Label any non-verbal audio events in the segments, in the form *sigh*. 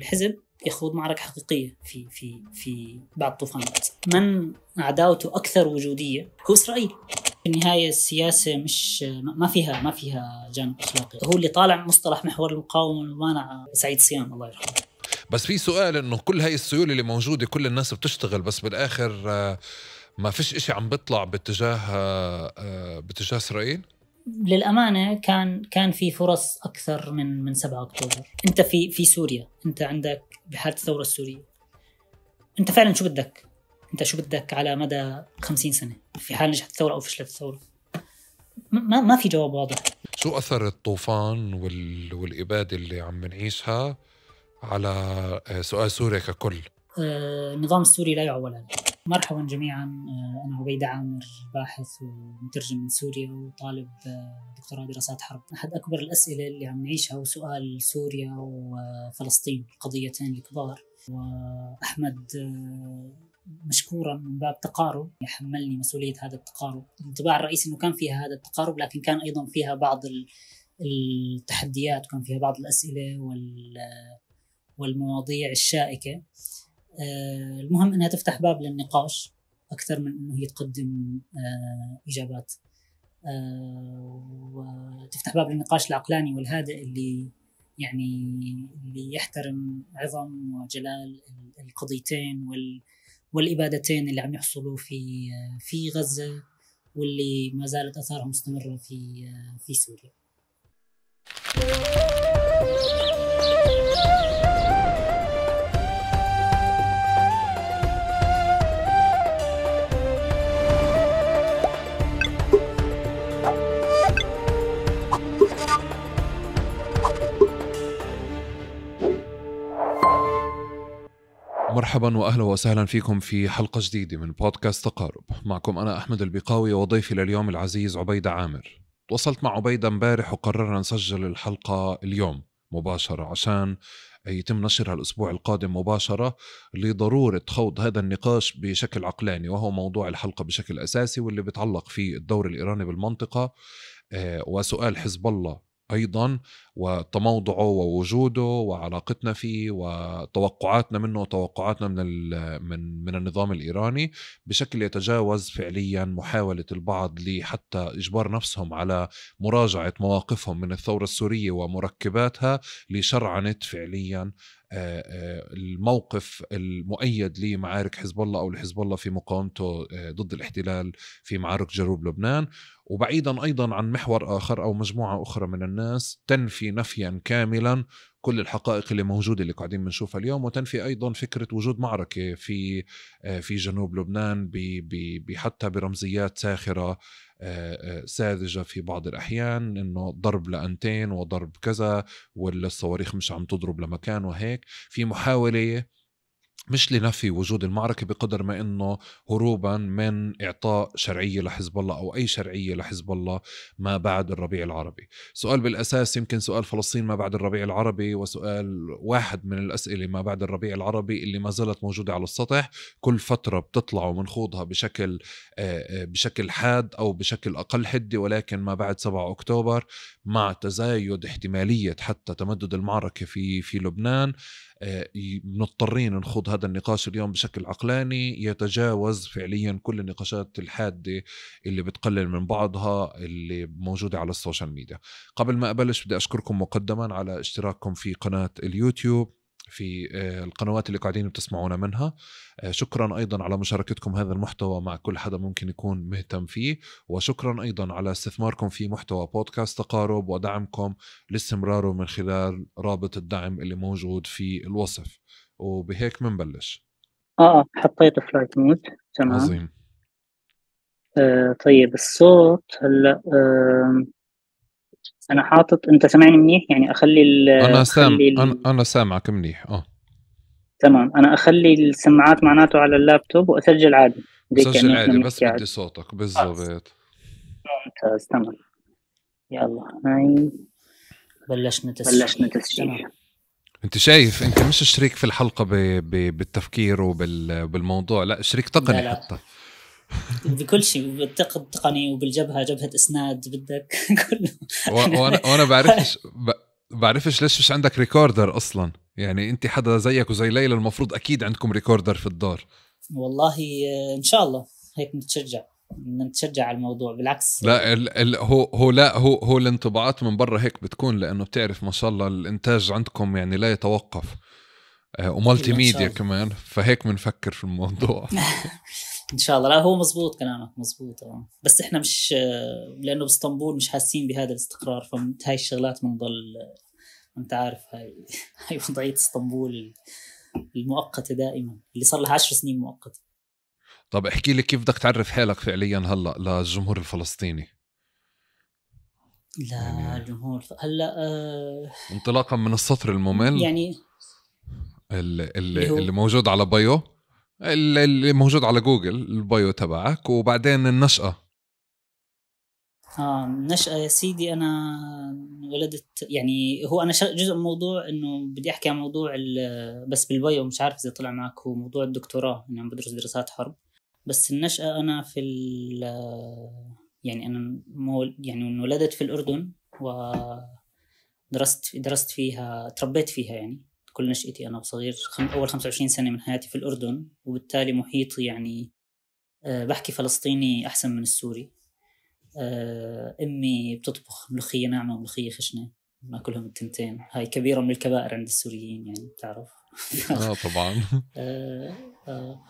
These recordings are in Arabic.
الحزب يخوض معركة حقيقية في في في بعد طوفان غزة. من عداوته أكثر وجودية هو إسرائيل. في النهاية السياسة مش ما فيها ما فيها جانب أخلاقي، هو اللي طالع مصطلح محور المقاومة والممانعة سعيد صيام الله يرحمه. بس في سؤال انه كل هاي السيوله اللي موجوده كل الناس بتشتغل بس بالاخر آه، ما فيش إشي عم بيطلع باتجاه آه، آه، باتجاه اسرائيل؟ للامانه كان كان في فرص اكثر من من 7 اكتوبر انت في في سوريا انت عندك بحاله الثوره السوريه انت فعلا شو بدك انت شو بدك على مدى 50 سنه في حال نجحت الثوره او فشلت الثوره ما ما في جواب واضح شو اثر الطوفان وال... والاباده اللي عم نعيشها على آه، سؤال سوريا ككل؟ آه، النظام السوري لا يعول عليه مرحبا جميعا آه، أنا عبيدة عامر باحث ومترجم من سوريا وطالب آه، دكتوراه دراسات حرب أحد أكبر الأسئلة اللي عم نعيشها هو سؤال سوريا وفلسطين القضيتين الكبار وأحمد آه، مشكورا من باب تقارب يحملني مسؤولية هذا التقارب الانطباع الرئيسي أنه كان فيها هذا التقارب لكن كان أيضا فيها بعض التحديات وكان فيها بعض الأسئلة وال والمواضيع الشائكة آه، المهم انها تفتح باب للنقاش اكثر من انه هي تقدم آه، اجابات آه، وتفتح باب للنقاش العقلاني والهادئ اللي يعني اللي يحترم عظم وجلال القضيتين وال والابادتين اللي عم يحصلوا في في غزه واللي ما زالت اثارها مستمره في في سوريا. مرحبا واهلا وسهلا فيكم في حلقه جديده من بودكاست تقارب، معكم انا احمد البقاوي وضيفي لليوم العزيز عبيده عامر. تواصلت مع عبيده امبارح وقررنا نسجل الحلقه اليوم مباشره عشان يتم نشرها الاسبوع القادم مباشره لضروره خوض هذا النقاش بشكل عقلاني وهو موضوع الحلقه بشكل اساسي واللي بيتعلق في الدور الايراني بالمنطقه آه، وسؤال حزب الله ايضا وتموضعه ووجوده وعلاقتنا فيه وتوقعاتنا منه وتوقعاتنا من من من النظام الايراني بشكل يتجاوز فعليا محاوله البعض لحتى اجبار نفسهم على مراجعه مواقفهم من الثوره السوريه ومركباتها لشرعنه فعليا آه، آه، الموقف المؤيد لمعارك حزب الله او لحزب الله في مقاومته آه، ضد الاحتلال في معارك جنوب لبنان وبعيدا ايضا عن محور اخر او مجموعه اخرى من الناس تنفي نفيا كاملا كل الحقائق اللي موجوده اللي قاعدين بنشوفها اليوم وتنفي ايضا فكره وجود معركه في في جنوب لبنان بي بي حتى برمزيات ساخره ساذجه في بعض الاحيان انه ضرب لانتين وضرب كذا ولا الصواريخ مش عم تضرب لمكان وهيك في محاوله مش لنفي وجود المعركه بقدر ما انه هروبا من اعطاء شرعيه لحزب الله او اي شرعيه لحزب الله ما بعد الربيع العربي سؤال بالاساس يمكن سؤال فلسطين ما بعد الربيع العربي وسؤال واحد من الاسئله ما بعد الربيع العربي اللي ما زالت موجوده على السطح كل فتره بتطلع خوضها بشكل آه، آه، بشكل حاد او بشكل اقل حده ولكن ما بعد 7 اكتوبر مع تزايد احتماليه حتى تمدد المعركه في في لبنان آه، مضطرين نخوض هذا النقاش اليوم بشكل عقلاني يتجاوز فعليا كل النقاشات الحاده اللي بتقلل من بعضها اللي موجوده على السوشيال ميديا قبل ما ابلش بدي اشكركم مقدما على اشتراككم في قناه اليوتيوب في آه، القنوات اللي قاعدين بتسمعونا منها آه، شكرا ايضا على مشاركتكم هذا المحتوى مع كل حدا ممكن يكون مهتم فيه وشكرا ايضا على استثماركم في محتوى بودكاست تقارب ودعمكم لاستمراره من خلال رابط الدعم اللي موجود في الوصف وبهيك بنبلش اه حطيته فلايت مود تمام عظيم آه طيب الصوت هلا آه انا حاطط انت سامعني منيح يعني اخلي ال... انا سام ال... أنا... سامعك منيح اه تمام انا اخلي السماعات معناته على اللابتوب واسجل عادي سجل عادي بس بدي صوتك بالضبط ممتاز تمام يلا هاي بلشنا تسجيل بلشنا تسجيل انت شايف انت مش شريك في الحلقه بـ بـ بالتفكير وبالموضوع لا شريك تقني لا لا. حتى بكل شيء التقني وبالجبهه جبهه اسناد بدك *laughs* كله وانا وانا بعرفش *laughs* بعرفش ليش مش عندك ريكوردر اصلا يعني انت حدا زيك وزي ليلى المفروض اكيد عندكم ريكوردر في الدار والله آه، ان شاء الله هيك نتشجع نتشجع على الموضوع بالعكس لا الـ الـ هو هو لا هو هو الانطباعات من برا هيك بتكون لانه بتعرف ما شاء الله الانتاج عندكم يعني لا يتوقف آه، ومالتي ميديا كمان فهيك بنفكر في الموضوع *laughs* ان شاء الله لا هو مزبوط كلامك مزبوط آه. بس احنا مش آه، لانه باسطنبول مش حاسين بهذا الاستقرار فهاي الشغلات بنضل آه، انت عارف هاي *laughs* هاي وضعيه اسطنبول المؤقته دائما اللي صار لها 10 سنين مؤقته طب احكي لي كيف بدك تعرف حالك فعليا هلا للجمهور الفلسطيني لا يعني الجمهور هلا آه انطلاقا من السطر الممل يعني اللي, اللي, اللي موجود على بايو اللي موجود على جوجل البايو تبعك وبعدين النشأة اه النشأة يا سيدي أنا ولدت يعني هو أنا جزء من موضوع إنه بدي أحكي عن موضوع بس بالبايو مش عارف إذا طلع معك هو موضوع الدكتوراه إنه يعني بدرس دراسات حرب بس النشأة أنا في ال يعني أنا مول يعني انولدت في الأردن و درست درست فيها تربيت فيها يعني كل نشأتي أنا وصغير خم... أول 25 سنة من حياتي في الأردن وبالتالي محيطي يعني أه بحكي فلسطيني أحسن من السوري أه أمي بتطبخ ملوخية ناعمة وملوخية خشنة ناكلهم التنتين هاي كبيرة من الكبائر عند السوريين يعني بتعرف اه طبعا *laughs* آه آه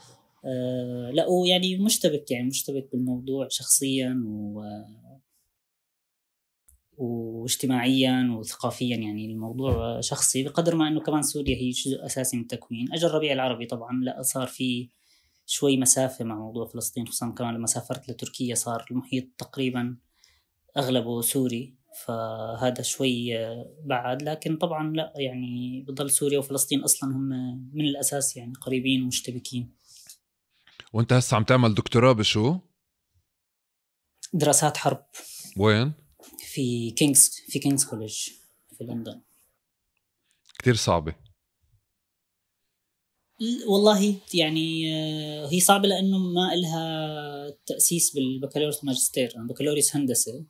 آه لا ويعني مشتبك يعني مشتبك بالموضوع شخصيا و واجتماعيا وثقافيا يعني الموضوع شخصي بقدر ما انه كمان سوريا هي جزء اساسي من التكوين، اجى الربيع العربي طبعا لا صار في شوي مسافه مع موضوع فلسطين خصوصا كمان لما سافرت لتركيا صار المحيط تقريبا اغلبه سوري فهذا شوي بعد لكن طبعا لا يعني بضل سوريا وفلسطين اصلا هم من الاساس يعني قريبين ومشتبكين وانت هسه عم تعمل دكتوراه بشو؟ دراسات حرب وين؟ في كينجز في كينجز كوليج في لندن كتير صعبة والله يعني آه، هي صعبة لأنه ما إلها تأسيس بالبكالوريوس ماجستير أنا يعني بكالوريوس هندسة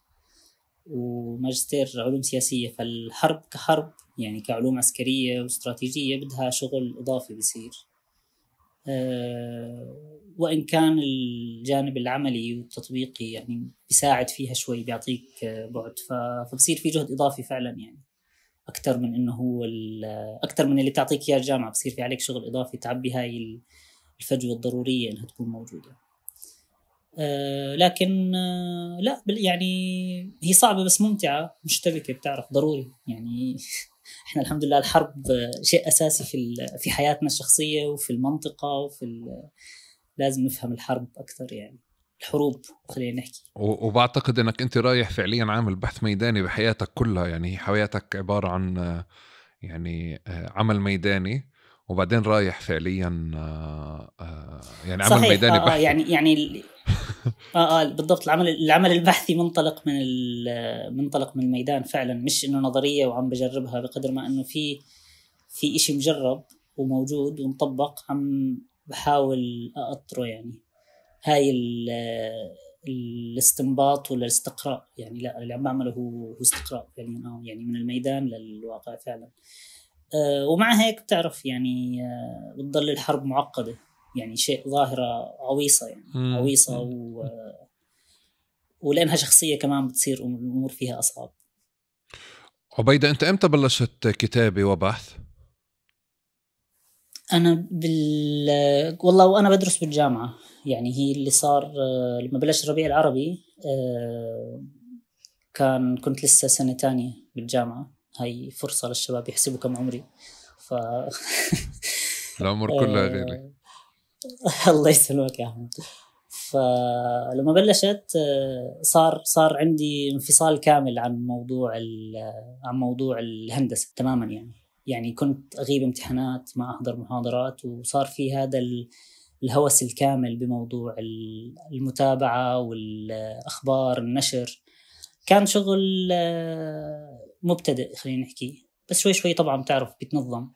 وماجستير علوم سياسية فالحرب كحرب يعني كعلوم عسكرية واستراتيجية بدها شغل إضافي بصير آه، وان كان الجانب العملي والتطبيقي يعني بيساعد فيها شوي بيعطيك بعد فبصير في جهد اضافي فعلا يعني اكثر من انه هو اكثر من اللي بتعطيك اياه الجامعه بصير في عليك شغل اضافي تعبي هاي الفجوه الضروريه انها تكون موجوده آه، لكن آه، لا يعني هي صعبه بس ممتعه مشتبكه بتعرف ضروري يعني *laughs* احنا الحمد لله الحرب شيء اساسي في في حياتنا الشخصيه وفي المنطقه وفي لازم نفهم الحرب اكثر يعني الحروب خلينا نحكي وبعتقد انك انت رايح فعليا عامل بحث ميداني بحياتك كلها يعني حياتك عباره عن آه، يعني آه، عمل ميداني وبعدين رايح فعليا آه، آه، يعني عمل صحيح ميداني آه, آه، بحثي يعني يعني *laughs* آه, اه بالضبط العمل العمل البحثي منطلق من منطلق من الميدان فعلا مش انه نظريه وعم بجربها بقدر ما انه في في شيء مجرب وموجود ومطبق عم بحاول اقطره يعني هاي الاستنباط ولا الاستقراء يعني لا اللي عم بعمله هو هو استقراء فعليا يعني من الميدان للواقع فعلا آه آه، ومع هيك بتعرف يعني آه، بتضل الحرب معقده يعني شيء ظاهره عويصه يعني عويصه و آه، ولانها شخصيه كمان بتصير الامور فيها اصعب عبيده انت امتى بلشت كتابه وبحث؟ انا بال والله وانا بدرس بالجامعه يعني هي اللي صار لما بلشت الربيع العربي كان كنت لسه سنه تانية بالجامعه هاي فرصه للشباب يحسبوا كم عمري ف *laughs* العمر كله غيري آه، الله يسلمك يا احمد فلما بلشت آه، صار صار عندي انفصال كامل عن موضوع آه، عن موضوع الهندسه تماما يعني يعني كنت اغيب امتحانات ما احضر محاضرات وصار في هذا الهوس الكامل بموضوع المتابعه والاخبار النشر كان شغل آه، مبتدئ خلينا نحكي بس شوي شوي طبعا بتعرف بيتنظم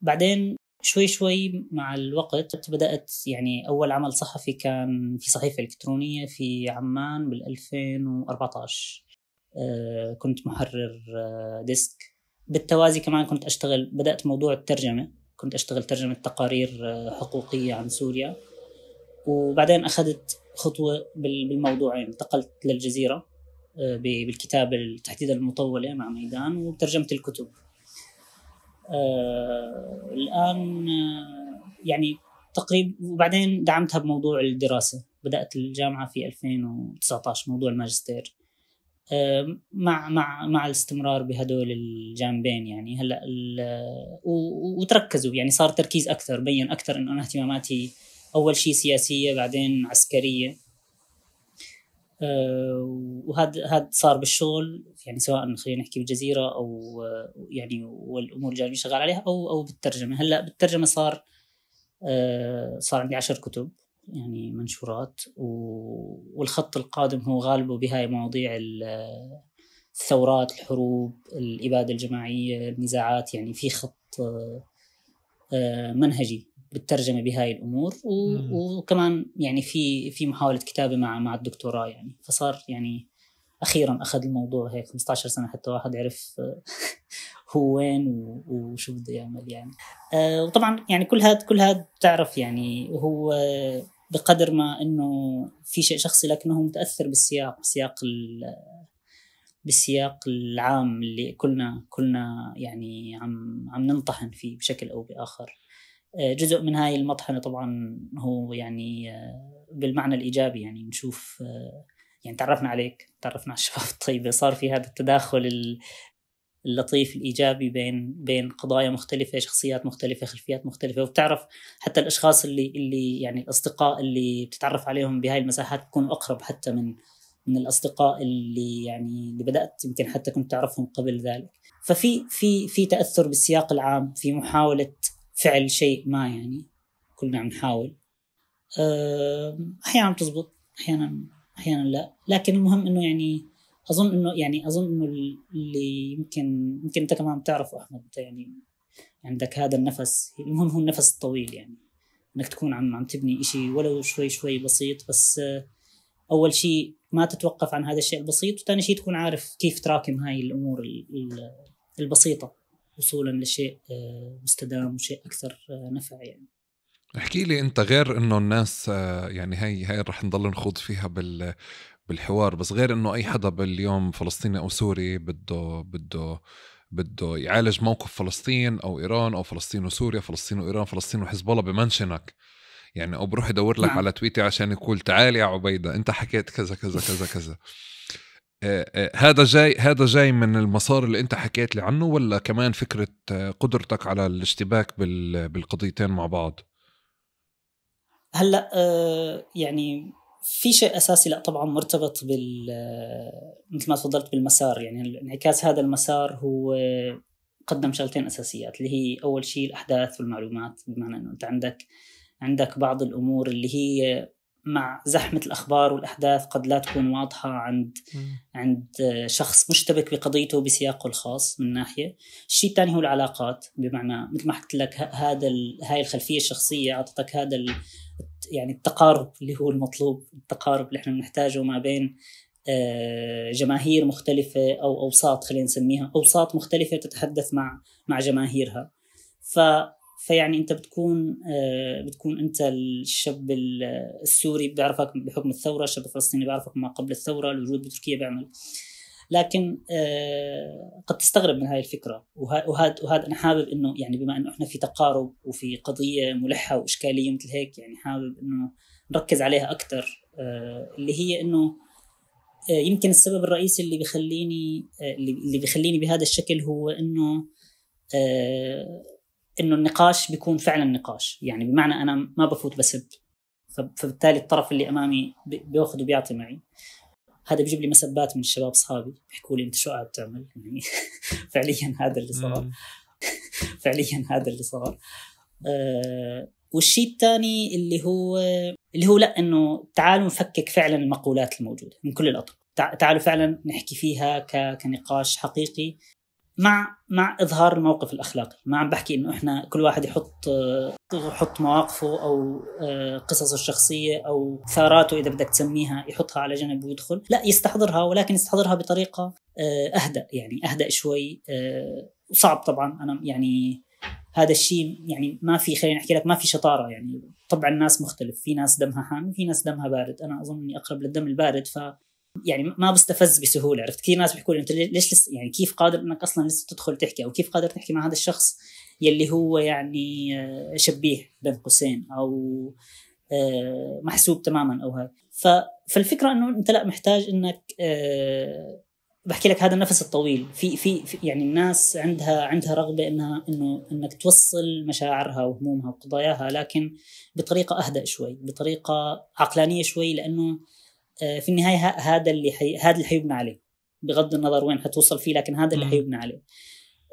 بعدين شوي شوي مع الوقت بدأت يعني أول عمل صحفي كان في صحيفة إلكترونية في عمان بال 2014 آه، كنت محرر آه، ديسك بالتوازي كمان كنت أشتغل بدأت موضوع الترجمة كنت أشتغل ترجمة تقارير حقوقية عن سوريا وبعدين أخذت خطوه بالموضوعين انتقلت للجزيره آه، بالكتابه تحديدا المطوله مع ميدان وترجمه الكتب آه، الان آه، يعني تقريبا وبعدين دعمتها بموضوع الدراسه بدات الجامعه في 2019 موضوع الماجستير مع مع مع الاستمرار بهدول الجانبين يعني هلا وتركزوا يعني صار تركيز اكثر بين اكثر انه انا اهتماماتي أول شيء سياسية بعدين عسكرية آه، وهذا هذا صار بالشغل يعني سواء خلينا نحكي بالجزيرة أو آه، يعني والأمور اللي شغال عليها أو أو بالترجمة هلا بالترجمة صار آه، صار عندي عشر كتب يعني منشورات والخط القادم هو غالبه بهاي مواضيع الثورات الحروب الإبادة الجماعية النزاعات يعني في خط منهجي بالترجمه بهاي الامور و... وكمان يعني في في محاوله كتابه مع مع الدكتوراه يعني فصار يعني اخيرا اخذ الموضوع هيك 15 سنه حتى واحد عرف آه، *laughs* هو وين وشو بده يعمل يعني آه وطبعا يعني كل هذا كل هذا بتعرف يعني هو بقدر ما انه في شيء شخصي لكنه هو متاثر بالسياق ال... بالسياق العام اللي كلنا كلنا يعني عم عم ننطحن فيه بشكل او باخر آه، جزء من هاي المطحنه طبعا هو يعني آه، بالمعنى الايجابي يعني نشوف آه، يعني تعرفنا عليك تعرفنا على الشباب الطيبه *laughs* صار في هذا التداخل اللطيف الايجابي بين بين قضايا مختلفه شخصيات مختلفه خلفيات مختلفه وبتعرف حتى الاشخاص اللي اللي يعني الاصدقاء اللي بتتعرف عليهم بهاي المساحات بيكونوا اقرب حتى من من الاصدقاء اللي يعني اللي بدات يمكن حتى كنت تعرفهم قبل ذلك ففي في في تاثر بالسياق العام في محاوله فعل شيء ما يعني كلنا عم نحاول احيانا بتزبط احيانا احيانا لا لكن المهم انه يعني اظن انه يعني اظن انه اللي يمكن يمكن انت كمان بتعرفه احمد انت يعني عندك هذا النفس المهم هو النفس الطويل يعني انك تكون عم عم تبني شيء ولو شوي شوي بسيط بس اول شيء ما تتوقف عن هذا الشيء البسيط وثاني شيء تكون عارف كيف تراكم هاي الامور البسيطه وصولا لشيء آه، مستدام وشيء اكثر آه، نفع يعني احكي لي انت غير انه الناس آه، يعني هاي هاي رح نضل نخوض فيها بال بالحوار بس غير انه اي حدا باليوم فلسطيني او سوري بده بده بده يعالج موقف فلسطين او ايران او فلسطين وسوريا فلسطين وايران فلسطين وحزب الله بمنشنك يعني او بروح يدور لك نعم. على تويتي عشان يقول تعال يا عبيده انت حكيت كذا كذا كذا كذا آه، آه، هذا جاي هذا جاي من المسار اللي انت حكيت لي عنه ولا كمان فكره آه، قدرتك على الاشتباك بالقضيتين مع بعض هلا يعني في شيء اساسي لا طبعا مرتبط بال مثل ما تفضلت بالمسار يعني انعكاس هذا المسار هو قدم شغلتين اساسيات اللي هي اول شيء الاحداث والمعلومات بمعنى انه انت عندك عندك بعض الامور اللي هي مع زحمة الأخبار والأحداث قد لا تكون واضحة عند عند شخص مشتبك بقضيته بسياقه الخاص من ناحية الشيء الثاني هو العلاقات بمعنى مثل ما حكيت لك هذا هاي الخلفية الشخصية أعطتك هذا يعني التقارب اللي هو المطلوب التقارب اللي احنا بنحتاجه ما بين آه، جماهير مختلفة أو أوساط خلينا نسميها أوساط مختلفة تتحدث مع مع جماهيرها ف فيعني انت بتكون آه، بتكون انت الشاب السوري بيعرفك بحكم الثوره الشاب الفلسطيني بيعرفك ما قبل الثوره الوجود بتركيا بيعمل لكن آه، قد تستغرب من هذه الفكره وهذا وهذا انا حابب انه يعني بما انه احنا في تقارب وفي قضيه ملحه واشكاليه مثل هيك يعني حابب انه نركز عليها اكثر آه، اللي هي انه يمكن السبب الرئيسي اللي بيخليني اللي بيخليني بهذا الشكل هو انه انه النقاش بيكون فعلا نقاش يعني بمعنى انا ما بفوت بسب فبالتالي الطرف اللي امامي بياخذ وبيعطي معي هذا بيجيب لي مسبات من الشباب اصحابي بيحكوا لي انت شو قاعد تعمل يعني *laughs* فعليا هذا اللي صار *laughs* فعليا هذا اللي صار أه والشيء الثاني اللي هو اللي هو لا انه تعالوا نفكك فعلا المقولات الموجوده من كل الاطراف تعالوا فعلا نحكي فيها كنقاش حقيقي مع مع اظهار الموقف الاخلاقي ما عم بحكي انه احنا كل واحد يحط آه، يحط مواقفه او آه، قصصه الشخصيه او ثاراته اذا بدك تسميها يحطها على جنب ويدخل لا يستحضرها ولكن يستحضرها بطريقه آه، اهدأ يعني اهدأ شوي صعب طبعا انا يعني هذا الشيء يعني ما في خلينا نحكي لك ما في شطاره يعني طبع الناس مختلف في ناس دمها حامي في ناس دمها بارد انا اظن اني اقرب للدم البارد ف يعني ما بستفز بسهوله عرفت كثير ناس بيحكوا لي انت ليش لسه يعني كيف قادر انك اصلا لسه تدخل تحكي او كيف قادر تحكي مع هذا الشخص يلي هو يعني آه، شبيه بين قوسين او آه، محسوب تماما او هذا فالفكره انه انت لا محتاج انك آه، بحكي لك هذا النفس الطويل في في, في يعني الناس عندها عندها رغبه انها انه انك توصل مشاعرها وهمومها وقضاياها لكن بطريقه اهدى شوي بطريقه عقلانيه شوي لانه آه، في النهايه هذا اللي حي... هذا اللي حيبنى عليه بغض النظر وين حتوصل فيه لكن هذا اللي حيبنى عليه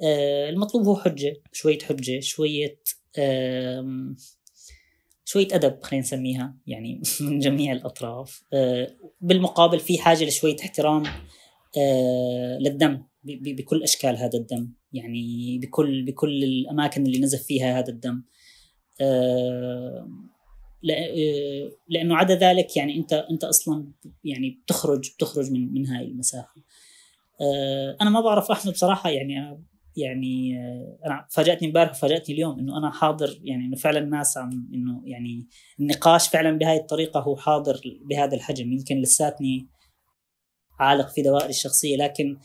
آه، المطلوب هو حجه شويه حجه شويه شويه ادب خلينا نسميها يعني *laughs* من جميع الاطراف آه، بالمقابل في حاجه لشويه احترام للدم بكل اشكال هذا الدم يعني بكل بكل الاماكن اللي نزف فيها هذا الدم آه، لانه عدا ذلك يعني انت انت اصلا يعني بتخرج بتخرج من من هاي المساحه آه، انا ما بعرف احمد بصراحه يعني انا يعني آه، انا فاجاتني امبارح وفاجاتني اليوم انه انا حاضر يعني انه فعلا الناس عم انه يعني النقاش فعلا بهاي الطريقه هو حاضر بهذا الحجم يمكن لساتني عالق في دوائري الشخصيه لكن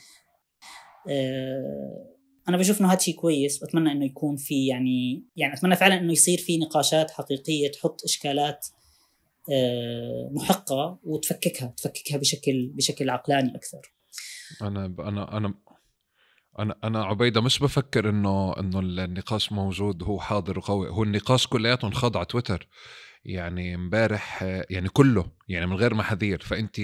انا بشوف انه هذا شيء كويس واتمنى انه يكون في يعني يعني اتمنى فعلا انه يصير في نقاشات حقيقيه تحط اشكالات آه، محقه وتفككها تفككها بشكل بشكل عقلاني اكثر انا انا انا انا انا عبيده مش بفكر انه انه النقاش موجود هو حاضر وقوي هو النقاش كلياته انخاض على تويتر يعني امبارح يعني كله يعني من غير محاذير فانت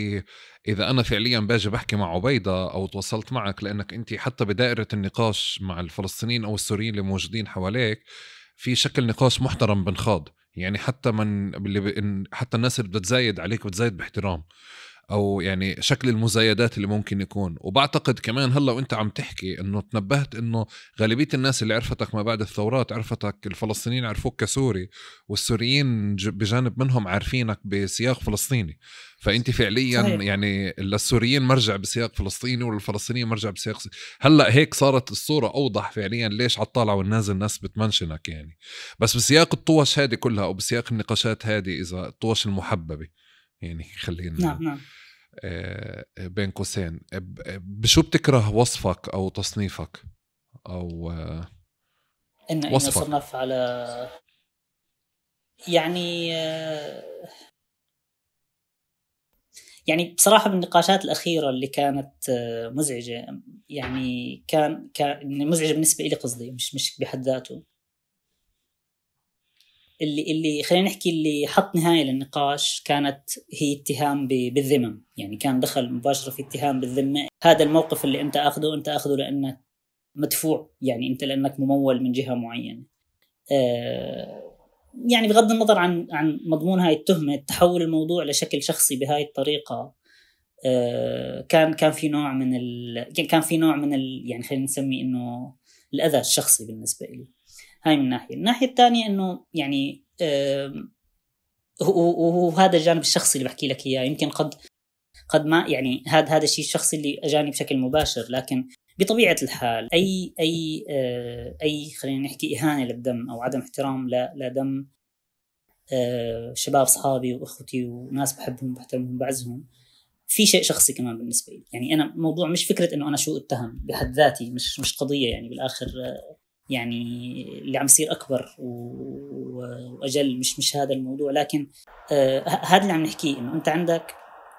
اذا انا فعليا باجي بحكي مع عبيده او تواصلت معك لانك انت حتى بدائره النقاش مع الفلسطينيين او السوريين اللي موجودين حواليك في شكل نقاش محترم بنخاض يعني حتى من اللي حتى الناس اللي بتزايد عليك بتزايد باحترام او يعني شكل المزايدات اللي ممكن يكون وبعتقد كمان هلا وانت عم تحكي انه تنبهت انه غالبيه الناس اللي عرفتك ما بعد الثورات عرفتك الفلسطينيين عرفوك كسوري والسوريين بجانب منهم عارفينك بسياق فلسطيني فانت فعليا يعني للسوريين مرجع بسياق فلسطيني وللفلسطينيين مرجع بسياق هلا هيك صارت الصوره اوضح فعليا ليش على الطالع والنازل الناس بتمنشنك يعني بس بسياق الطوش هذه كلها او بسياق النقاشات هذه اذا الطوش المحببه يعني خلينا نعم نعم آه، بين قوسين بشو بتكره وصفك او تصنيفك او آه، ان ان اصنف على يعني آه، يعني بصراحة بالنقاشات الأخيرة اللي كانت مزعجة يعني كان كان يعني مزعجة بالنسبة لي قصدي مش مش بحد ذاته اللي اللي خلينا نحكي اللي حط نهايه للنقاش كانت هي اتهام بالذمم يعني كان دخل مباشره في اتهام بالذمه هذا الموقف اللي انت اخذه انت اخذه لانك مدفوع يعني انت لانك ممول من جهه معينه آه يعني بغض النظر عن عن مضمون هاي التهمه تحول الموضوع لشكل شخصي بهاي الطريقه آه كان كان في نوع من ال... كان في نوع من ال... يعني خلينا نسمي انه الاذى الشخصي بالنسبه لي هاي من ناحيه الناحيه الثانيه انه يعني وهذا الجانب الشخصي اللي بحكي لك اياه يمكن قد قد ما يعني هذا هذا الشيء الشخصي اللي اجاني بشكل مباشر لكن بطبيعه الحال اي اي آه، اي خلينا نحكي اهانه للدم او عدم احترام لدم آه، شباب صحابي واخوتي وناس بحبهم بحترمهم بعزهم في شيء شخصي كمان بالنسبه لي يعني انا موضوع مش فكره انه انا شو اتهم بحد ذاتي مش مش قضيه يعني بالاخر آه، يعني اللي عم يصير اكبر واجل مش مش هذا الموضوع لكن آه هذا اللي عم نحكيه انه انت عندك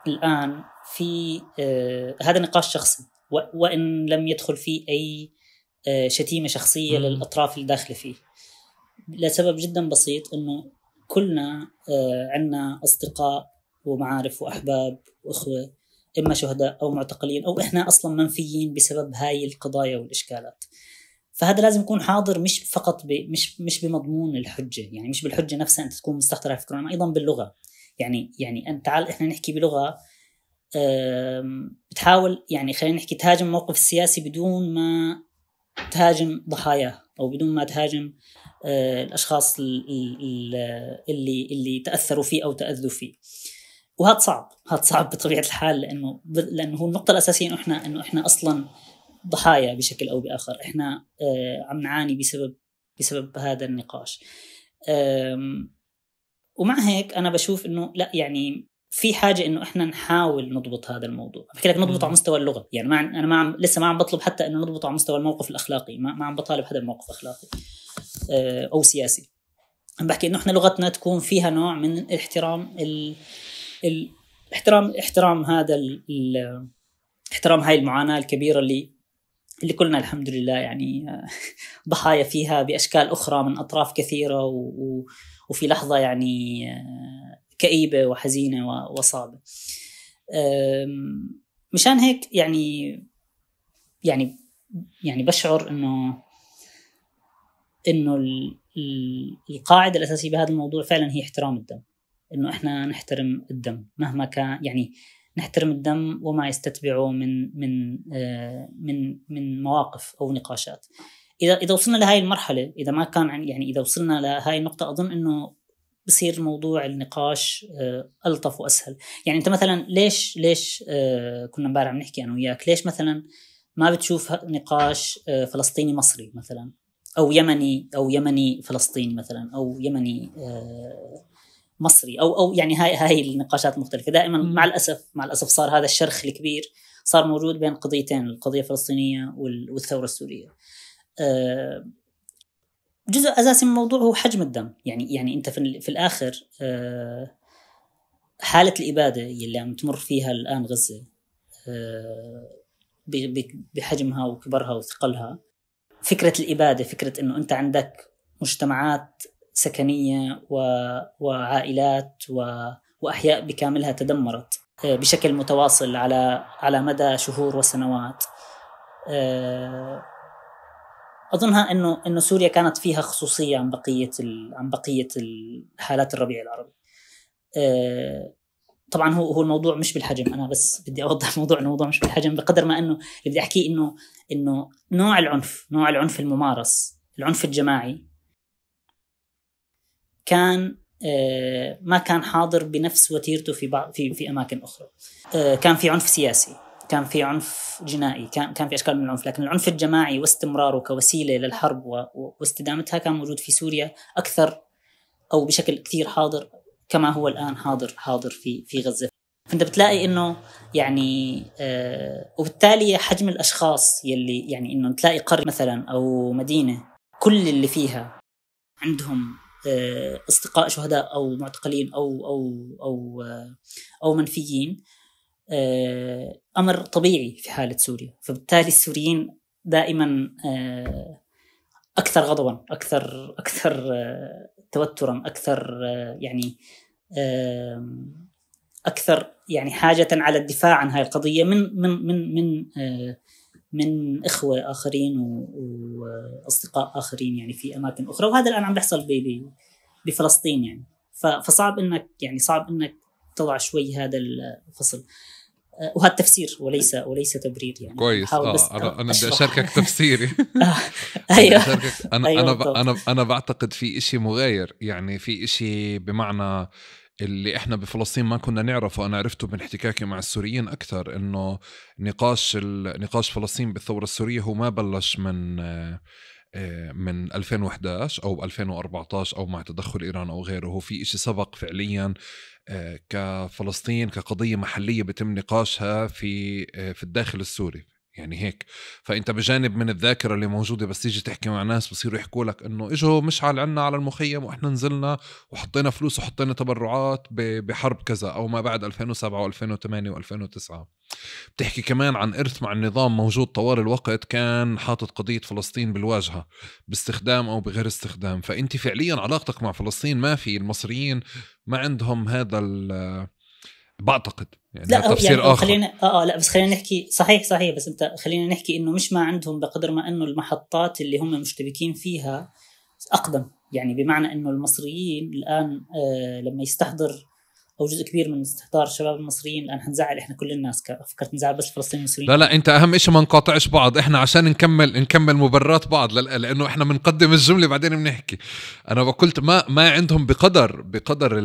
الان في آه هذا نقاش شخصي وان لم يدخل فيه اي آه شتيمه شخصيه للاطراف اللي داخله فيه لسبب جدا بسيط انه كلنا آه عندنا اصدقاء ومعارف واحباب واخوه اما شهداء او معتقلين او احنا اصلا منفيين بسبب هاي القضايا والاشكالات. فهذا لازم يكون حاضر مش فقط ب... مش مش بمضمون الحجه يعني مش بالحجه نفسها انت تكون مستخدمه في انما ايضا باللغه يعني يعني انت تعال احنا نحكي بلغه بتحاول يعني خلينا نحكي تهاجم الموقف السياسي بدون ما تهاجم ضحاياه او بدون ما تهاجم آه، الاشخاص اللي اللي تاثروا فيه او تاذوا فيه وهذا صعب هذا صعب بطبيعه الحال لانه لانه هو النقطه الاساسيه انه احنا انه احنا اصلا ضحايا بشكل او باخر احنا آه، عم نعاني بسبب بسبب هذا النقاش ومع هيك انا بشوف انه لا يعني في حاجه انه احنا نحاول نضبط هذا الموضوع بحكي لك نضبط على مستوى اللغه يعني ما انا ما عم لسه ما عم بطلب حتى انه نضبط على مستوى الموقف الاخلاقي ما, ما عم بطالب حدا بموقف اخلاقي آه، او سياسي عم بحكي انه احنا لغتنا تكون فيها نوع من الاحترام ال... ال... احترام احترام هذا ال... ال... احترام هاي المعاناه الكبيره اللي اللي كلنا الحمد لله يعني آه، *laughs* ضحايا فيها باشكال اخرى من اطراف كثيره وفي لحظه يعني آه، كئيبه وحزينه وصعبه. مشان هيك يعني يعني يعني بشعر انه انه القاعده الاساسيه بهذا الموضوع فعلا هي احترام الدم انه احنا نحترم الدم مهما كان يعني نحترم الدم وما يستتبعه من من آه، من من مواقف او نقاشات اذا اذا وصلنا لهي المرحله اذا ما كان يعني اذا وصلنا لهي النقطه اظن انه بصير موضوع النقاش آه، الطف واسهل يعني انت مثلا ليش ليش آه، كنا امبارح عم نحكي انا وياك ليش مثلا ما بتشوف نقاش فلسطيني مصري مثلا او يمني او يمني فلسطيني مثلا او يمني مصري او او يعني هاي هاي النقاشات مختلفه دائما مع الاسف مع الاسف صار هذا الشرخ الكبير صار موجود بين قضيتين القضيه الفلسطينيه والثوره السوريه آه، جزء اساسي من الموضوع هو حجم الدم يعني يعني انت في, في الاخر آه، حاله الاباده اللي عم تمر فيها الان غزه آه، بحجمها وكبرها وثقلها فكره الاباده فكره انه انت عندك مجتمعات سكنيه و... وعائلات و... واحياء بكاملها تدمرت آه، بشكل متواصل على على مدى شهور وسنوات آه، اظنها انه انه سوريا كانت فيها خصوصيه عن بقيه ال... عن بقيه الحالات الربيع العربي آه، طبعا هو هو الموضوع مش بالحجم انا بس بدي اوضح الموضوع *laughs* الموضوع مش بالحجم بقدر ما انه اللي بدي احكيه انه انه نوع العنف نوع العنف الممارس العنف الجماعي كان آه، ما كان حاضر بنفس وتيرته في بعض في في اماكن اخرى آه، كان في عنف سياسي كان في عنف جنائي كان كان في اشكال من العنف لكن العنف الجماعي واستمراره كوسيله للحرب واستدامتها كان موجود في سوريا اكثر او بشكل كثير حاضر كما هو الان حاضر حاضر في في غزه فانت بتلاقي انه يعني آه وبالتالي حجم الاشخاص يلي يعني انه تلاقي قريه مثلا او مدينه كل اللي فيها عندهم آه، اصدقاء شهداء او معتقلين او او او آه، او منفيين آه، امر طبيعي في حاله سوريا فبالتالي السوريين دائما اكثر غضبا اكثر اكثر توترا اكثر يعني اكثر يعني حاجه على الدفاع عن هذه القضيه من من من من من اخوه اخرين واصدقاء اخرين يعني في اماكن اخرى وهذا الان عم بيحصل بفلسطين يعني فصعب انك يعني صعب انك تضع شوي هذا الفصل آه، وهذا تفسير وليس وليس تبرير يعني كويس اه بس انا انا بدي اشاركك *laughs* تفسيري آه، ايوه انا انا أيوه، انا انا بعتقد في إشي مغاير يعني في إشي بمعنى اللي احنا بفلسطين ما كنا نعرفه انا عرفته من احتكاكي مع السوريين اكثر انه نقاش نقاش فلسطين بالثوره السوريه هو ما بلش من آه، من 2011 او 2014 او مع تدخل ايران او غيره هو في شيء سبق فعليا آه، كفلسطين كقضيه محليه بتم نقاشها في آه، في الداخل السوري يعني هيك فانت بجانب من الذاكره اللي موجوده بس تيجي تحكي مع ناس بصيروا يحكوا لك انه اجوا مشعل عنا على المخيم واحنا نزلنا وحطينا فلوس وحطينا تبرعات بحرب كذا او ما بعد 2007 و2008 و2009 بتحكي كمان عن ارث مع النظام موجود طوال الوقت كان حاطط قضيه فلسطين بالواجهه باستخدام او بغير استخدام فانت فعليا علاقتك مع فلسطين ما في المصريين ما عندهم هذا بعتقد يعني لا تفسير يعني اخر خلينا اه اه لا بس خلينا نحكي صحيح صحيح بس انت خلينا نحكي انه مش ما عندهم بقدر ما انه المحطات اللي هم مشتبكين فيها اقدم يعني بمعنى انه المصريين الان آه لما يستحضر او جزء كبير من استهتار الشباب المصريين لان حنزعل احنا كل الناس فكرت نزعل بس الفلسطينيين والسوريين لا لا انت اهم شيء ما نقاطعش بعض احنا عشان نكمل نكمل مبررات بعض لانه احنا بنقدم الجمله بعدين بنحكي انا بقولت ما ما عندهم بقدر بقدر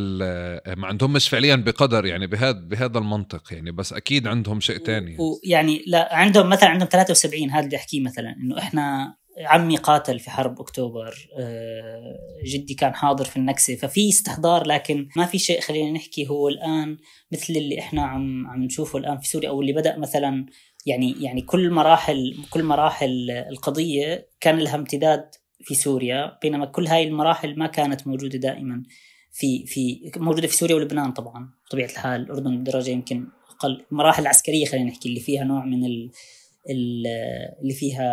ما عندهمش فعليا بقدر يعني بهذا بهذا المنطق يعني بس اكيد عندهم شيء ثاني ويعني لا عندهم مثلا عندهم 73 هذا اللي احكيه مثلا انه احنا عمي قاتل في حرب اكتوبر آه، جدي كان حاضر في النكسه ففي استحضار لكن ما في شيء خلينا نحكي هو الان مثل اللي احنا عم عم نشوفه الان في سوريا او اللي بدا مثلا يعني يعني كل مراحل كل مراحل القضيه كان لها امتداد في سوريا بينما كل هاي المراحل ما كانت موجوده دائما في في موجوده في سوريا ولبنان طبعا بطبيعه الحال الاردن بدرجه يمكن اقل المراحل العسكريه خلينا نحكي اللي فيها نوع من ال اللي فيها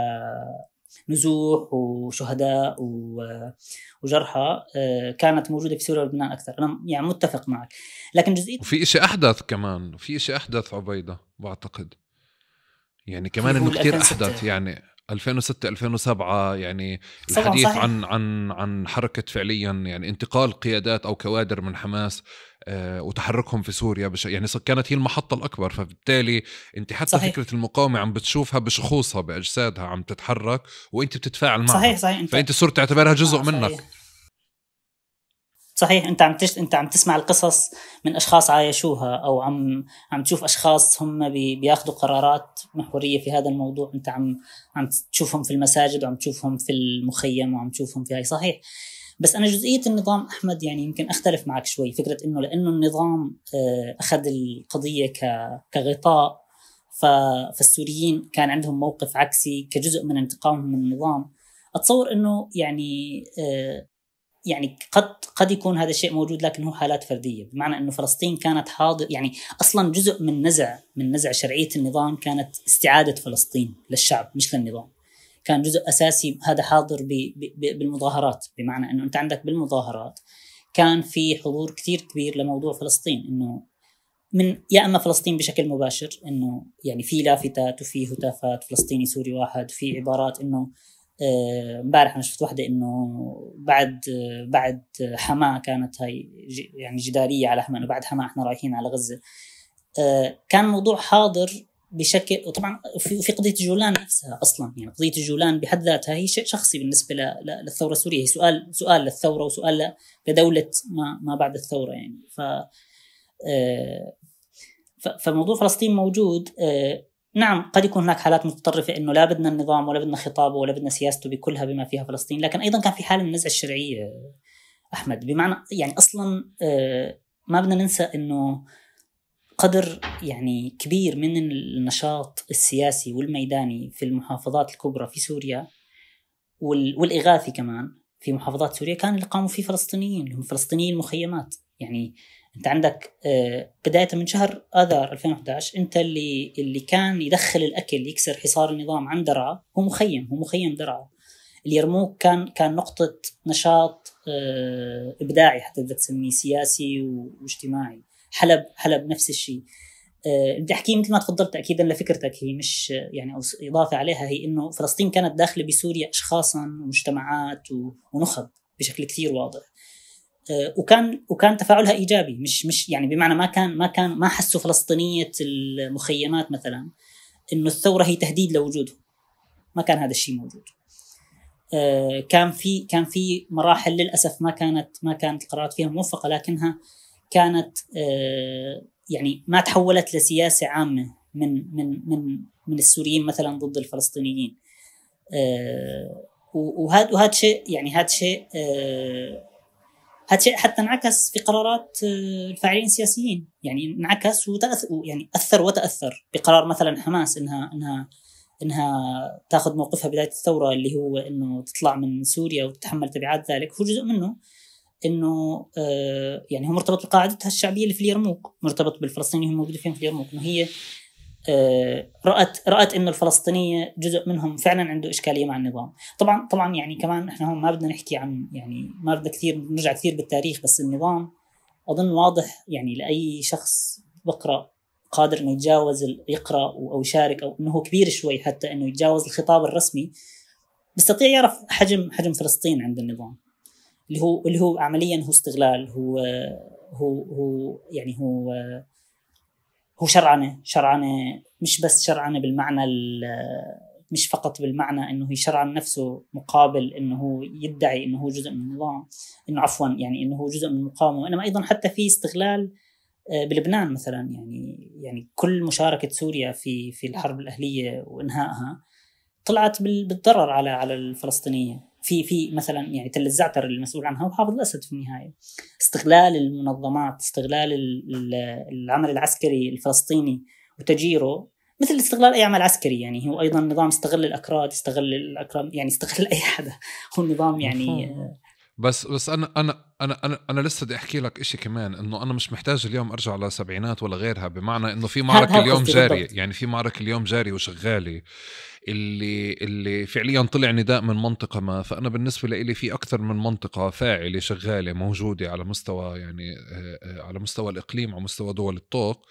نزوح وشهداء وجرحى آه، كانت موجوده في سوريا ولبنان اكثر انا يعني متفق معك لكن جزئيه وفي شيء احدث كمان في شيء احدث عبيده بعتقد يعني كمان انه كثير احدث يعني 2006 2007 يعني الحديث صحيح. عن عن عن حركه فعليا يعني انتقال قيادات او كوادر من حماس آه، وتحركهم في سوريا بش... يعني كانت هي المحطة الأكبر فبالتالي أنت حتى صحيح. فكرة المقاومة عم بتشوفها بشخوصها بأجسادها عم تتحرك وأنت بتتفاعل معها صحيح صحيح فأنت صرت تعتبرها جزء صحيح. آه، منك صحيح. صحيح انت عم تش... انت عم تسمع القصص من اشخاص عايشوها او عم عم تشوف اشخاص هم بي... بياخذوا قرارات محوريه في هذا الموضوع انت عم عم تشوفهم في المساجد وعم تشوفهم في المخيم وعم تشوفهم في هاي صحيح بس انا جزئيه النظام احمد يعني يمكن اختلف معك شوي فكره انه لانه النظام آه، اخذ القضيه كغطاء فالسوريين كان عندهم موقف عكسي كجزء من انتقامهم من النظام اتصور انه يعني آه، يعني قد قد يكون هذا الشيء موجود لكن هو حالات فرديه بمعنى انه فلسطين كانت حاضر يعني اصلا جزء من نزع من نزع شرعيه النظام كانت استعاده فلسطين للشعب مش للنظام كان جزء اساسي هذا حاضر بي بي بالمظاهرات بمعنى انه انت عندك بالمظاهرات كان في حضور كثير كبير لموضوع فلسطين انه من يا اما فلسطين بشكل مباشر انه يعني في لافتات وفي هتافات فلسطيني سوري واحد في عبارات انه آه، امبارح انا شفت واحده انه بعد بعد حماه كانت هاي يعني جداريه على حماه انه بعد حماه احنا رايحين على غزه آه، كان الموضوع حاضر بشكل وطبعا في في قضيه جولان نفسها اصلا يعني قضيه جولان بحد ذاتها هي شيء شخصي بالنسبه للثوره السوريه هي سؤال سؤال للثوره وسؤال لدوله ما ما بعد الثوره يعني ف آه، فموضوع فلسطين موجود نعم قد يكون هناك حالات متطرفة أنه لا بدنا النظام ولا بدنا خطابه ولا بدنا سياسته بكلها بما فيها فلسطين لكن أيضا كان في حالة من النزعة الشرعية أحمد بمعنى يعني أصلا آه، ما بدنا ننسى أنه قدر يعني كبير من النشاط السياسي والميداني في المحافظات الكبرى في سوريا والإغاثي كمان في محافظات سوريا كان اللي قاموا فيه فلسطينيين هم فلسطينيين المخيمات يعني انت عندك آه، بدايه من شهر اذار 2011 انت اللي اللي كان يدخل الاكل يكسر حصار النظام عن درعا هو مخيم هو مخيم درعا اليرموك كان كان نقطه نشاط آه، ابداعي حتى بدك تسميه سياسي واجتماعي حلب حلب نفس الشيء آه، بدي احكي مثل ما تفضلت تاكيدا لفكرتك هي مش يعني او اضافه عليها هي انه فلسطين كانت داخله بسوريا اشخاصا ومجتمعات ونخب بشكل كثير واضح آه، وكان وكان تفاعلها ايجابي مش مش يعني بمعنى ما كان ما كان ما حسوا فلسطينيه المخيمات مثلا انه الثوره هي تهديد لوجودهم ما كان هذا الشيء موجود آه، كان في كان في مراحل للاسف ما كانت ما كانت القرارات فيها موفقه لكنها كانت آه، يعني ما تحولت لسياسه عامه من من من من السوريين مثلا ضد الفلسطينيين وهذا وهذا شيء يعني هذا شيء حتى انعكس في قرارات آه، الفاعلين السياسيين يعني انعكس وتأثر يعني اثر وتاثر بقرار مثلا حماس انها انها انها تاخذ موقفها بدايه الثوره اللي هو انه تطلع من سوريا وتتحمل تبعات ذلك هو جزء منه انه آه، يعني هو مرتبط بقاعدتها الشعبيه اللي في اليرموك مرتبط بالفلسطينيين الموجودين في اليرموك انه هي آه، رأت رأت انه الفلسطينيه جزء منهم فعلا عنده اشكاليه مع النظام، طبعا طبعا يعني كمان احنا هون ما بدنا نحكي عن يعني ما بدنا كثير نرجع كثير بالتاريخ بس النظام اظن واضح يعني لاي شخص بقرا قادر انه يتجاوز يقرا او يشارك او انه هو كبير شوي حتى انه يتجاوز الخطاب الرسمي بيستطيع يعرف حجم حجم فلسطين عند النظام اللي هو اللي هو عمليا هو استغلال هو هو هو يعني هو هو شرعنه شرعنه مش بس شرعنه بالمعنى مش فقط بالمعنى انه هي شرعن نفسه مقابل انه هو يدعي انه هو جزء من النظام انه عفوا يعني انه هو جزء من المقاومه وانما ايضا حتى في استغلال آه، بلبنان مثلا يعني يعني كل مشاركه سوريا في في الحرب الاهليه وانهائها طلعت بالضرر على على الفلسطينيه في في مثلا يعني تل الزعتر المسؤول عنها وحافظ الاسد في النهايه. استغلال المنظمات، استغلال العمل العسكري الفلسطيني وتجيره مثل استغلال اي عمل عسكري يعني هو ايضا نظام استغل الاكراد، استغل الاكراد يعني استغل اي حدا، هو نظام يعني بس بس انا انا انا انا, أنا لسه بدي احكي لك إشي كمان انه انا مش محتاج اليوم ارجع لسبعينات ولا غيرها بمعنى انه في معركه اليوم جاريه يعني في معركه اليوم جاريه وشغاله اللي اللي فعليا طلع نداء من منطقه ما فانا بالنسبه لي في اكثر من منطقه فاعله شغاله موجوده على مستوى يعني آه، آه، على مستوى الاقليم على مستوى دول الطوق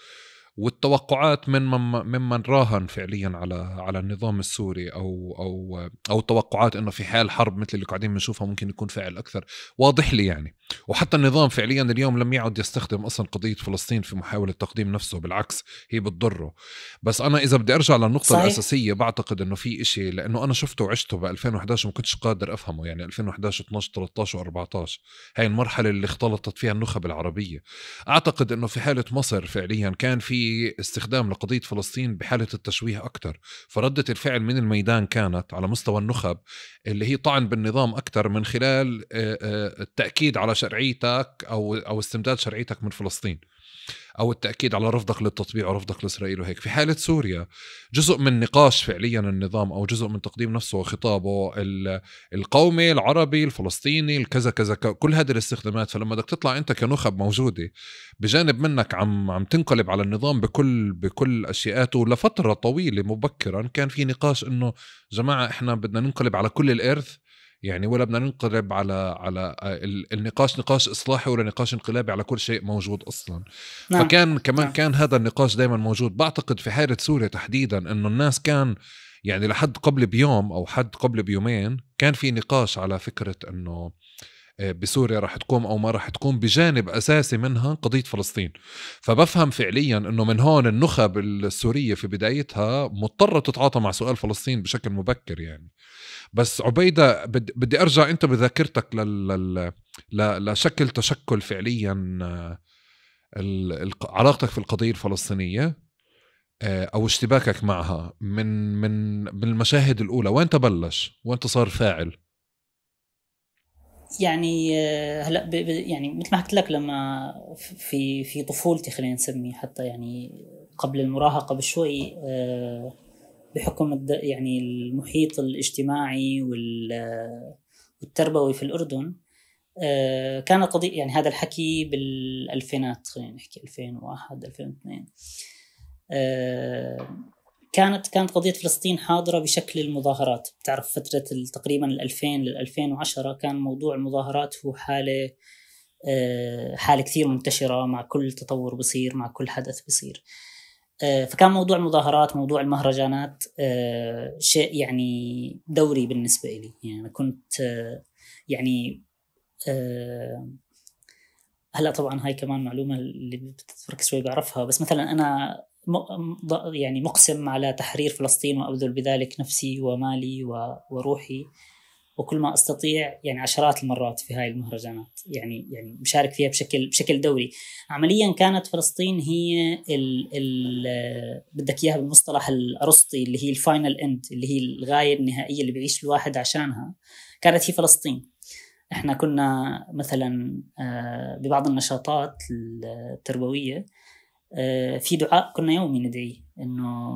والتوقعات من ممن راهن فعليا على على النظام السوري او او او توقعات انه في حال حرب مثل اللي قاعدين بنشوفها ممكن يكون فعل اكثر واضح لي يعني وحتى النظام فعليا اليوم لم يعد يستخدم اصلا قضيه فلسطين في محاوله تقديم نفسه بالعكس هي بتضره بس انا اذا بدي ارجع للنقطه صحيح. الاساسيه بعتقد انه في إشي لانه انا شفته وعشته ب 2011 ما كنتش قادر افهمه يعني 2011 12 13 و14 هاي المرحله اللي اختلطت فيها النخب العربيه اعتقد انه في حاله مصر فعليا كان في استخدام لقضيه فلسطين بحاله التشويه اكثر فرده الفعل من الميدان كانت على مستوى النخب اللي هي طعن بالنظام اكثر من خلال آه، آه، التاكيد على شرعيتك او او استمداد شرعيتك من فلسطين او التاكيد على رفضك للتطبيع ورفضك لاسرائيل وهيك في حاله سوريا جزء من نقاش فعليا النظام او جزء من تقديم نفسه وخطابه القومي العربي الفلسطيني الكذا كذا كل هذه الاستخدامات فلما بدك تطلع انت كنخب موجوده بجانب منك عم عم تنقلب على النظام بكل بكل اشياءاته لفتره طويله مبكرا كان في نقاش انه جماعه احنا بدنا ننقلب على كل الارث يعني ولا بدنا ننقلب على على آه، النقاش نقاش اصلاحي ولا نقاش انقلابي على كل شيء موجود اصلا نعم. فكان كمان نعم. كان هذا النقاش دائما موجود بعتقد في حاله سوريا تحديدا انه الناس كان يعني لحد قبل بيوم او حد قبل بيومين كان في نقاش على فكره انه آه، بسوريا راح تقوم او ما راح تقوم بجانب اساسي منها قضيه فلسطين فبفهم فعليا انه من هون النخب السوريه في بدايتها مضطره تتعاطى مع سؤال فلسطين بشكل مبكر يعني بس عبيده بدي ارجع انت بذاكرتك لل... لشكل تشكل فعليا علاقتك في القضيه الفلسطينيه آه، او اشتباكك معها من من من المشاهد الاولى وين تبلش وين صار فاعل يعني آه، هلا ب... يعني مثل ما حكيت لك لما في في طفولتي خلينا نسميه حتى يعني قبل المراهقه بشوي أه بحكم يعني المحيط الاجتماعي والتربوي في الأردن آه، كان قضية يعني هذا الحكي بالألفينات خلينا نحكي 2001 2002 آه، كانت كانت قضية فلسطين حاضرة بشكل المظاهرات بتعرف فترة تقريبا 2000 لل 2010 كان موضوع المظاهرات هو حالة آه، حالة كثير منتشرة مع كل تطور بصير مع كل حدث بصير آه، فكان موضوع المظاهرات موضوع المهرجانات آه، شيء يعني دوري بالنسبة لي يعني أنا كنت آه، يعني هلا طبعا هاي كمان معلومة اللي بتفرك شوي بعرفها بس مثلا أنا يعني مقسم على تحرير فلسطين وأبذل بذلك نفسي ومالي وروحي وكل ما استطيع يعني عشرات المرات في هاي المهرجانات يعني يعني مشارك فيها بشكل بشكل دوري عمليا كانت فلسطين هي ال ال بدك اياها بالمصطلح الارسطي اللي هي الفاينل اند اللي هي الغايه النهائيه اللي بيعيش الواحد عشانها كانت هي فلسطين احنا كنا مثلا آه، ببعض النشاطات التربويه آه، في دعاء كنا يومي ندعيه انه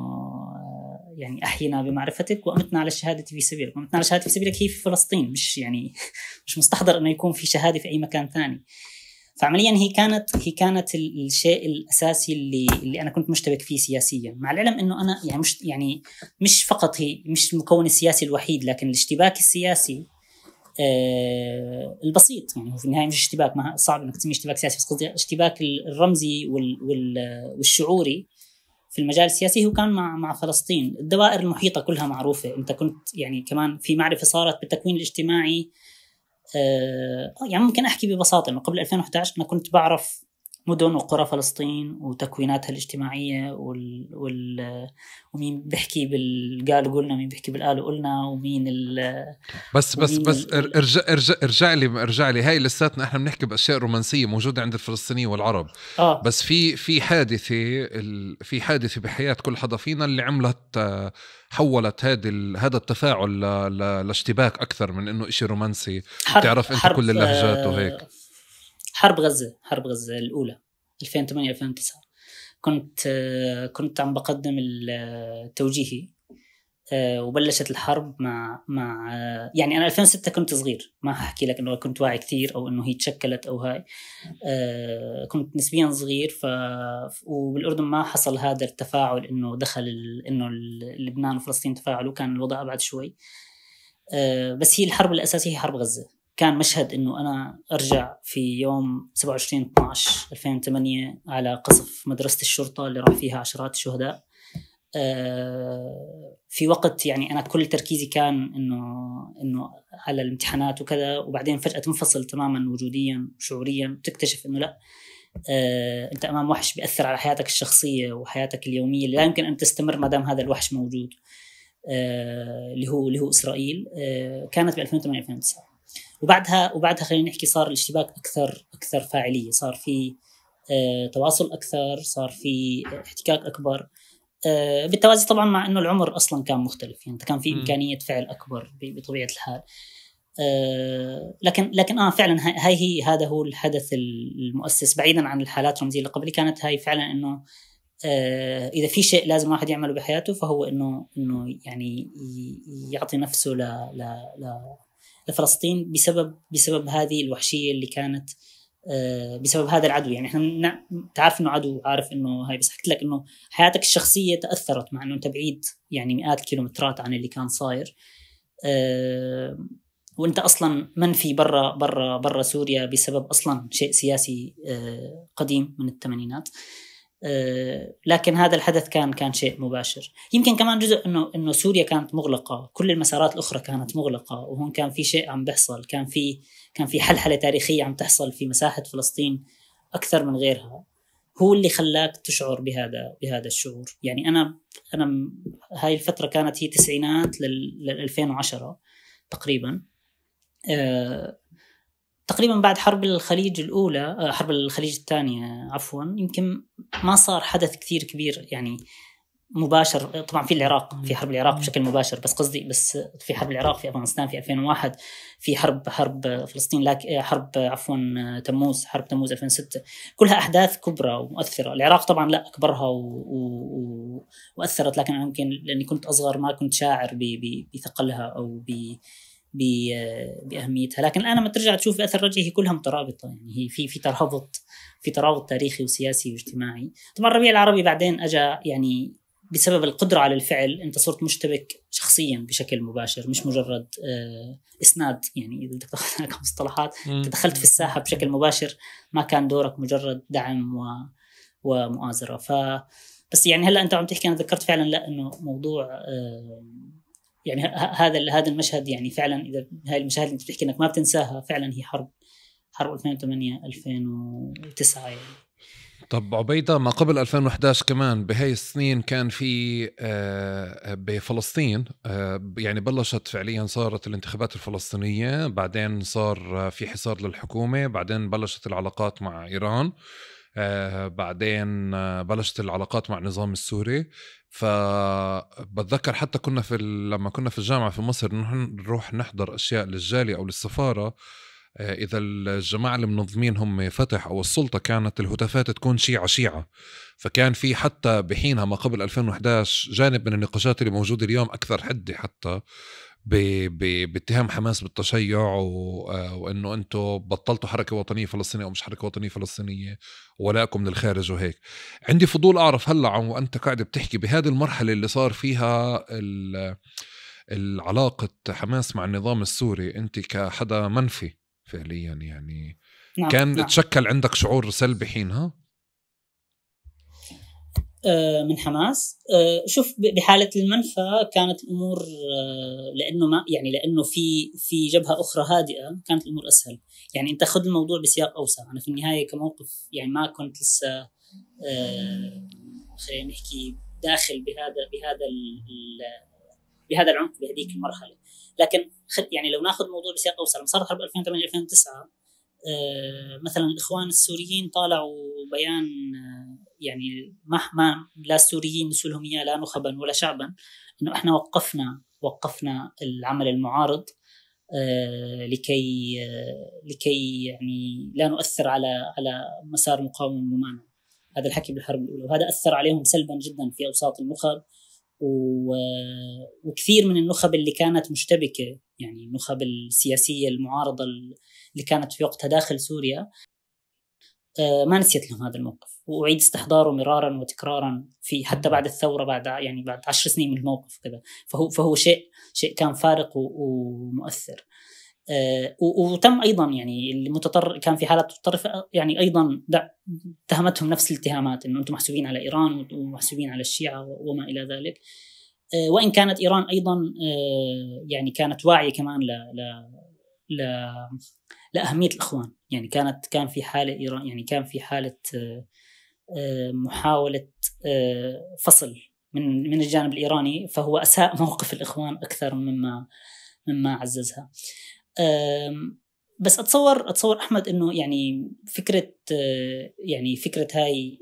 يعني احينا بمعرفتك وامتنا على الشهاده في سبيلك، وامتنا على الشهاده في سبيلك هي في فلسطين مش يعني *laughs* مش مستحضر انه يكون في شهاده في اي مكان ثاني. فعمليا هي كانت هي كانت الشيء الاساسي اللي اللي انا كنت مشتبك فيه سياسيا، مع العلم انه انا يعني مش يعني مش فقط هي مش المكون السياسي الوحيد لكن الاشتباك السياسي آه البسيط يعني هو في النهايه مش اشتباك ما صعب انك تسميه اشتباك سياسي بس قصدي اشتباك الرمزي وال وال والشعوري في المجال السياسي هو كان مع مع فلسطين الدوائر المحيطه كلها معروفه انت كنت يعني كمان في معرفه صارت بالتكوين الاجتماعي آه، يعني ممكن احكي ببساطه انه قبل 2011 انا كنت بعرف مدن وقرى فلسطين وتكويناتها الاجتماعية وال... وال... ومين بيحكي بالقال قلنا مين بيحكي بالقال قلنا ومين ال... بس بس ومين بس ال... ارجع ارجع ارجع لي ارجع لي هاي لساتنا احنا بنحكي باشياء رومانسيه موجوده عند الفلسطينيين والعرب آه. بس في في حادثه ال... في حادثه بحياه كل حدا فينا اللي عملت آه، حولت هذه ال... هذا التفاعل ل... ل... لاشتباك اكثر من انه شيء رومانسي بتعرف انت كل اللهجات وهيك آه، حرب غزة حرب غزة الأولى 2008 2009 كنت آه، كنت عم بقدم التوجيهي آه، آه، وبلشت الحرب مع مع يعني انا 2006 كنت صغير ما ححكي لك انه كنت واعي كثير او انه هي تشكلت او هاي كنت نسبيا صغير ف وبالاردن ما حصل هذا التفاعل انه دخل ال... انه لبنان وفلسطين تفاعلوا كان الوضع ابعد شوي بس هي الحرب الاساسيه هي حرب غزه كان مشهد انه انا ارجع في يوم 27 12 2008 على قصف مدرسه الشرطه اللي راح فيها عشرات الشهداء آه، في وقت يعني انا كل تركيزي كان انه انه على الامتحانات وكذا وبعدين فجاه تنفصل تماما وجوديا وشعوريا تكتشف انه لا آه، انت امام وحش بياثر على حياتك الشخصيه وحياتك اليوميه اللي لا يمكن ان تستمر ما دام هذا الوحش موجود آه، اللي هو اللي هو اسرائيل كانت ب 2008 2009 وبعدها وبعدها خلينا نحكي صار الاشتباك اكثر اكثر فاعليه صار في آه تواصل اكثر صار في احتكاك اكبر آه بالتوازي طبعا مع انه العمر اصلا كان مختلف يعني كان في امكانيه فعل اكبر بطبيعه الحال آه، لكن لكن اه فعلا هاي هي هذا هو الحدث المؤسس بعيدا عن الحالات الرمزيه اللي قبل كانت هاي فعلا انه آه اذا في شيء لازم الواحد يعمله بحياته فهو انه انه يعني يعطي نفسه ل ل لفلسطين بسبب بسبب هذه الوحشيه اللي كانت آه، بسبب هذا العدو يعني احنا تعرف انه عدو عارف انه هاي بس حكيت لك انه حياتك الشخصيه تاثرت مع انه انت بعيد يعني مئات الكيلومترات عن اللي كان صاير آه، وانت اصلا منفي برا برا برا سوريا بسبب اصلا شيء سياسي آه، قديم من الثمانينات آه، لكن هذا الحدث كان كان شيء مباشر يمكن كمان جزء انه انه سوريا كانت مغلقه كل المسارات الاخرى كانت مغلقه وهون كان في شيء عم بيحصل كان في كان في حلحله تاريخيه عم تحصل في مساحه فلسطين اكثر من غيرها هو اللي خلاك تشعر بهذا بهذا الشعور يعني انا انا هاي الفتره كانت هي تسعينات لل 2010 تقريبا آه، تقريبا بعد حرب الخليج الأولى آه، حرب الخليج الثانية عفوا يمكن ما صار حدث كثير كبير يعني مباشر طبعا في العراق في حرب العراق بشكل مباشر بس قصدي بس في حرب العراق في افغانستان في 2001 في حرب حرب فلسطين لك آه، حرب عفوا آه، تموز حرب تموز 2006 كلها احداث كبرى ومؤثره العراق طبعا لا اكبرها و... و... واثرت لكن يمكن لاني كنت اصغر ما كنت شاعر بثقلها او ب... باهميتها لكن الان لما ترجع تشوف اثر رجعي هي كلها مترابطه يعني هي في في ترابط في ترابط تاريخي وسياسي واجتماعي طبعا الربيع العربي بعدين اجى يعني بسبب القدره على الفعل انت صرت مشتبك شخصيا بشكل مباشر مش مجرد آه، اسناد يعني اذا بدك تاخذ هناك مصطلحات انت دخلت في الساحه بشكل مباشر ما كان دورك مجرد دعم و ومؤازره ف بس يعني هلا انت عم تحكي انا ذكرت فعلا لا انه موضوع آه، يعني هذا هذا المشهد يعني فعلا اذا هاي المشاهد اللي انت بتحكي انك ما بتنساها فعلا هي حرب حرب 2008 2009 يعني طب عبيدة ما قبل 2011 كمان بهاي السنين كان في آه، آه، بفلسطين آه، يعني بلشت فعليا صارت الانتخابات الفلسطينية بعدين صار في حصار للحكومة بعدين بلشت العلاقات مع إيران آه بعدين آه بلشت العلاقات مع النظام السوري فبتذكر حتى كنا في لما كنا في الجامعه في مصر نروح نحضر اشياء للجاليه او للسفاره آه، اذا الجماعه المنظمين هم فتح او السلطه كانت الهتافات تكون شيعه شيعه فكان في حتى بحينها ما قبل 2011 جانب من النقاشات اللي موجوده اليوم اكثر حده حتى باتهام حماس بالتشيع آه، وانه انتم بطلتوا حركه وطنيه فلسطينيه او مش حركه وطنيه فلسطينيه ولاكم للخارج وهيك عندي فضول اعرف هلا وانت قاعد بتحكي بهذه المرحله اللي صار فيها العلاقة حماس مع النظام السوري انت كحدا منفي فعليا يعني نعم. كان نعم. تشكل عندك شعور سلبي حينها آه، من حماس آه، شوف بحاله المنفى كانت الامور آه، لانه ما يعني لانه في في جبهه اخرى هادئه كانت الامور اسهل يعني انت خذ الموضوع بسياق اوسع انا في النهايه كموقف يعني ما كنت لسه خلينا نحكي داخل بهذا بهذا بهذا العمق بهذيك المرحله لكن يعني لو ناخذ الموضوع بسياق اوسع لما صارت حرب 2008 2009 مثلا الاخوان السوريين طالعوا بيان يعني مهما لا السوريين نسولهم اياه لا نخبا ولا شعبا انه احنا وقفنا وقفنا العمل المعارض آه، لكي آه، لكي يعني لا نؤثر على على مسار مقاومه الممانعه هذا الحكي بالحرب الاولى وهذا اثر عليهم سلبا جدا في اوساط النخب آه، وكثير من النخب اللي كانت مشتبكه يعني النخب السياسيه المعارضه اللي كانت في وقتها داخل سوريا آه، ما نسيت لهم هذا الموقف واعيد استحضاره مرارا وتكرارا في حتى بعد الثوره بعد يعني بعد عشر سنين من الموقف كذا فهو فهو شيء شيء كان فارق ومؤثر آه، وتم ايضا يعني المتطرف كان في حالات متطرفه يعني ايضا اتهمتهم نفس الاتهامات انه انتم محسوبين على ايران ومحسوبين على الشيعه وما الى ذلك آه، وان كانت ايران ايضا يعني كانت واعيه كمان ل ل لاهميه الاخوان يعني كانت كان في حاله ايران يعني كان في حاله آه، آه، محاوله آه، فصل من من الجانب الايراني فهو اساء *laughs* موقف الاخوان اكثر مما مما عززها بس اتصور اتصور احمد انه يعني فكره يعني فكره هاي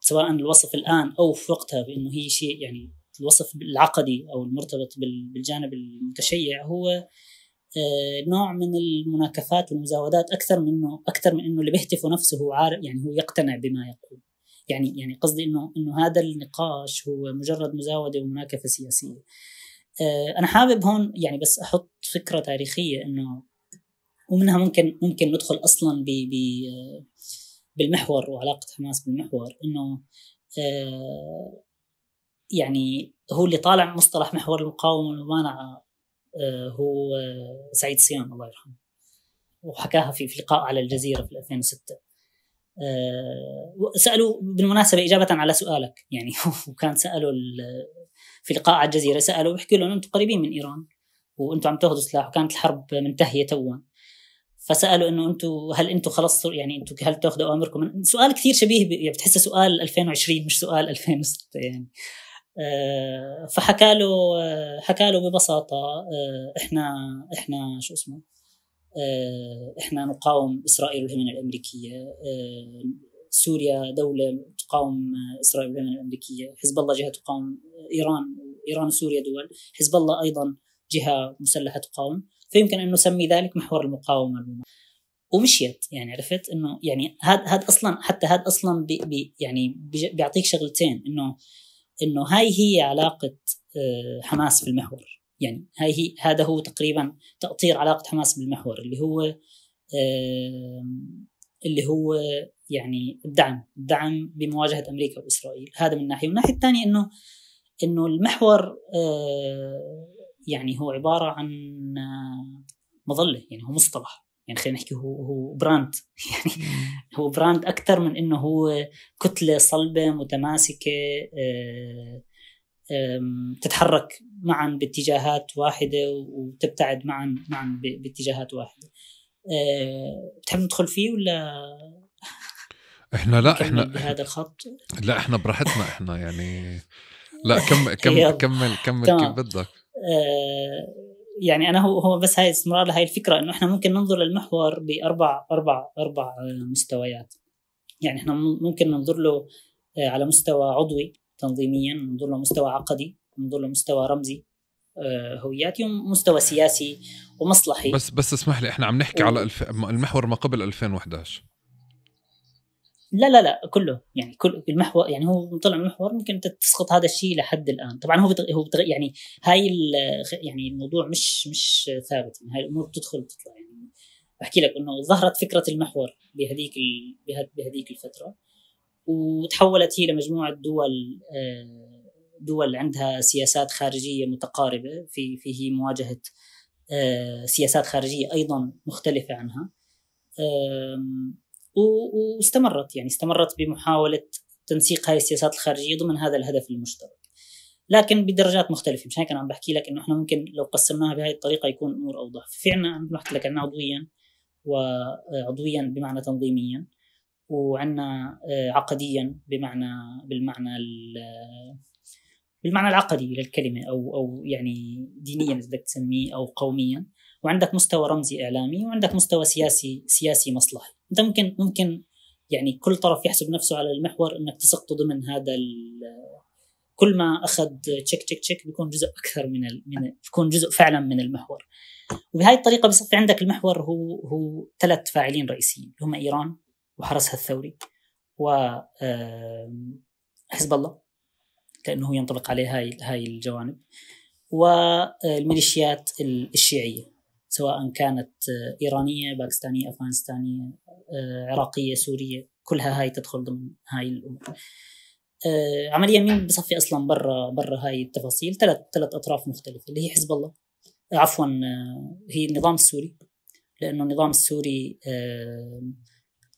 سواء الوصف الان او في وقتها بانه هي شيء يعني الوصف العقدي او المرتبط بالجانب المتشيع هو آه، نوع من المناكفات والمزاودات اكثر من انه اكثر من انه اللي بيهتفه نفسه هو عارف يعني هو يقتنع بما يقول يعني يعني قصدي انه انه هذا النقاش هو مجرد مزاوده ومناكفه سياسيه آه، انا حابب هون يعني بس احط فكره تاريخيه انه ومنها ممكن ممكن ندخل اصلا ب بالمحور وعلاقه حماس بالمحور انه آه، يعني هو اللي طالع مصطلح محور المقاومه والممانعه آه، هو سعيد صيام الله يرحمه وحكاها في في لقاء على الجزيره في 2006 آه، سالوا بالمناسبه اجابه على سؤالك يعني *laughs* وكان سالوا في لقاء على الجزيره سالوا بيحكوا لهم انتم قريبين من ايران وانتم عم تاخذوا سلاح وكانت الحرب منتهيه توا فسالوا انه انتم هل انتم خلص يعني انتم هل تاخذوا اوامركم سؤال كثير شبيه يعني بتحسه سؤال 2020 مش سؤال 2006 يعني آه، فحكى له آه، حكى له ببساطه آه، احنا احنا شو اسمه احنا نقاوم اسرائيل والهيمنه الامريكيه سوريا دوله تقاوم اسرائيل والهيمنه الامريكيه حزب الله جهه تقاوم ايران ايران وسوريا دول حزب الله ايضا جهه مسلحه تقاوم فيمكن أن نسمي ذلك محور المقاومه ومشيت يعني عرفت انه يعني هذا هذا اصلا حتى هذا اصلا بي بي يعني بيعطيك شغلتين انه انه هاي هي علاقه آه، حماس بالمحور يعني هاي هي هذا هو تقريبا تأطير علاقة حماس بالمحور اللي هو اللي هو يعني الدعم الدعم بمواجهة أمريكا وإسرائيل هذا من ناحية والناحية الثانية إنه إنه المحور آه، يعني هو عبارة عن آه، مظلة يعني هو مصطلح يعني خلينا نحكي هو هو براند *laughs* يعني هو براند اكثر من انه هو كتله صلبه متماسكه آه، تتحرك معا باتجاهات واحده وتبتعد معا معا باتجاهات واحده بتحب آه، ندخل فيه ولا *laughs* احنا لا احنا بهذا الخط لا احنا براحتنا احنا يعني لا كم كمل *laughs* كمل كمل كيف بدك آه، يعني انا هو هو بس هاي استمرار لهي الفكره انه احنا ممكن ننظر للمحور باربع اربع اربع مستويات يعني احنا ممكن ننظر له آه، على مستوى عضوي تنظيميا ننظر له مستوى عقدي ننظر له مستوى رمزي آه، هوياتي ومستوى سياسي ومصلحي بس بس اسمح لي احنا عم نحكي و... على الف... المحور ما قبل 2011 لا لا لا كله يعني كل المحور يعني هو طلع من محور ممكن انت تسقط هذا الشيء لحد الان طبعا هو بتغ... هو بتغ... يعني هاي ال... يعني الموضوع مش مش ثابت يعني هاي الامور بتدخل وتطلع يعني بحكي لك انه ظهرت فكره المحور بهذيك ال... بهذيك الفتره وتحولت هي لمجموعه دول آه، دول عندها سياسات خارجيه متقاربه في في هي مواجهه آه، سياسات خارجيه ايضا مختلفه عنها واستمرت يعني استمرت بمحاولة تنسيق هذه السياسات الخارجية ضمن هذا الهدف المشترك لكن بدرجات مختلفة مش هيك أنا عم بحكي لك إنه إحنا ممكن لو قسمناها بهذه الطريقة يكون الأمور أوضح في عنا أنا بحكي لك عنا عضويا وعضويا بمعنى تنظيميا وعنا آه، عقديا بمعنى بالمعنى بالمعنى العقدي للكلمة أو أو يعني دينيا إذا بدك تسميه أو قوميا وعندك مستوى رمزي إعلامي وعندك مستوى سياسي سياسي مصلحي انت ممكن ممكن يعني كل طرف يحسب نفسه على المحور انك تسقطه ضمن هذا كل ما اخذ تشيك تشيك تشيك بيكون جزء اكثر من ال... من بيكون جزء فعلا من المحور وبهذه الطريقه بصفي عندك المحور هو هو ثلاث فاعلين رئيسيين هم ايران وحرسها الثوري و حزب الله لانه ينطبق عليه هاي هاي الجوانب والميليشيات آه، الشيعيه سواء كانت آه، إيرانية باكستانية أفغانستانية آه، عراقية سورية كلها هاي تدخل ضمن هاي الأمور آه، عمليا مين بصفي اصلا برا برا هاي التفاصيل ثلاث ثلاث اطراف مختلفه اللي هي حزب الله عفوا هي النظام السوري لانه النظام السوري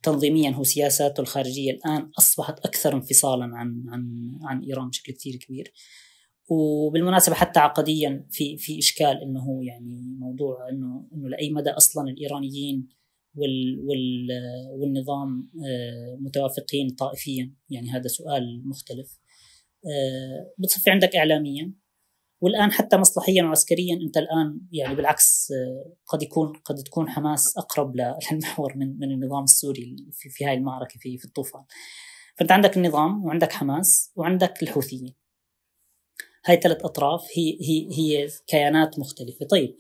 تنظيميا هو سياساته الخارجيه الان اصبحت اكثر انفصالا عن عن عن ايران بشكل كثير كبير وبالمناسبه حتى عقديا في في اشكال انه هو يعني موضوع انه انه لاي مدى اصلا الايرانيين وال وال والنظام آه، متوافقين طائفيا يعني هذا سؤال مختلف آه، بتصفي عندك اعلاميا والان حتى مصلحيا وعسكريا انت الان يعني بالعكس آه، قد يكون قد تكون حماس اقرب *laughs* للمحور من من النظام السوري في في هاي المعركه في في الطوفان فانت عندك النظام وعندك حماس وعندك الحوثيين هاي ثلاث اطراف هي هي هي كيانات مختلفه طيب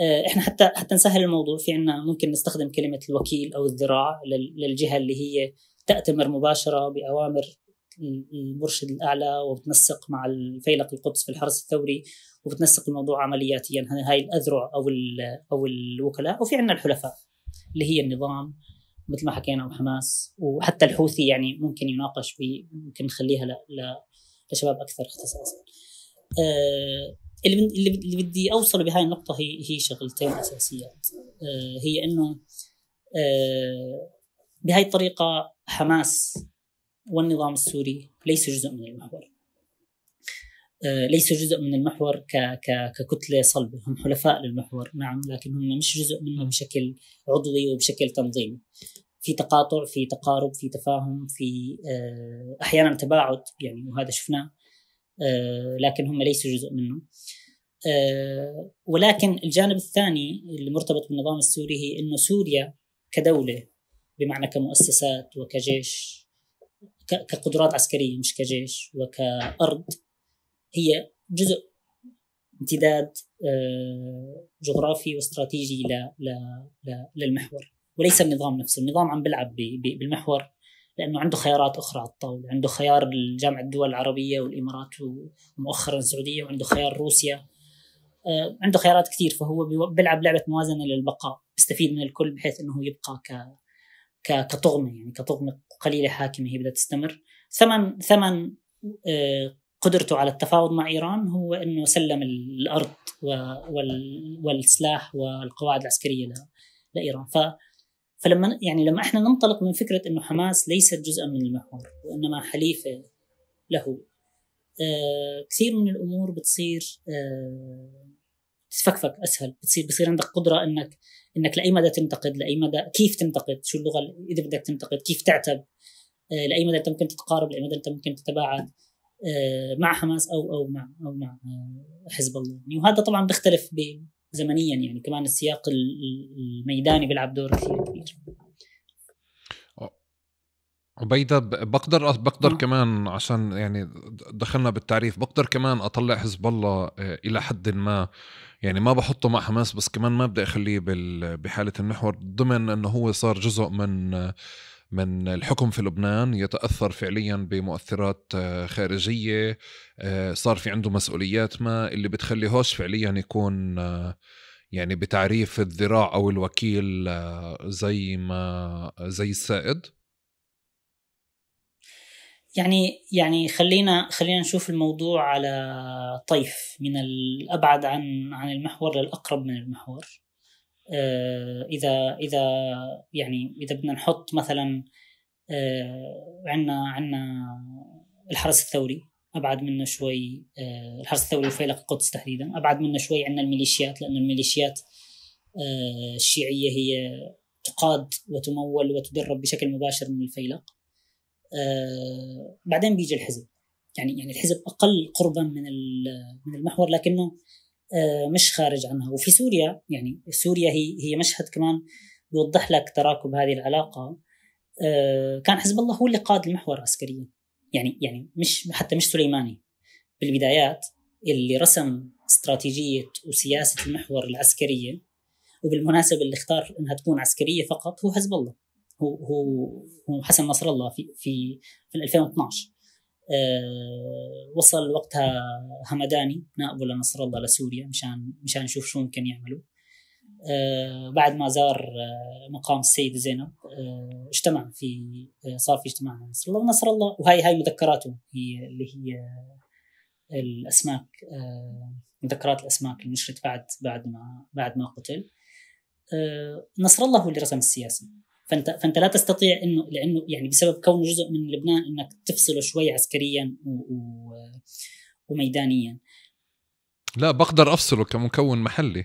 آه، احنا حتى حتى نسهل الموضوع في عندنا ممكن نستخدم كلمه الوكيل او الذراع للجهه اللي هي تاتمر مباشره باوامر المرشد الاعلى وبتنسق مع الفيلق القدس في الحرس الثوري وبتنسق الموضوع عملياتيا يعني هاي الاذرع او او الوكلاء وفي عندنا الحلفاء اللي هي النظام مثل ما حكينا وحماس وحتى الحوثي يعني ممكن يناقش ممكن نخليها لشباب اكثر اختصاصا. آه، اللي اللي بدي اوصله بهاي النقطه هي هي شغلتين اساسيات آه، هي انه آه، بهاي الطريقه حماس والنظام السوري ليس جزء من المحور ليس جزء من المحور ككتله صلبه هم حلفاء للمحور نعم لكن هم مش جزء منه بشكل عضوي وبشكل تنظيمي في تقاطع في تقارب في تفاهم في احيانا تباعد يعني وهذا شفناه آه، لكن هم ليسوا جزء منه آه، ولكن الجانب الثاني اللي مرتبط بالنظام السوري هي انه سوريا كدوله بمعنى كمؤسسات وكجيش كقدرات عسكريه مش كجيش وكارض هي جزء امتداد آه، جغرافي واستراتيجي للمحور وليس النظام نفسه، النظام عم بيلعب بالمحور لانه عنده خيارات اخرى على الطاوله، عنده خيار جامعه الدول العربيه والامارات ومؤخرا السعوديه وعنده خيار روسيا آه، عنده خيارات كثير فهو بيلعب لعبه موازنه للبقاء، بيستفيد من الكل بحيث انه يبقى ك كطغمه يعني كطغمه قليله حاكمه هي بدها تستمر ثمن ثمن آه، قدرته على التفاوض مع ايران هو انه سلم الارض والسلاح والقواعد العسكريه لايران ف فلما يعني لما احنا ننطلق من فكره انه حماس ليست جزءا من المحور وانما حليفه له آه كثير من الامور بتصير آه تتفكفك اسهل بتصير بصير عندك قدره انك انك لاي مدى تنتقد لاي مدى كيف تنتقد شو اللغه اذا بدك تنتقد كيف تعتب آه لاي مدى انت ممكن تتقارب لاي مدى انت ممكن تتباعد آه، مع حماس او او مع او مع آه، حزب الله يعني وهذا طبعا بيختلف زمنيا يعني كمان السياق الميداني بيلعب دور كثير كبير عبيدة بقدر بقدر م. نعم. كمان عشان يعني دخلنا بالتعريف بقدر كمان اطلع حزب الله آه، الى حد ما يعني ما بحطه مع حماس بس كمان ما بدي اخليه بحاله المحور ضمن انه هو صار جزء من آه، من الحكم في لبنان يتاثر فعليا بمؤثرات آه، خارجيه آه، صار في عنده مسؤوليات ما اللي بتخليهوش فعليا يكون آه، يعني بتعريف الذراع او الوكيل زي ما زي السائد يعني يعني خلينا خلينا نشوف الموضوع على طيف من الابعد عن عن المحور للاقرب من المحور آه، اذا اذا يعني اذا بدنا نحط مثلا آه، عندنا عندنا الحرس الثوري ابعد منه شوي آه، الحرس الثوري وفيلق القدس تحديدا ابعد منه شوي عندنا الميليشيات لان الميليشيات الشيعيه هي تقاد وتمول وتدرب بشكل مباشر من الفيلق بعدين بيجي الحزب يعني يعني الحزب اقل قربا من من المحور لكنه آه، مش خارج عنها وفي سوريا يعني سوريا هي هي مشهد كمان بيوضح لك تراكب هذه العلاقه آه، كان حزب الله هو اللي قاد المحور عسكريا يعني يعني مش حتى مش سليماني بالبدايات اللي رسم استراتيجيه وسياسه المحور العسكريه وبالمناسبه اللي اختار انها تكون عسكريه فقط هو حزب الله هو هو هو حسن نصر الله في في في 2012 آه، وصل وقتها همداني نائبه لنصر الله لسوريا مشان مشان نشوف شو ممكن يعملوا آه، بعد ما زار آه، مقام السيدة زينب اجتمع في صار في اجتماع مع نصر الله ونصر الله وهي هاي مذكراته هي اللي هي الاسماك مذكرات الاسماك اللي نشرت بعد بعد ما بعد ما قتل نصر الله هو اللي رسم السياسه فانت فانت لا تستطيع انه لانه يعني بسبب كونه جزء من لبنان انك تفصله شوي عسكريا و و وميدانيا لا بقدر افصله كمكون محلي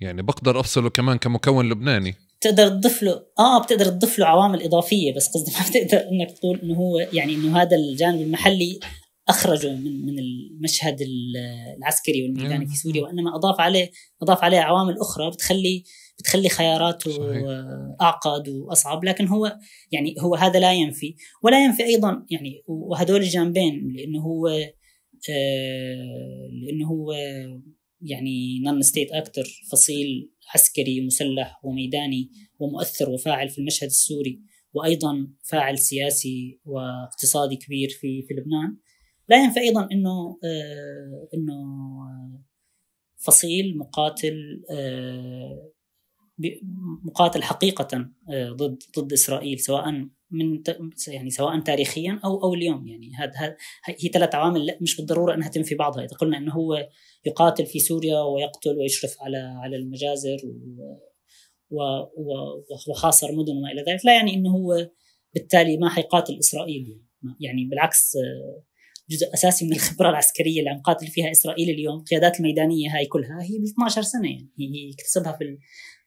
يعني بقدر افصله كمان كمكون لبناني بتقدر تضيف له اه بتقدر تضيف له عوامل اضافيه بس قصدي ما *laughs* بتقدر انك تقول انه هو يعني انه هذا الجانب المحلي اخرجه من من المشهد العسكري والميداني في سوريا وانما اضاف عليه اضاف عليه عوامل اخرى بتخلي تخلي خياراته اعقد واصعب لكن هو يعني هو هذا لا ينفي ولا ينفي ايضا يعني وهذول الجانبين لانه هو آه، لانه هو يعني نون ستيت اكتر فصيل عسكري ومسلح وميداني ومؤثر وفاعل في المشهد السوري وايضا فاعل سياسي واقتصادي كبير في في لبنان لا ينفي ايضا انه آه، انه فصيل مقاتل آه، مقاتل حقيقة آه، ضد ضد إسرائيل سواء من يعني سواء تاريخيا أو أو اليوم يعني هذا هي ثلاث عوامل مش بالضرورة أنها تنفي بعضها إذا قلنا أنه هو يقاتل في سوريا ويقتل ويشرف على على المجازر وحاصر مدن وما إلى ذلك لا يعني أنه هو بالتالي ما حيقاتل إسرائيل يعني بالعكس آه، جزء اساسي من الخبره العسكريه اللي عم قاتل فيها اسرائيل اليوم القيادات الميدانيه هاي كلها هي ب 12 سنه يعني هي اكتسبها في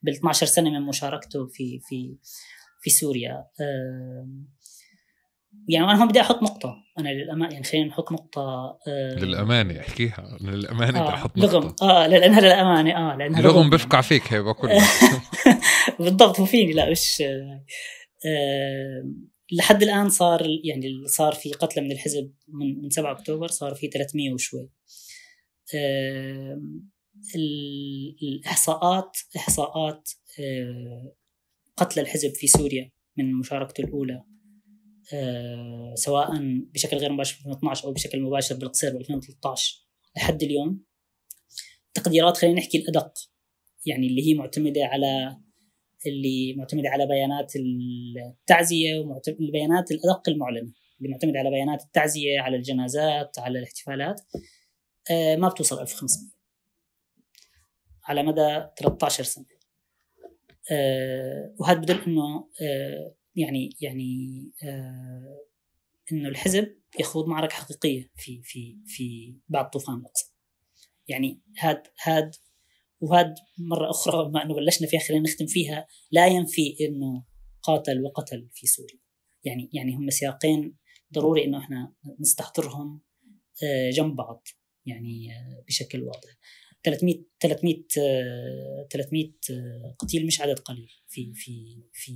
بال 12 سنه من مشاركته في في في سوريا يعني انا هون بدي احط نقطه انا للامانه يعني خلينا نحط نقطه للامانه احكيها للامانه بدي آه، احط نقطه لغم اه لانها للامانه اه لانها لغم, لغم بفقع فيك هي بقول *laughs* بالضبط مو فيني لا مش آه لحد الان صار يعني صار في قتلى من الحزب من 7 اكتوبر صار في 300 وشوي الاحصاءات احصاءات آه، قتلى الحزب في سوريا من مشاركته الاولى آه، سواء بشكل غير مباشر في 2012 او بشكل مباشر بالقصير ب 2013 لحد اليوم تقديرات خلينا نحكي الادق يعني اللي هي معتمده على اللي معتمده على بيانات التعزيه والبيانات الادق المعلنه اللي معتمده على بيانات التعزيه على الجنازات على الاحتفالات آه، ما بتوصل 1500 على مدى 13 سنه أه وهذا بدل انه أه يعني يعني أه انه الحزب يخوض معركه حقيقيه في في في بعد طوفان الاقصى يعني هاد هاد وهاد مرة أخرى بما أنه بلشنا فيها خلينا نختم فيها لا ينفي أنه قاتل وقتل في سوريا يعني يعني هم سياقين ضروري أنه إحنا نستحضرهم آه، جنب بعض يعني آه، بشكل واضح 300 300 300 قتيل مش عدد قليل في في في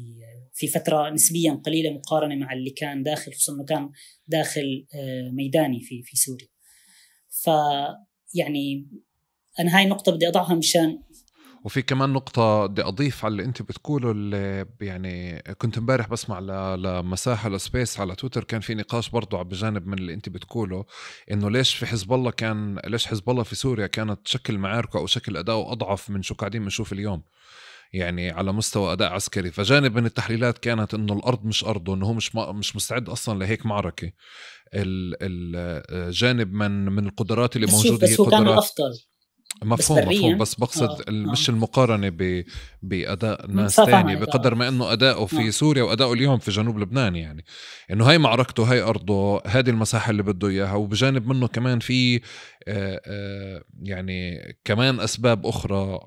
في فتره نسبيا قليله مقارنه مع اللي كان داخل خصوصا انه كان داخل آه، ميداني في في سوريا. ف يعني انا هاي النقطه بدي اضعها مشان وفي كمان نقطة بدي أضيف على اللي أنت بتقوله اللي يعني كنت امبارح بسمع لمساحة لسبيس على تويتر كان في نقاش برضه بجانب من اللي أنت بتقوله إنه ليش في حزب الله كان ليش حزب الله في سوريا كانت شكل معاركه أو شكل أداؤه أضعف من شو قاعدين بنشوف اليوم يعني على مستوى اداء عسكري فجانب من التحليلات كانت انه الارض مش ارضه انه هو مش مش مستعد اصلا لهيك معركه الجانب من من القدرات اللي موجوده بس هو قدرات كان مفهوم بس مفهوم بس بقصد آه. مش آه. المقارنه ب... باداء ناس ثانيه بقدر ما انه اداؤه آه. في آه. سوريا واداؤه اليوم في جنوب لبنان يعني انه هاي معركته هاي ارضه هذه المساحه اللي بده اياها وبجانب منه كمان في آآ آه، آآ يعني كمان اسباب اخرى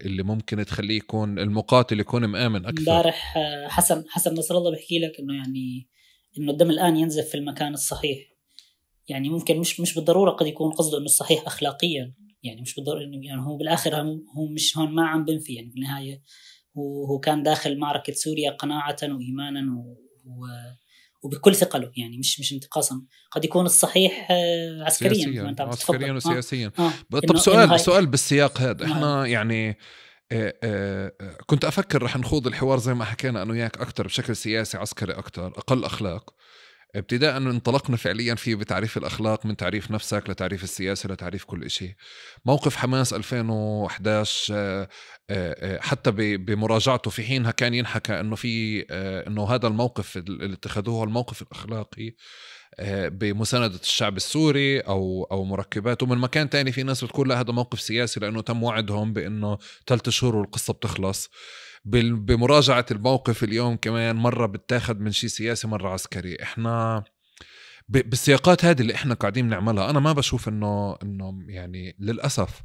اللي ممكن تخليه يكون المقاتل يكون مآمن اكثر امبارح حسن حسن نصر الله بحكي لك انه يعني انه الدم الان ينزف في المكان الصحيح يعني ممكن مش مش بالضروره قد يكون قصده انه الصحيح اخلاقيا يعني مش بالضروري انه يعني هو بالاخر هو مش هون ما عم بنفي يعني بالنهايه هو هو كان داخل معركه سوريا قناعه وايمانا و, و وبكل ثقله يعني مش مش انتقاصا قد يكون الصحيح آه، عسكريا سياسيا, عسكريا آه. وسياسيا آه. آه. طب سؤال هاي... سؤال بالسياق هذا نعم. احنا يعني، آه. يعني كنت افكر رح نخوض الحوار زي ما حكينا انا وياك اكثر بشكل سياسي عسكري اكثر اقل اخلاق ابتداء انطلقنا فعليا فيه بتعريف الاخلاق من تعريف نفسك لتعريف السياسه لتعريف كل شيء موقف حماس 2011 آه، آه، آه، حتى بمراجعته في حينها كان ينحكى انه في انه هذا الموقف اللي اتخذوه الموقف الاخلاقي بمساندة الشعب السوري أو أو مركباته من مكان تاني في ناس بتقول لا هذا موقف سياسي لأنه تم وعدهم بأنه ثلاث شهور والقصة بتخلص بمراجعه الموقف اليوم كمان مره بتاخد من شيء سياسي مره عسكري احنا بالسياقات هذه اللي احنا قاعدين نعملها انا ما بشوف انه انه يعني للاسف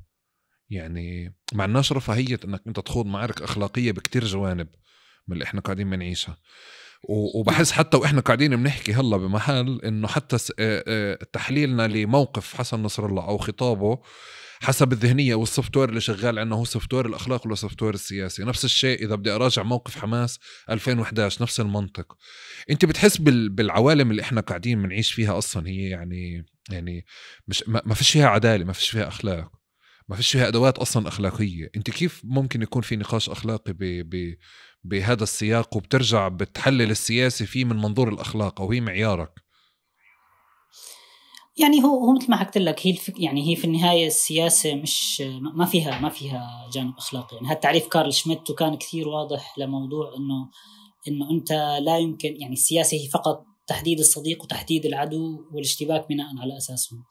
يعني ما عندناش رفاهيه انك انت تخوض معارك اخلاقيه بكتير جوانب من اللي احنا قاعدين بنعيشها وبحس نعم. حتى واحنا قاعدين بنحكي هلا بمحل انه حتى تحليلنا لموقف حسن نصر الله او خطابه حسب الذهنيه والسوفت وير اللي شغال عندنا هو سوفت وير الاخلاق ولا سوفت وير السياسي نفس الشيء اذا بدي اراجع موقف حماس 2011 نفس المنطق انت بتحس بالعوالم اللي احنا قاعدين بنعيش فيها اصلا هي يعني يعني مش ما فيش فيها عداله ما فيش فيها اخلاق ما فيش فيها ادوات اصلا اخلاقيه انت كيف ممكن يكون في نقاش اخلاقي ب ب بهذا السياق وبترجع بتحلل السياسه فيه من منظور الاخلاق او هي معيارك يعني هو هو مثل ما حكيت لك هي الفك يعني هي في النهايه السياسه مش ما فيها ما فيها جانب اخلاقي يعني هذا تعريف كارل شميت وكان كثير واضح لموضوع انه انه انت لا يمكن يعني السياسه هي فقط تحديد الصديق وتحديد العدو والاشتباك بناء على اساسهم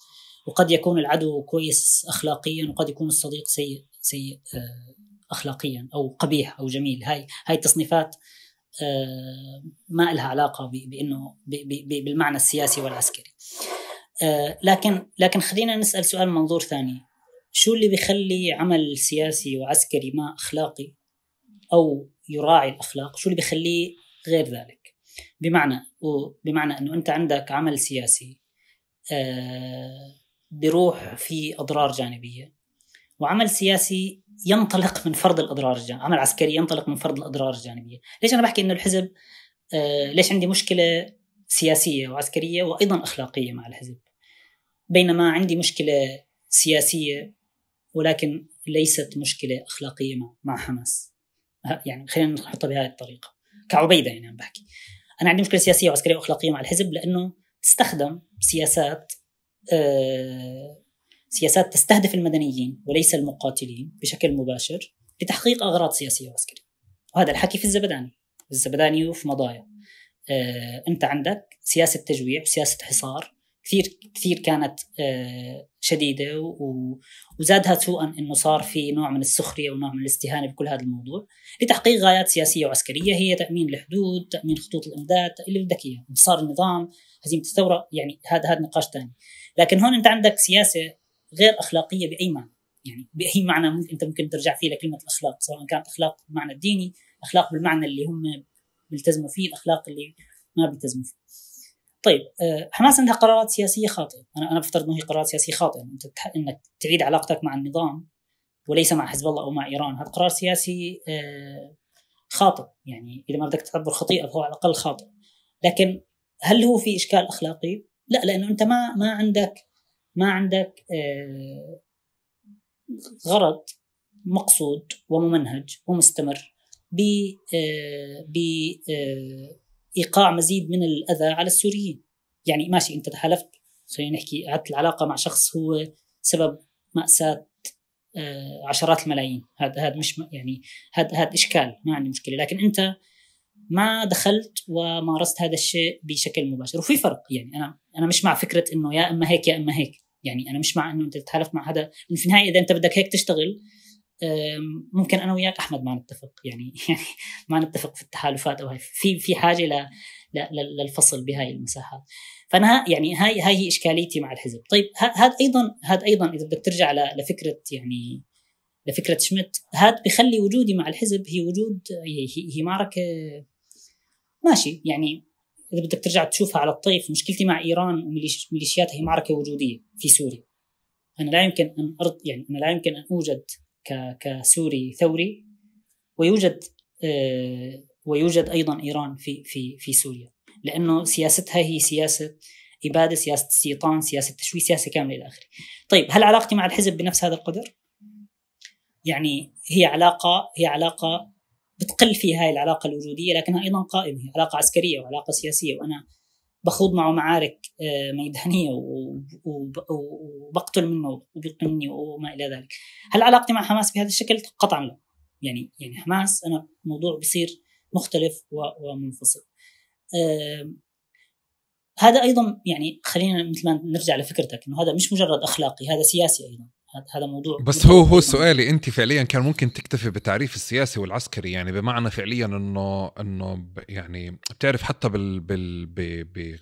وقد يكون العدو كويس اخلاقيا وقد يكون الصديق سيء سيء آه، اخلاقيا او قبيح او جميل هاي هاي التصنيفات آه، ما لها علاقه بانه بالمعنى السياسي والعسكري آه لكن لكن خلينا نسال سؤال منظور ثاني شو اللي بيخلي عمل سياسي وعسكري ما اخلاقي او يراعي الاخلاق شو اللي بيخليه غير ذلك بمعنى بمعنى انه انت عندك عمل سياسي آه بروح في اضرار جانبيه وعمل سياسي ينطلق من فرض الاضرار الجانبية عمل عسكري ينطلق من فرض الاضرار الجانبيه ليش انا بحكي انه الحزب آه ليش عندي مشكله سياسيه وعسكريه وايضا اخلاقيه مع الحزب بينما عندي مشكله سياسيه ولكن ليست مشكله اخلاقيه مع, حماس يعني خلينا نحطها بهذه الطريقه كعبيده يعني عم بحكي انا عندي مشكله سياسيه وعسكريه واخلاقيه مع الحزب لانه تستخدم سياسات آه سياسات تستهدف المدنيين وليس المقاتلين بشكل مباشر لتحقيق اغراض سياسيه وعسكريه وهذا الحكي في الزبداني في الزبداني وفي مضايا آه انت عندك سياسه تجويع وسياسه حصار كثير كثير كانت آه، شديده وزادها سوءا انه صار في نوع من السخريه ونوع من الاستهانه بكل هذا الموضوع لتحقيق غايات سياسيه وعسكريه هي تامين الحدود، تامين خطوط الامداد، اللي بدك اياه، انتصار النظام، هزيمه الثوره، يعني هذا هذا نقاش ثاني. لكن هون انت عندك سياسه غير اخلاقيه باي معنى، يعني باي معنى ممكن انت ممكن ترجع فيه لكلمه الاخلاق، سواء كانت اخلاق بالمعنى الديني، اخلاق بالمعنى اللي هم بيلتزموا فيه، الاخلاق اللي ما بيلتزموا فيه. طيب آه، حماس عندها قرارات سياسيه خاطئه انا انا بفترض انه هي قرارات سياسيه خاطئه انت انك تعيد علاقتك مع النظام وليس مع حزب الله او مع ايران هذا قرار سياسي آه، خاطئ يعني اذا ما بدك تعبر خطيئه فهو على الاقل خاطئ لكن هل هو في اشكال اخلاقي؟ لا لانه انت ما ما عندك ما عندك آه، غرض مقصود وممنهج ومستمر ب ب ايقاع مزيد من الاذى على السوريين يعني ماشي انت تحالفت خلينا نحكي عدت العلاقه مع شخص هو سبب ماساه آه عشرات الملايين هذا هذا مش يعني هذا هذا اشكال ما عندي مشكله لكن انت ما دخلت ومارست هذا الشيء بشكل مباشر وفي فرق يعني انا انا مش مع فكره انه يا اما هيك يا اما هيك يعني انا مش مع انه انت تتحالف مع هذا في النهايه اذا انت بدك هيك تشتغل ممكن انا وياك احمد ما نتفق يعني *laughs* يعني ما نتفق في التحالفات او هاي في في حاجه ل للفصل بهاي المساحات فانا يعني هاي هاي هي اشكاليتي مع الحزب طيب هذا ايضا هذا ايضا اذا بدك ترجع لفكره يعني لفكره شمت هذا بخلي وجودي مع الحزب هي وجود هي, هي معركه ماشي يعني اذا بدك ترجع تشوفها على الطيف مشكلتي مع ايران وميليشياتها هي معركه وجوديه في سوريا انا لا يمكن ان ارض يعني انا لا يمكن ان اوجد كسوري ثوري ويوجد آه، ويوجد ايضا ايران في في في سوريا لانه سياستها هي سياسه اباده، سياسه استيطان، سياسه تشويه، سياسه كامله الى اخره. طيب هل علاقتي مع الحزب بنفس هذا القدر؟ يعني هي علاقه هي علاقه بتقل في هاي العلاقه الوجوديه لكنها ايضا قائمه، هي علاقه عسكريه وعلاقه سياسيه وانا بخوض معه معارك آه، ميدانيه وبقتل منه وبيقتلني وما الى ذلك هل علاقتي مع حماس بهذا الشكل قطعا لا يعني يعني حماس انا موضوع بصير مختلف ومنفصل هذا ايضا يعني خلينا مثل ما نرجع لفكرتك انه هذا مش مجرد اخلاقي هذا سياسي ايضا هذا موضوع بس هو هو سؤالي انت فعليا كان ممكن تكتفي بالتعريف السياسي والعسكري يعني بمعنى فعليا انه انه يعني بتعرف حتى بال بال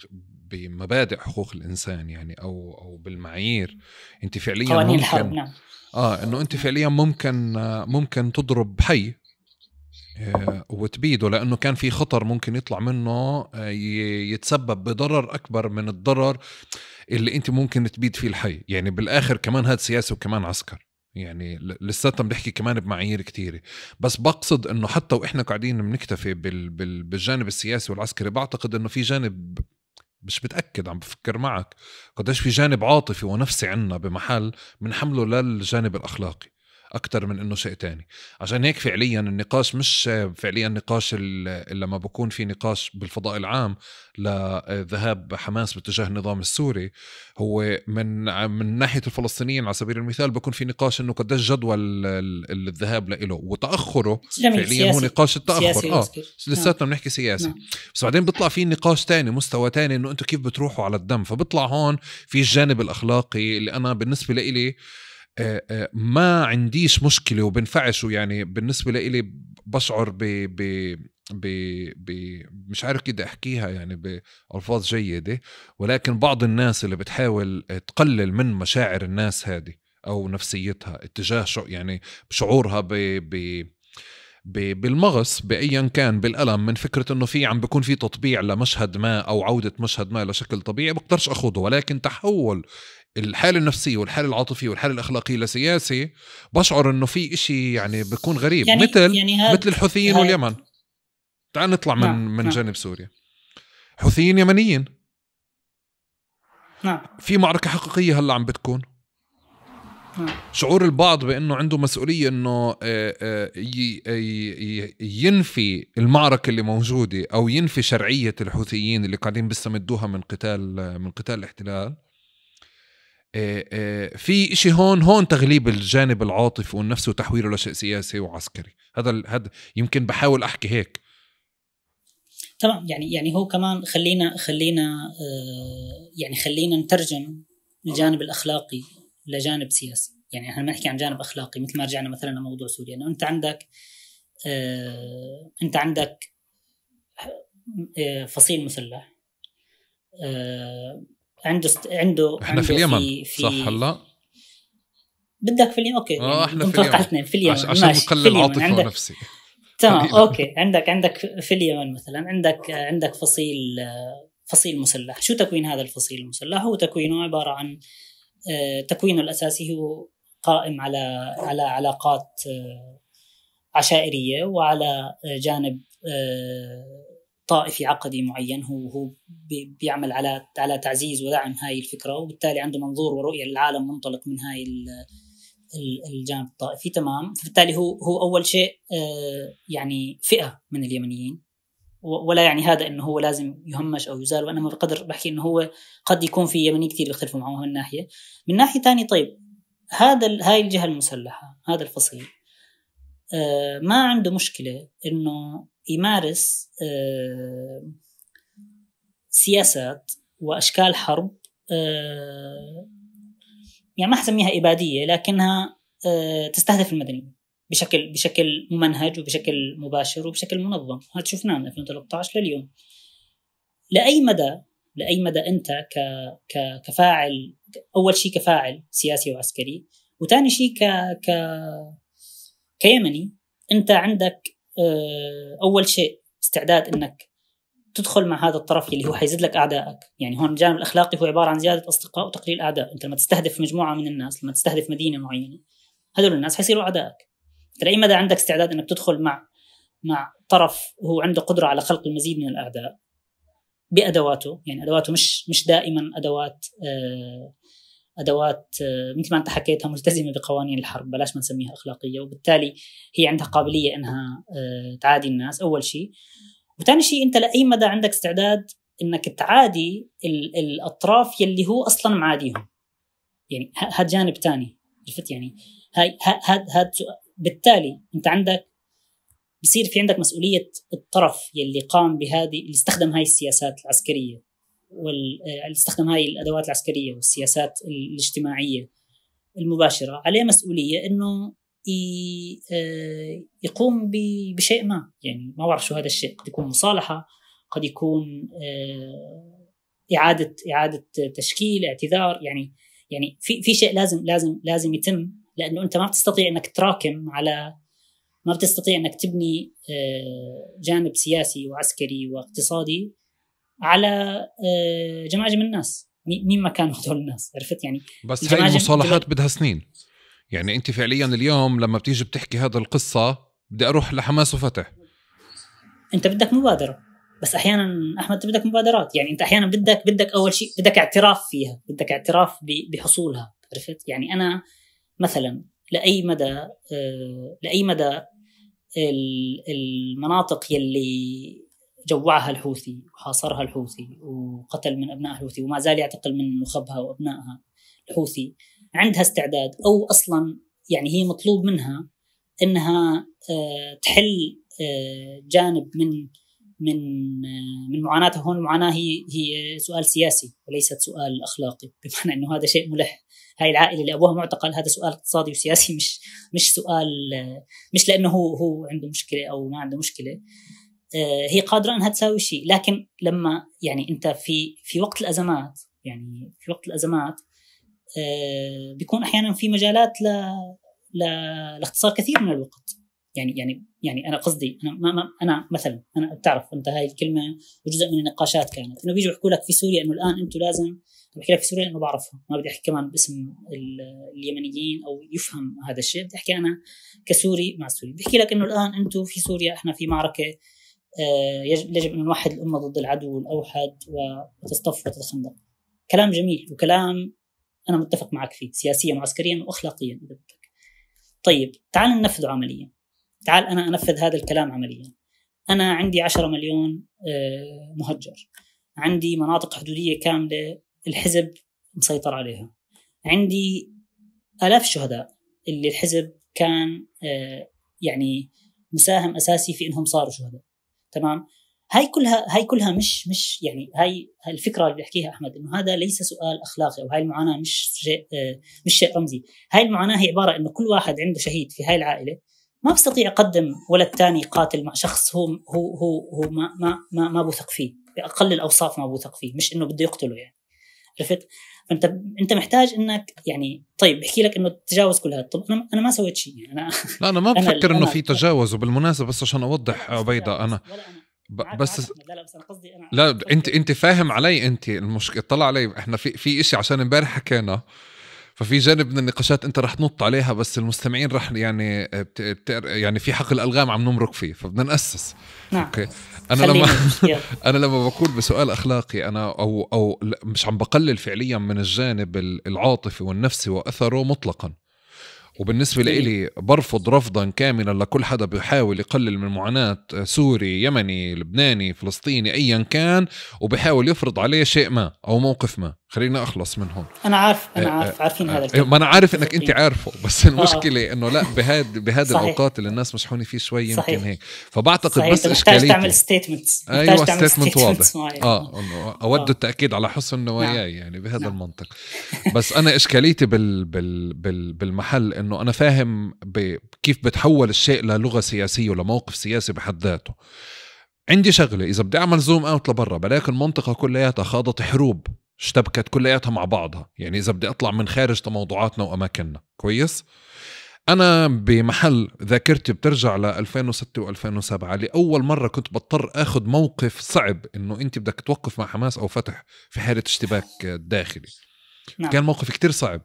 بمبادئ حقوق الانسان يعني او او بالمعايير انت فعليا قوانين الحرب نعم اه انه انت فعليا ممكن ممكن تضرب حي آه، وتبيده لانه كان في خطر ممكن يطلع منه آه، يتسبب بضرر اكبر من الضرر اللي انت ممكن تبيد فيه الحي يعني بالاخر كمان هذا سياسي وكمان عسكر يعني لساتنا بنحكي كمان بمعايير كتيرة بس بقصد انه حتى واحنا قاعدين بنكتفي بال بال بالجانب السياسي والعسكري بعتقد انه في جانب مش بتاكد عم بفكر معك قديش في جانب عاطفي ونفسي عنا بمحل بنحمله للجانب الاخلاقي اكثر من انه شيء تاني عشان هيك فعليا النقاش مش فعليا نقاش لما بكون في نقاش بالفضاء العام لذهاب حماس باتجاه النظام السوري هو من من ناحيه الفلسطينيين على سبيل المثال بكون في نقاش انه قديش جدول الذهاب له وتاخره فعليا سياسي. هو نقاش التاخر اه لساتنا آه. بنحكي سياسي نعم. بس بعدين بيطلع في نقاش تاني مستوى تاني انه انتم كيف بتروحوا على الدم فبيطلع هون في الجانب الاخلاقي اللي انا بالنسبه لإلي آه، آه، ما عنديش مشكله وبنفعش يعني بالنسبه لإلي بشعر ب ب ب ب مش عارف كده احكيها يعني بالفاظ جيده ولكن بعض الناس اللي بتحاول تقلل من مشاعر الناس هذه او نفسيتها اتجاه شو يعني شعورها ب ب بالمغص بايا كان بالالم من فكره انه في عم بيكون في تطبيع لمشهد ما او عوده مشهد ما لشكل طبيعي بقدرش اخوضه ولكن تحول الحالة النفسية والحالة العاطفية والحالة الأخلاقية لسياسي بشعر إنه في إشي يعني بيكون غريب يعني مثل يعني مثل الحوثيين واليمن تعال نطلع من نعم. من نعم. جانب سوريا حوثيين يمنيين نعم في معركة حقيقية هلا عم بتكون نعم. شعور البعض بانه عنده مسؤوليه انه آه، آه، ينفي المعركه اللي موجوده او ينفي شرعيه الحوثيين اللي قاعدين بيستمدوها من قتال من قتال الاحتلال آه، آه، في شيء هون هون تغليب الجانب العاطفي والنفسي وتحويله لشيء سياسي وعسكري هذا هذا يمكن بحاول احكي هيك تمام يعني يعني هو كمان خلينا خلينا آه، يعني خلينا نترجم الجانب الاخلاقي لجانب سياسي يعني احنا بنحكي عن جانب اخلاقي مثل ما رجعنا مثلا لموضوع سوريا انه انت عندك انت عندك فصيل مسلح عنده عنده احنا عنده في اليمن في... في... صح هلا بدك في اليمن اوكي اه يعني احنا في اليمن في اليمن عشان نقلل العاطفه عندك... نفسي تمام اوكي عندك عندك في اليمن مثلا عندك عندك فصيل فصيل مسلح شو تكوين هذا الفصيل المسلح هو تكوينه عباره عن آه، تكوينه الاساسي هو قائم على على علاقات آه، عشائريه وعلى جانب آه، طائفي عقدي معين هو هو بيعمل على على تعزيز ودعم هاي الفكره وبالتالي عنده منظور ورؤيه للعالم منطلق من هاي الجانب الطائفي تمام فبالتالي هو هو اول شيء آه، يعني فئه من اليمنيين ولا يعني هذا انه هو لازم يهمش او يزال وانما بقدر بحكي انه هو قد يكون في يمني كثير بيختلفوا معه من ناحيه من ناحيه ثانيه طيب هذا هاي الجهه المسلحه هذا الفصيل آه، ما عنده مشكله انه يمارس آه، سياسات واشكال حرب آه، يعني ما حسميها اباديه لكنها آه، تستهدف المدنيين بشكل بشكل ممنهج وبشكل مباشر وبشكل منظم هذا شفناه من 2013 لليوم لاي مدى لاي مدى انت ك ك كفاعل اول شيء كفاعل سياسي وعسكري وثاني شيء ك ك كيمني انت عندك آه، اول شيء استعداد انك تدخل مع هذا الطرف اللي هو حيزيد لك اعدائك، يعني هون الجانب الاخلاقي هو عباره عن زياده اصدقاء وتقليل اعداء، انت لما تستهدف مجموعه من الناس، لما تستهدف مدينه معينه، هذول الناس حيصيروا اعدائك. لاي مدى عندك استعداد انك تدخل مع مع طرف هو عنده قدره على خلق المزيد من الاعداء بادواته، يعني ادواته مش مش دائما ادوات آه ادوات آه، مثل ما انت حكيتها ملتزمه بقوانين الحرب بلاش ما نسميها اخلاقيه وبالتالي هي عندها قابليه انها آه، تعادي الناس اول شيء وثاني شيء انت لاي مدى عندك استعداد انك تعادي الاطراف يلي هو اصلا معاديهم يعني هذا جانب ثاني عرفت يعني هاي هاد هاد بالتالي انت عندك بصير في عندك مسؤوليه الطرف يلي قام بهذه اللي استخدم هاي السياسات العسكريه والاستخدام آه، هاي الادوات العسكريه والسياسات الاجتماعيه المباشره عليه مسؤوليه انه آه، يقوم بشيء ما يعني ما بعرف شو هذا الشيء قد يكون مصالحه قد يكون آه، اعاده اعاده تشكيل اعتذار يعني يعني في في شيء لازم لازم لازم يتم لانه انت ما بتستطيع انك تراكم على ما بتستطيع انك تبني جانب سياسي وعسكري واقتصادي على آه، جماجم الناس مين ما كانوا هدول الناس عرفت يعني بس هاي المصالحات بدها سنين يعني انت فعليا اليوم لما بتيجي بتحكي هذا القصه بدي اروح لحماس وفتح انت بدك مبادره بس احيانا احمد بدك مبادرات يعني انت احيانا بدك بدك اول شيء بدك اعتراف فيها بدك اعتراف بحصولها عرفت يعني انا مثلا لاي مدى آه، لاي مدى المناطق يلي جوعها الحوثي وحاصرها الحوثي وقتل من أبناء الحوثي وما زال يعتقل من نخبها وأبنائها الحوثي عندها استعداد أو أصلا يعني هي مطلوب منها أنها آه، تحل آه، جانب من من آه، من معاناتها هون المعاناه هي هي سؤال سياسي وليست سؤال اخلاقي بمعنى انه هذا شيء ملح هاي العائله اللي ابوها معتقل هذا سؤال اقتصادي وسياسي مش مش سؤال مش لانه هو هو عنده مشكله او ما عنده مشكله آه، هي قادره انها تساوي شيء لكن لما يعني انت في في وقت الازمات يعني في وقت الازمات آه، بيكون احيانا في مجالات ل لاختصار كثير من الوقت يعني يعني يعني انا قصدي انا ما, ما انا مثلا انا بتعرف انت هاي الكلمه وجزء من النقاشات كانت انه بيجوا يحكوا لك في سوريا انه الان انتم لازم بحكي لك في سوريا لانه بعرفها ما بدي احكي كمان باسم اليمنيين او يفهم هذا الشيء بدي احكي انا كسوري مع سوري بحكي لك انه الان انتم في سوريا احنا في معركه آه، يجب أن نوحد الأمة ضد العدو الأوحد وتصطف وتتخندق كلام جميل وكلام أنا متفق معك فيه سياسيا وعسكريا وأخلاقيا إذا بدك طيب تعال ننفذه عمليا تعال أنا أنفذ هذا الكلام عمليا أنا عندي 10 مليون آه، مهجر عندي مناطق حدودية كاملة الحزب مسيطر عليها عندي آلاف الشهداء اللي الحزب كان آه، يعني مساهم أساسي في أنهم صاروا شهداء تمام هاي كلها هاي كلها مش مش يعني هاي الفكره اللي بيحكيها احمد انه هذا ليس سؤال اخلاقي او هاي المعاناه مش شيء مش شيء رمزي هاي المعاناه هي عباره انه كل واحد عنده شهيد في هاي العائله ما بستطيع يقدم ولد ثاني قاتل مع شخص هو هو هو, هو ما ما ما, ما بوثق فيه باقل الاوصاف ما بوثق فيه مش انه بده يقتله يعني عرفت فانت انت محتاج انك يعني طيب بحكي لك انه تجاوز كل هذا طب انا انا ما سويت شيء يعني، انا لا انا ما *laughs* بفكر انه في تجاوز وبالمناسبه بس عشان اوضح عبيده انا بس لا لا بس انا قصدي انا لا انت انت فاهم علي انت المشكله طلع علي احنا في في شيء عشان امبارح حكينا ففي جانب من النقاشات انت رح تنط عليها بس المستمعين رح يعني آه، بت... يعني في حقل الغام عم نمرق فيه فبدنا ناسس نعم اوكي انا لما *laughs* انا لما بقول بسؤال اخلاقي انا او او مش عم بقلل فعليا من الجانب العاطفي والنفسي واثره مطلقا وبالنسبه لإلي برفض رفضا كاملا لكل حدا بيحاول يقلل من معاناه آه، سوري يمني لبناني فلسطيني ايا كان وبيحاول يفرض عليه شيء ما او موقف ما خلينا اخلص منهم انا عارف انا آه، عارف عارفين آه، هذا آه، الكلام ما انا عارف انك انت عارفه بس *laughs* المشكله انه لا بهاد بهذا الاوقات اللي الناس مشحونه فيه شوي يمكن صحيح. هيك فبعتقد بس اشكاليه تعمل ستيتمنتس ايوه ستيتمنت واضح اه اود التاكيد على حسن نواياي نعم. يعني بهذا نعم. المنطق بس انا اشكاليتي بال... بال... بال... بالمحل انه انا فاهم كيف بتحول الشيء للغه سياسيه ولموقف سياسي بحد ذاته عندي شغله اذا بدي اعمل زوم اوت لبرا بلاقي المنطقه كلياتها خاضت حروب اشتبكت كلياتها مع بعضها يعني اذا بدي اطلع من خارج موضوعاتنا واماكننا كويس انا بمحل ذاكرتي بترجع ل 2006 و2007 لاول مره كنت بضطر اخذ موقف صعب انه انت بدك توقف مع حماس او فتح في حاله اشتباك داخلي نعم. كان موقف كتير صعب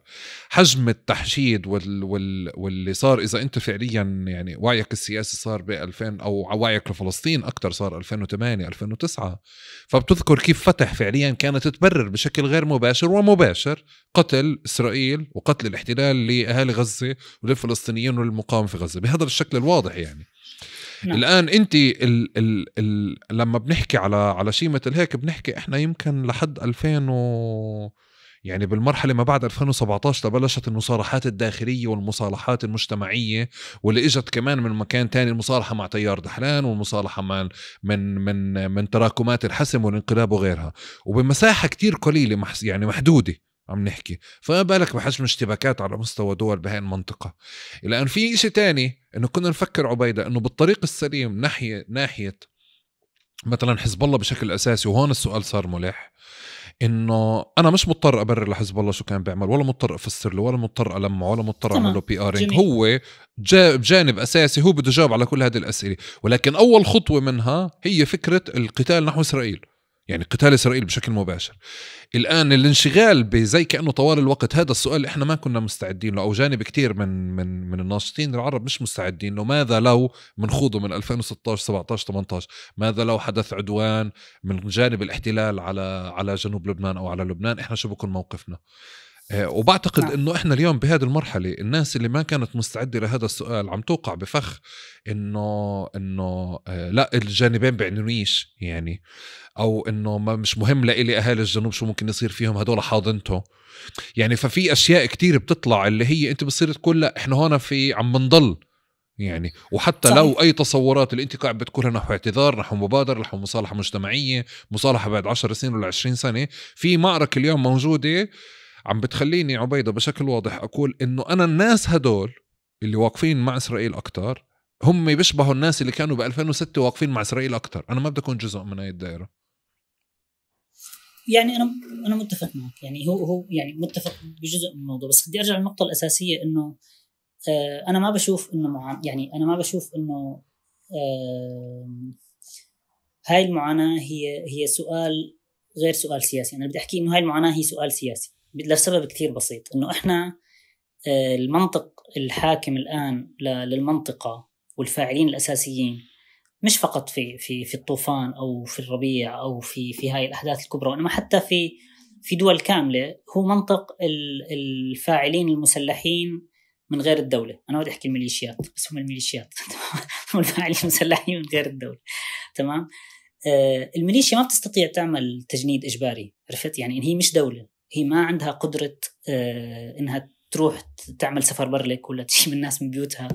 حجم التحشيد وال... وال... واللي صار اذا انت فعليا يعني وعيك السياسي صار ب 2000 او وعيك لفلسطين اكثر صار 2008 2009 فبتذكر كيف فتح فعليا كانت تبرر بشكل غير مباشر ومباشر قتل اسرائيل وقتل الاحتلال لاهالي غزه وللفلسطينيين وللمقاومه في غزه بهذا الشكل الواضح يعني نعم. الان انت ال ال ال لما بنحكي على على شيء مثل هيك بنحكي احنا يمكن لحد 2000 و يعني بالمرحلة ما بعد 2017 تبلشت المصالحات الداخلية والمصالحات المجتمعية واللي اجت كمان من مكان تاني المصالحة مع تيار دحلان والمصالحة من من من, من تراكمات الحسم والانقلاب وغيرها وبمساحة كتير قليلة يعني محدودة عم نحكي فما بالك بحجم اشتباكات على مستوى دول بهاي المنطقة لأن في شيء تاني أنه كنا نفكر عبيدة أنه بالطريق السليم ناحية ناحية مثلا حزب الله بشكل أساسي وهون السؤال صار ملح انه انا مش مضطر ابرر لحزب الله شو كان بيعمل ولا مضطر افسر له ولا مضطر المعه ولا مضطر اعمل له بي ارينج هو جا بجانب اساسي هو بده يجاوب على كل هذه الاسئله ولكن اول خطوه منها هي فكره القتال نحو اسرائيل يعني قتال اسرائيل بشكل مباشر الان الانشغال بزي كانه طوال الوقت هذا السؤال احنا ما كنا مستعدين له او جانب كثير من من من الناشطين العرب مش مستعدين له ماذا لو بنخوضه من 2016 17 18 ماذا لو حدث عدوان من جانب الاحتلال على على جنوب لبنان او على لبنان احنا شو بكون موقفنا آه، وبعتقد نعم. انه احنا اليوم بهذه المرحله الناس اللي ما كانت مستعده لهذا السؤال عم توقع بفخ انه انه آه، لا الجانبين بعنونيش يعني او انه ما مش مهم لإلي اهالي الجنوب شو ممكن يصير فيهم هدول حاضنته يعني ففي اشياء كتير بتطلع اللي هي انت بتصير تقول لا احنا هون في عم بنضل يعني وحتى صحيح. لو اي تصورات اللي انت قاعد بتقولها نحو اعتذار نحو مبادره نحو مصالحه مجتمعيه مصالحه بعد 10 سنين ولا 20 سنه في معركه اليوم موجوده عم بتخليني عبيدة بشكل واضح أقول إنه أنا الناس هدول اللي واقفين مع إسرائيل أكتر هم بيشبهوا الناس اللي كانوا ب 2006 واقفين مع إسرائيل أكتر أنا ما بدي أكون جزء من هاي الدائرة يعني أنا أنا متفق معك يعني هو هو يعني متفق بجزء من الموضوع بس بدي أرجع للنقطة الأساسية إنه آه أنا ما بشوف إنه مع يعني أنا ما بشوف إنه آه هاي المعاناة هي هي سؤال غير سؤال سياسي يعني أنا بدي أحكي إنه هاي المعاناة هي سؤال سياسي لسبب كثير بسيط انه احنا آه، المنطق الحاكم الان للمنطقه والفاعلين الاساسيين مش فقط في في في الطوفان او في الربيع او في في هاي الاحداث الكبرى وانما حتى في في دول كامله هو منطق الفاعلين المسلحين من غير الدوله انا بدي احكي الميليشيات بس هم الميليشيات *laughs* هم الفاعلين المسلحين من غير الدوله تمام آه، الميليشيا ما بتستطيع تعمل تجنيد اجباري عرفت يعني هي مش دوله هي ما عندها قدره آه، انها تروح تعمل سفر برلك ولا تشيل الناس من بيوتها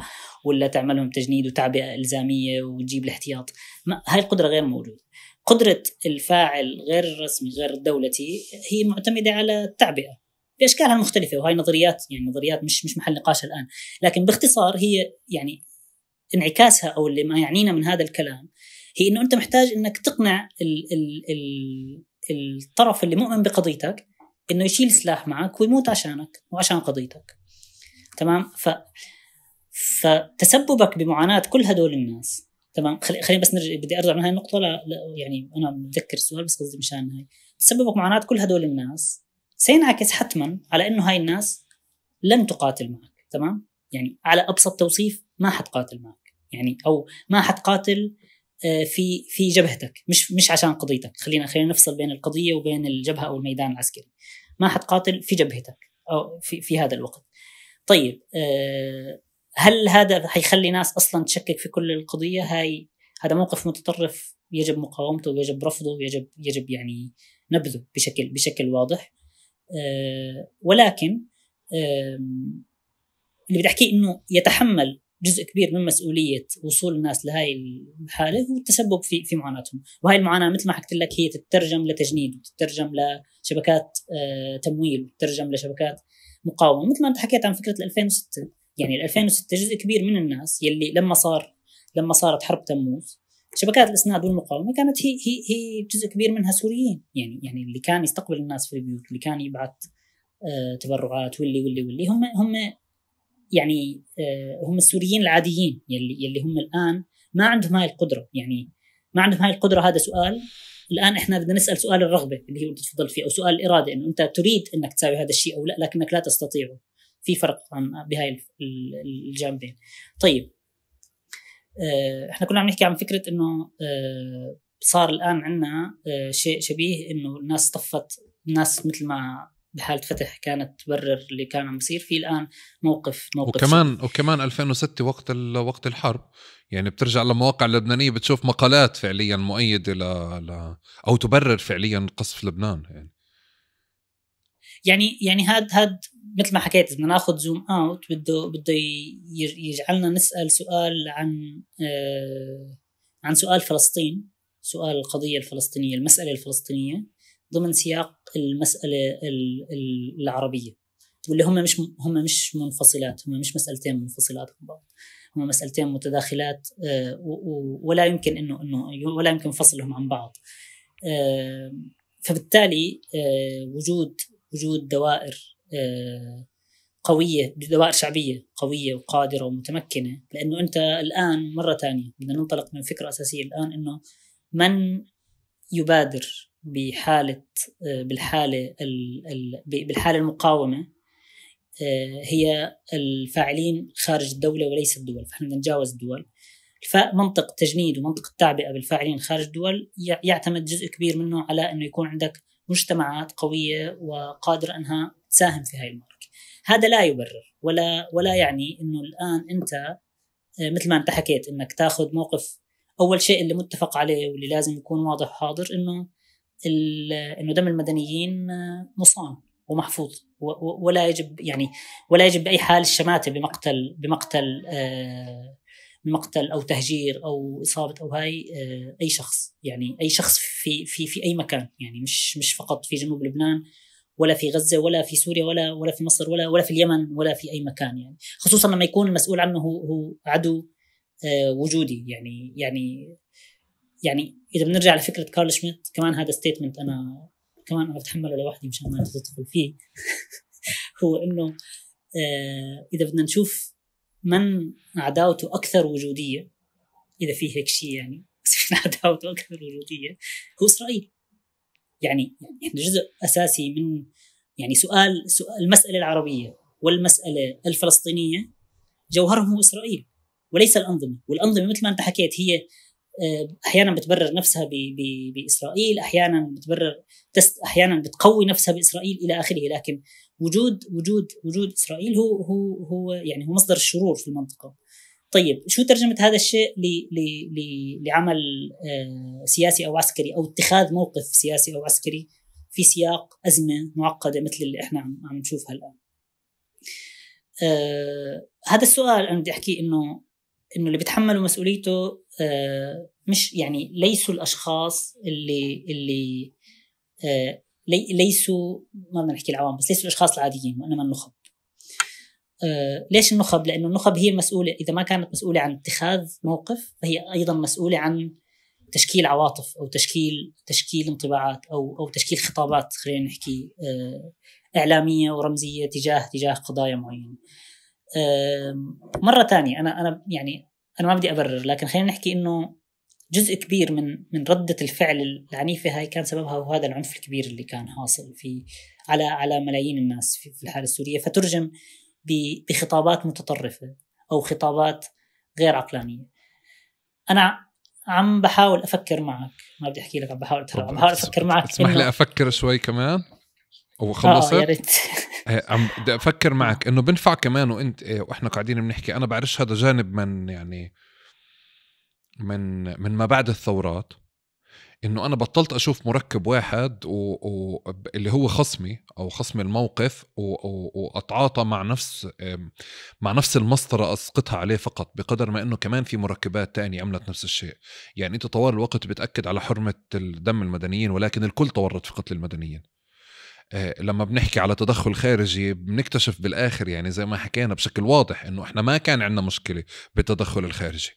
ولا تعملهم تجنيد وتعبئه الزاميه وتجيب الاحتياط ما هاي القدره غير موجوده قدره الفاعل غير الرسمي غير الدولتي هي معتمده على التعبئه باشكالها المختلفه وهي نظريات يعني نظريات مش مش محل نقاش الان لكن باختصار هي يعني انعكاسها او اللي ما يعنينا من هذا الكلام هي انه انت محتاج انك تقنع ال ال ال الطرف اللي مؤمن بقضيتك انه يشيل سلاح معك ويموت عشانك وعشان قضيتك تمام ف فتسببك بمعاناه كل هدول الناس تمام خلي... خلينا بس نرجع بدي ارجع من هاي النقطه لا, لا يعني انا متذكر السؤال بس قصدي مشان هاي تسببك معاناه كل هدول الناس سينعكس حتما على انه هاي الناس لن تقاتل معك تمام يعني على ابسط توصيف ما حتقاتل معك يعني او ما حتقاتل آه، في في جبهتك مش مش عشان قضيتك خلينا خلينا نفصل بين القضيه وبين الجبهه او الميدان العسكري ما حتقاتل في جبهتك او في في هذا الوقت طيب آه، هل هذا حيخلي ناس اصلا تشكك في كل القضيه هاي هذا موقف متطرف يجب مقاومته ويجب رفضه ويجب يجب يعني نبذه بشكل بشكل واضح آه، ولكن اللي بدي احكيه انه يتحمل جزء كبير من مسؤوليه وصول الناس لهي الحاله هو التسبب في في معاناتهم، وهي المعاناه مثل ما حكيت لك هي تترجم لتجنيد وتترجم لشبكات آه، تمويل، تترجم لشبكات مقاومه، مثل ما انت حكيت عن فكره 2006 يعني 2006 جزء كبير من الناس يلي لما صار لما صارت حرب تموز شبكات الاسناد والمقاومه كانت هي هي هي جزء كبير منها سوريين يعني يعني اللي كان يستقبل الناس في البيوت اللي كان يبعث آه، تبرعات واللي واللي واللي هم هم يعني آه، هم السوريين العاديين يلي يلي هم الان ما عندهم هاي القدره يعني ما عندهم هاي القدره هذا سؤال الان احنا بدنا نسال سؤال الرغبه اللي هي انت تفضل فيه او سؤال الاراده انه انت تريد انك تساوي هذا الشيء او لا لكنك لا تستطيعه في فرق بهاي الجانبين طيب آه، احنا كنا عم نحكي عن فكره انه آه، صار الان عندنا شيء شبيه انه الناس طفت الناس مثل ما بحاله فتح كانت تبرر اللي كان عم بيصير في الان موقف موقف وكمان صح. وكمان 2006 وقت وقت الحرب يعني بترجع لمواقع لبنانيه بتشوف مقالات فعليا مؤيده ل... ل... او تبرر فعليا قصف لبنان يعني يعني يعني هاد هاد مثل ما حكيت بدنا ناخذ زوم اوت بده بده يجعلنا نسال سؤال عن آه عن سؤال فلسطين سؤال القضيه الفلسطينيه المساله الفلسطينيه ضمن سياق المساله العربيه واللي هم مش هم مش منفصلات هم مش مسالتين منفصلات عن بعض هم مسالتين متداخلات آه، ولا يمكن انه انه ولا يمكن فصلهم عن بعض آه، فبالتالي آه، وجود وجود دوائر قوية دوائر شعبية قوية وقادرة ومتمكنة لأنه أنت الآن مرة ثانية بدنا ننطلق من فكرة أساسية الآن أنه من يبادر بحالة بالحالة بالحالة المقاومة آه، هي الفاعلين خارج الدولة وليس الدول فنحن بدنا نتجاوز الدول فمنطق تجنيد ومنطق التعبئة بالفاعلين خارج الدول يعتمد جزء كبير منه على أنه يكون عندك مجتمعات قوية وقادرة أنها تساهم في هاي المعركة هذا لا يبرر ولا ولا يعني أنه الآن أنت آه، مثل ما أنت حكيت أنك تأخذ موقف أول شيء اللي متفق عليه واللي لازم يكون واضح حاضر أنه انه دم المدنيين مصان ومحفوظ ولا يجب يعني ولا يجب باي حال الشماته بمقتل بمقتل آه، مقتل او تهجير او اصابه او هاي آه، اي شخص يعني اي شخص في في في اي مكان يعني مش مش فقط في جنوب لبنان ولا في غزه ولا في سوريا ولا ولا في مصر ولا ولا في اليمن ولا في اي مكان يعني خصوصا لما يكون المسؤول عنه هو عدو آه، وجودي يعني يعني يعني اذا بنرجع لفكره كارل شميت كمان هذا ستيتمنت انا كمان انا بتحمله لوحدي مشان ما تدخل فيه *laughs* هو انه آه، اذا بدنا نشوف من عداوته اكثر وجوديه اذا في هيك شيء يعني *laughs* بس عداوته اكثر وجوديه هو اسرائيل يعني،, يعني احنا جزء اساسي من يعني سؤال, سؤال المساله العربيه والمساله الفلسطينيه جوهرهم هو اسرائيل وليس الانظمه، والانظمه مثل ما انت حكيت هي آه، احيانا بتبرر نفسها بـ بـ باسرائيل، احيانا بتبرر احيانا بتقوي نفسها باسرائيل الى اخره، لكن وجود وجود وجود اسرائيل هو هو هو يعني هو مصدر الشرور في المنطقه. طيب شو ترجمه هذا الشيء لـ لـ لـ لعمل آه، سياسي او عسكري او اتخاذ موقف سياسي او عسكري في سياق ازمه معقده مثل اللي احنا عم نشوفها الان. آه هذا السؤال انا بدي احكي انه انه اللي بيتحملوا مسؤوليته آه، مش يعني ليسوا الاشخاص اللي اللي آه، لي ليسوا ما بدنا نحكي العوام بس ليسوا الاشخاص العاديين وانما النخب آه، ليش النخب لانه النخب هي المسؤوله اذا ما كانت مسؤوله عن اتخاذ موقف فهي ايضا مسؤوله عن تشكيل عواطف او تشكيل تشكيل انطباعات او او تشكيل خطابات خلينا نحكي اعلاميه ورمزيه تجاه تجاه قضايا معينه مره ثانيه انا انا يعني انا ما بدي ابرر لكن خلينا نحكي انه جزء كبير من من ردة الفعل العنيفة هاي كان سببها هو هذا العنف الكبير اللي كان حاصل في على على ملايين الناس في, في الحالة السورية فترجم بخطابات متطرفة أو خطابات غير عقلانية أنا عم بحاول أفكر معك ما بدي أحكي لك عم بحاول ترى عم بحاول أفكر معك اسمح لي أفكر شوي كمان وخلصت اه يا ريت *laughs* إيه، عم بدي افكر معك انه بنفع كمان وانت إيه، واحنا قاعدين بنحكي انا بعرفش هذا جانب من يعني من من ما بعد الثورات انه انا بطلت اشوف مركب واحد و... و... اللي هو خصمي او خصم الموقف و... و... واتعاطى مع نفس مع نفس المسطره اسقطها عليه فقط بقدر ما انه كمان في مركبات تانية عملت نفس الشيء يعني انت طوال الوقت بتاكد على حرمه الدم المدنيين ولكن الكل تورط في قتل المدنيين آه، لما بنحكي على تدخل خارجي بنكتشف بالاخر يعني زي ما حكينا بشكل واضح انه احنا ما كان عندنا مشكله بالتدخل الخارجي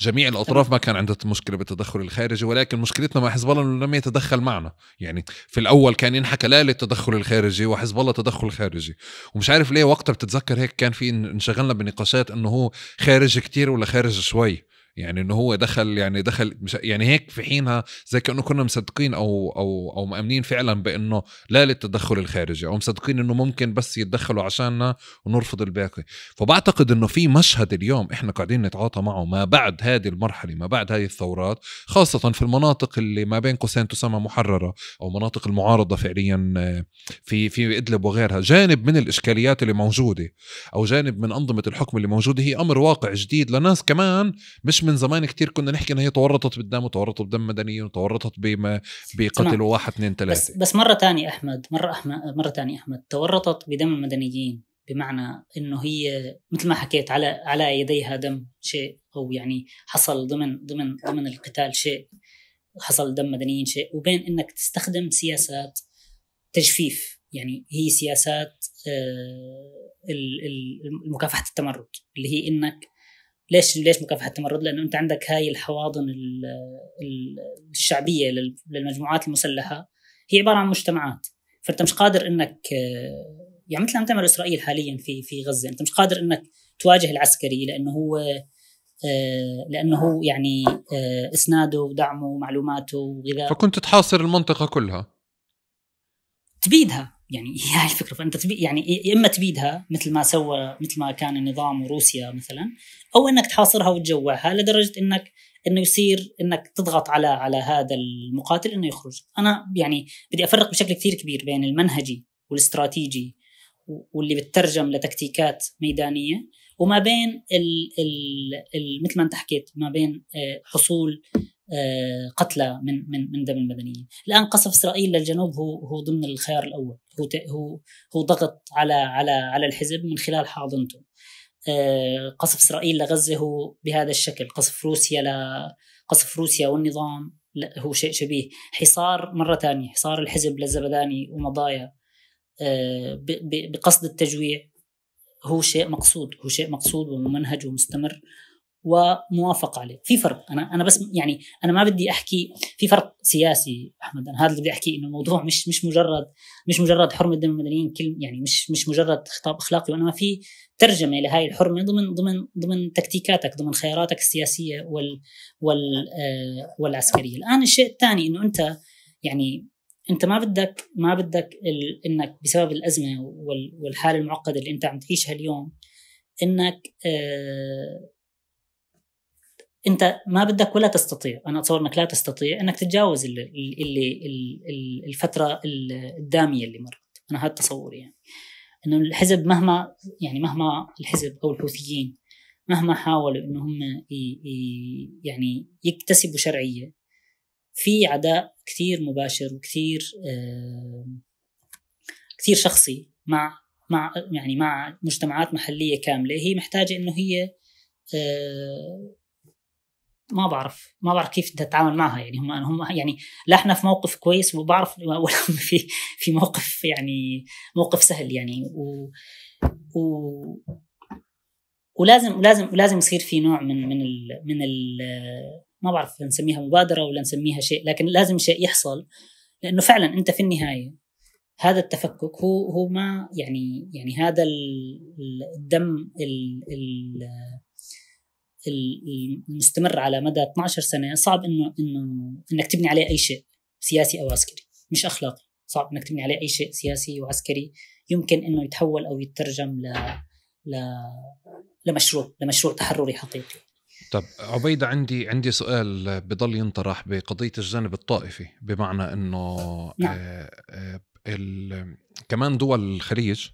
جميع الاطراف ما كان عندها مشكله بالتدخل الخارجي ولكن مشكلتنا مع حزب الله انه لم يتدخل معنا يعني في الاول كان ينحكى لا للتدخل الخارجي وحزب الله تدخل خارجي ومش عارف ليه وقتها بتتذكر هيك كان في انشغلنا بنقاشات انه هو خارج كتير ولا خارج شوي يعني انه هو دخل يعني دخل مش يعني هيك في حينها زي كانه كنا مصدقين او او او مامنين فعلا بانه لا للتدخل الخارجي او مصدقين انه ممكن بس يتدخلوا عشاننا ونرفض الباقي فبعتقد انه في مشهد اليوم احنا قاعدين نتعاطى معه ما بعد هذه المرحله ما بعد هذه الثورات خاصه في المناطق اللي ما بين قوسين تسمى محرره او مناطق المعارضه فعليا في في ادلب وغيرها جانب من الاشكاليات اللي موجوده او جانب من انظمه الحكم اللي موجوده هي امر واقع جديد لناس كمان مش من زمان كتير كنا نحكي انها هي تورطت بالدم وتورطت بدم مدنيين وتورطت بما بقتل واحد اثنين ثلاثه بس بس مره ثانيه احمد مره احمد مره ثانيه احمد تورطت بدم المدنيين بمعنى انه هي مثل ما حكيت على على يديها دم شيء او يعني حصل ضمن ضمن ضمن القتال شيء حصل دم مدنيين شيء وبين انك تستخدم سياسات تجفيف يعني هي سياسات آه، مكافحه التمرد اللي هي انك ليش ليش مكافحه التمرد؟ لانه انت عندك هاي الحواضن الشعبيه للمجموعات المسلحه هي عباره عن مجتمعات فانت مش قادر انك آه، يعني مثل ما تعمل اسرائيل حاليا في في غزه انت مش قادر انك تواجه العسكري لانه هو آه، لانه هو يعني آه، اسناده ودعمه ومعلوماته وغذائه فكنت تحاصر المنطقه كلها تبيدها يعني هي *laughs* هاي الفكره فانت تبي يعني يا اما تبيدها مثل ما سوى مثل ما كان النظام روسيا مثلا او انك تحاصرها وتجوعها لدرجه انك انه يصير انك تضغط على على هذا المقاتل انه يخرج انا يعني بدي افرق بشكل كثير كبير بين المنهجي والاستراتيجي واللي بتترجم لتكتيكات ميدانيه وما بين ال ال ال مثل ما انت حكيت ما بين آه، حصول آه، قتلى من من من دم المدنيين الان قصف اسرائيل للجنوب هو هو ضمن الخيار الاول هو هو هو ضغط على على على الحزب من خلال حاضنته آه، قصف اسرائيل لغزه هو بهذا الشكل قصف روسيا ل قصف روسيا والنظام هو شيء شبيه حصار مرة ثانية حصار الحزب للزبداني ومضايا آه، بقصد التجويع هو شيء مقصود هو شيء مقصود وممنهج ومستمر وموافق عليه في فرق انا انا بس يعني انا ما بدي احكي في فرق سياسي احمد انا هذا اللي بدي احكي انه الموضوع مش مش مجرد مش مجرد حرمه دم المدنيين كل يعني مش مش مجرد خطاب اخلاقي وانما في ترجمه لهي الحرمه ضمن ضمن ضمن تكتيكاتك ضمن خياراتك السياسيه وال وال آه والعسكريه الان الشيء الثاني انه انت يعني انت ما بدك ما بدك ال... انك بسبب الازمه وال... والحاله المعقده اللي انت عم تعيشها اليوم انك آه انت ما بدك ولا تستطيع انا اتصور انك لا تستطيع انك تتجاوز اللي, اللي, اللي الفتره الداميه اللي مرت انا هذا تصوري يعني انه الحزب مهما يعني مهما الحزب او الحوثيين مهما حاولوا انه هم يعني يكتسبوا شرعيه في عداء كثير مباشر وكثير آه كثير شخصي مع مع يعني مع مجتمعات محليه كامله هي محتاجه انه هي آه ما بعرف ما بعرف كيف بدي اتعامل معها يعني هم هم يعني لا احنا في موقف كويس وبعرف ولا في في موقف يعني موقف سهل يعني و, و ولازم ولازم ولازم يصير في نوع من من ال من ال ما بعرف نسميها مبادره ولا نسميها شيء لكن لازم شيء يحصل لانه فعلا انت في النهايه هذا التفكك هو هو ما يعني يعني هذا الدم ال ال المستمر على مدى 12 سنه صعب انه انه انك تبني عليه اي شيء سياسي او عسكري مش اخلاقي صعب انك تبني عليه اي شيء سياسي وعسكري يمكن انه يتحول او يترجم ل ل لمشروع لمشروع تحرري حقيقي طب عبيدة عندي عندي سؤال بضل ينطرح بقضية الجانب الطائفي بمعنى انه نعم. آه آه كمان دول الخليج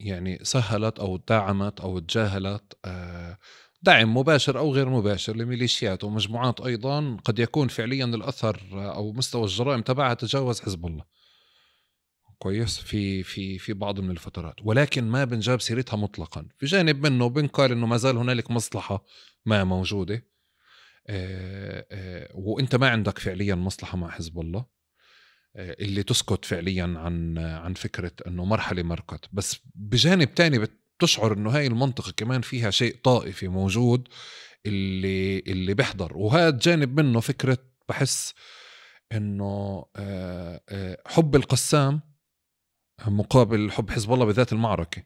يعني سهلت او دعمت او تجاهلت آه دعم مباشر او غير مباشر لميليشيات ومجموعات ايضا قد يكون فعليا الاثر او مستوى الجرائم تبعها تجاوز حزب الله كويس في في في بعض من الفترات ولكن ما بنجاب سيرتها مطلقا في جانب منه بنقال انه ما زال هنالك مصلحه ما موجوده آه، آه، وانت ما عندك فعليا مصلحه مع حزب الله آه، اللي تسكت فعليا عن عن فكره انه مرحله مرقت بس بجانب تاني بتشعر انه هاي المنطقه كمان فيها شيء طائفي موجود اللي اللي بيحضر وهذا جانب منه فكره بحس انه آه، آه، حب القسام مقابل حب حزب الله بذات المعركه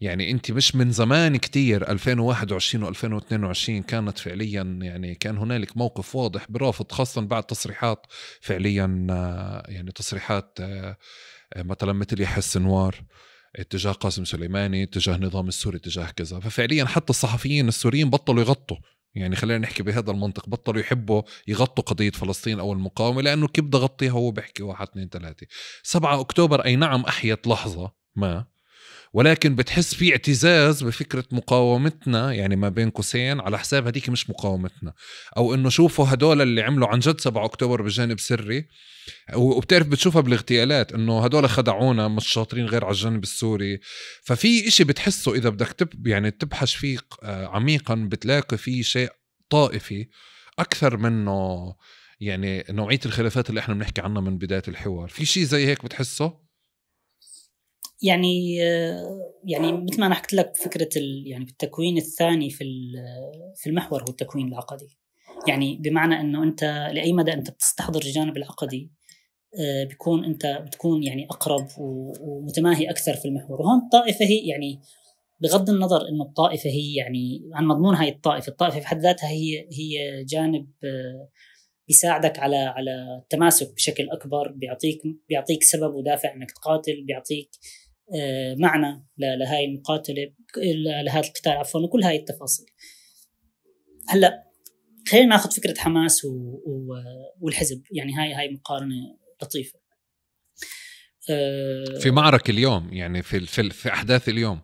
يعني انت مش من زمان كتير 2021 و2022 كانت فعليا يعني كان هنالك موقف واضح برافض خاصه بعد تصريحات فعليا آه، يعني تصريحات مثلا مثل يحيى السنوار اتجاه قاسم سليماني اتجاه النظام السوري اتجاه كذا ففعليا حتى الصحفيين السوريين بطلوا يغطوا يعني خلينا نحكي بهذا المنطق بطلوا يحبوا يغطوا قضية فلسطين أو المقاومة لأنه كيف بدي غطيها هو بحكي واحد اثنين ثلاثة 7 أكتوبر أي نعم أحيت لحظة ما ولكن بتحس في اعتزاز بفكره مقاومتنا يعني ما بين قوسين على حساب هذيك مش مقاومتنا او انه شوفوا هدول اللي عملوا عن جد 7 اكتوبر بجانب سري وبتعرف بتشوفها بالاغتيالات انه هدول خدعونا مش شاطرين غير على الجانب السوري ففي إشي بتحسه اذا بدك تب يعني تبحث فيه آه، عميقا بتلاقي فيه شيء طائفي اكثر منه يعني نوعيه الخلافات اللي احنا بنحكي عنها من بدايه الحوار في شيء زي هيك بتحسه يعني يعني مثل ما انا حكيت لك فكره يعني التكوين الثاني في في المحور هو التكوين العقدي يعني بمعنى انه انت لاي مدى انت بتستحضر الجانب العقدي آه، بيكون انت بتكون يعني اقرب ومتماهي اكثر في المحور وهون الطائفه هي يعني بغض النظر انه الطائفه هي يعني عن مضمون هاي الطائفه، الطائفه في حد ذاتها هي هي جانب بيساعدك آه، على على التماسك بشكل اكبر، بيعطيك بيعطيك سبب ودافع انك تقاتل، بيعطيك آه، معنى لهاي المقاتله لهذا القتال عفوا وكل هاي التفاصيل هلا خلينا ناخذ فكره حماس و... و... والحزب يعني هاي هاي مقارنه لطيفه أه... في معركه اليوم يعني في في, في احداث اليوم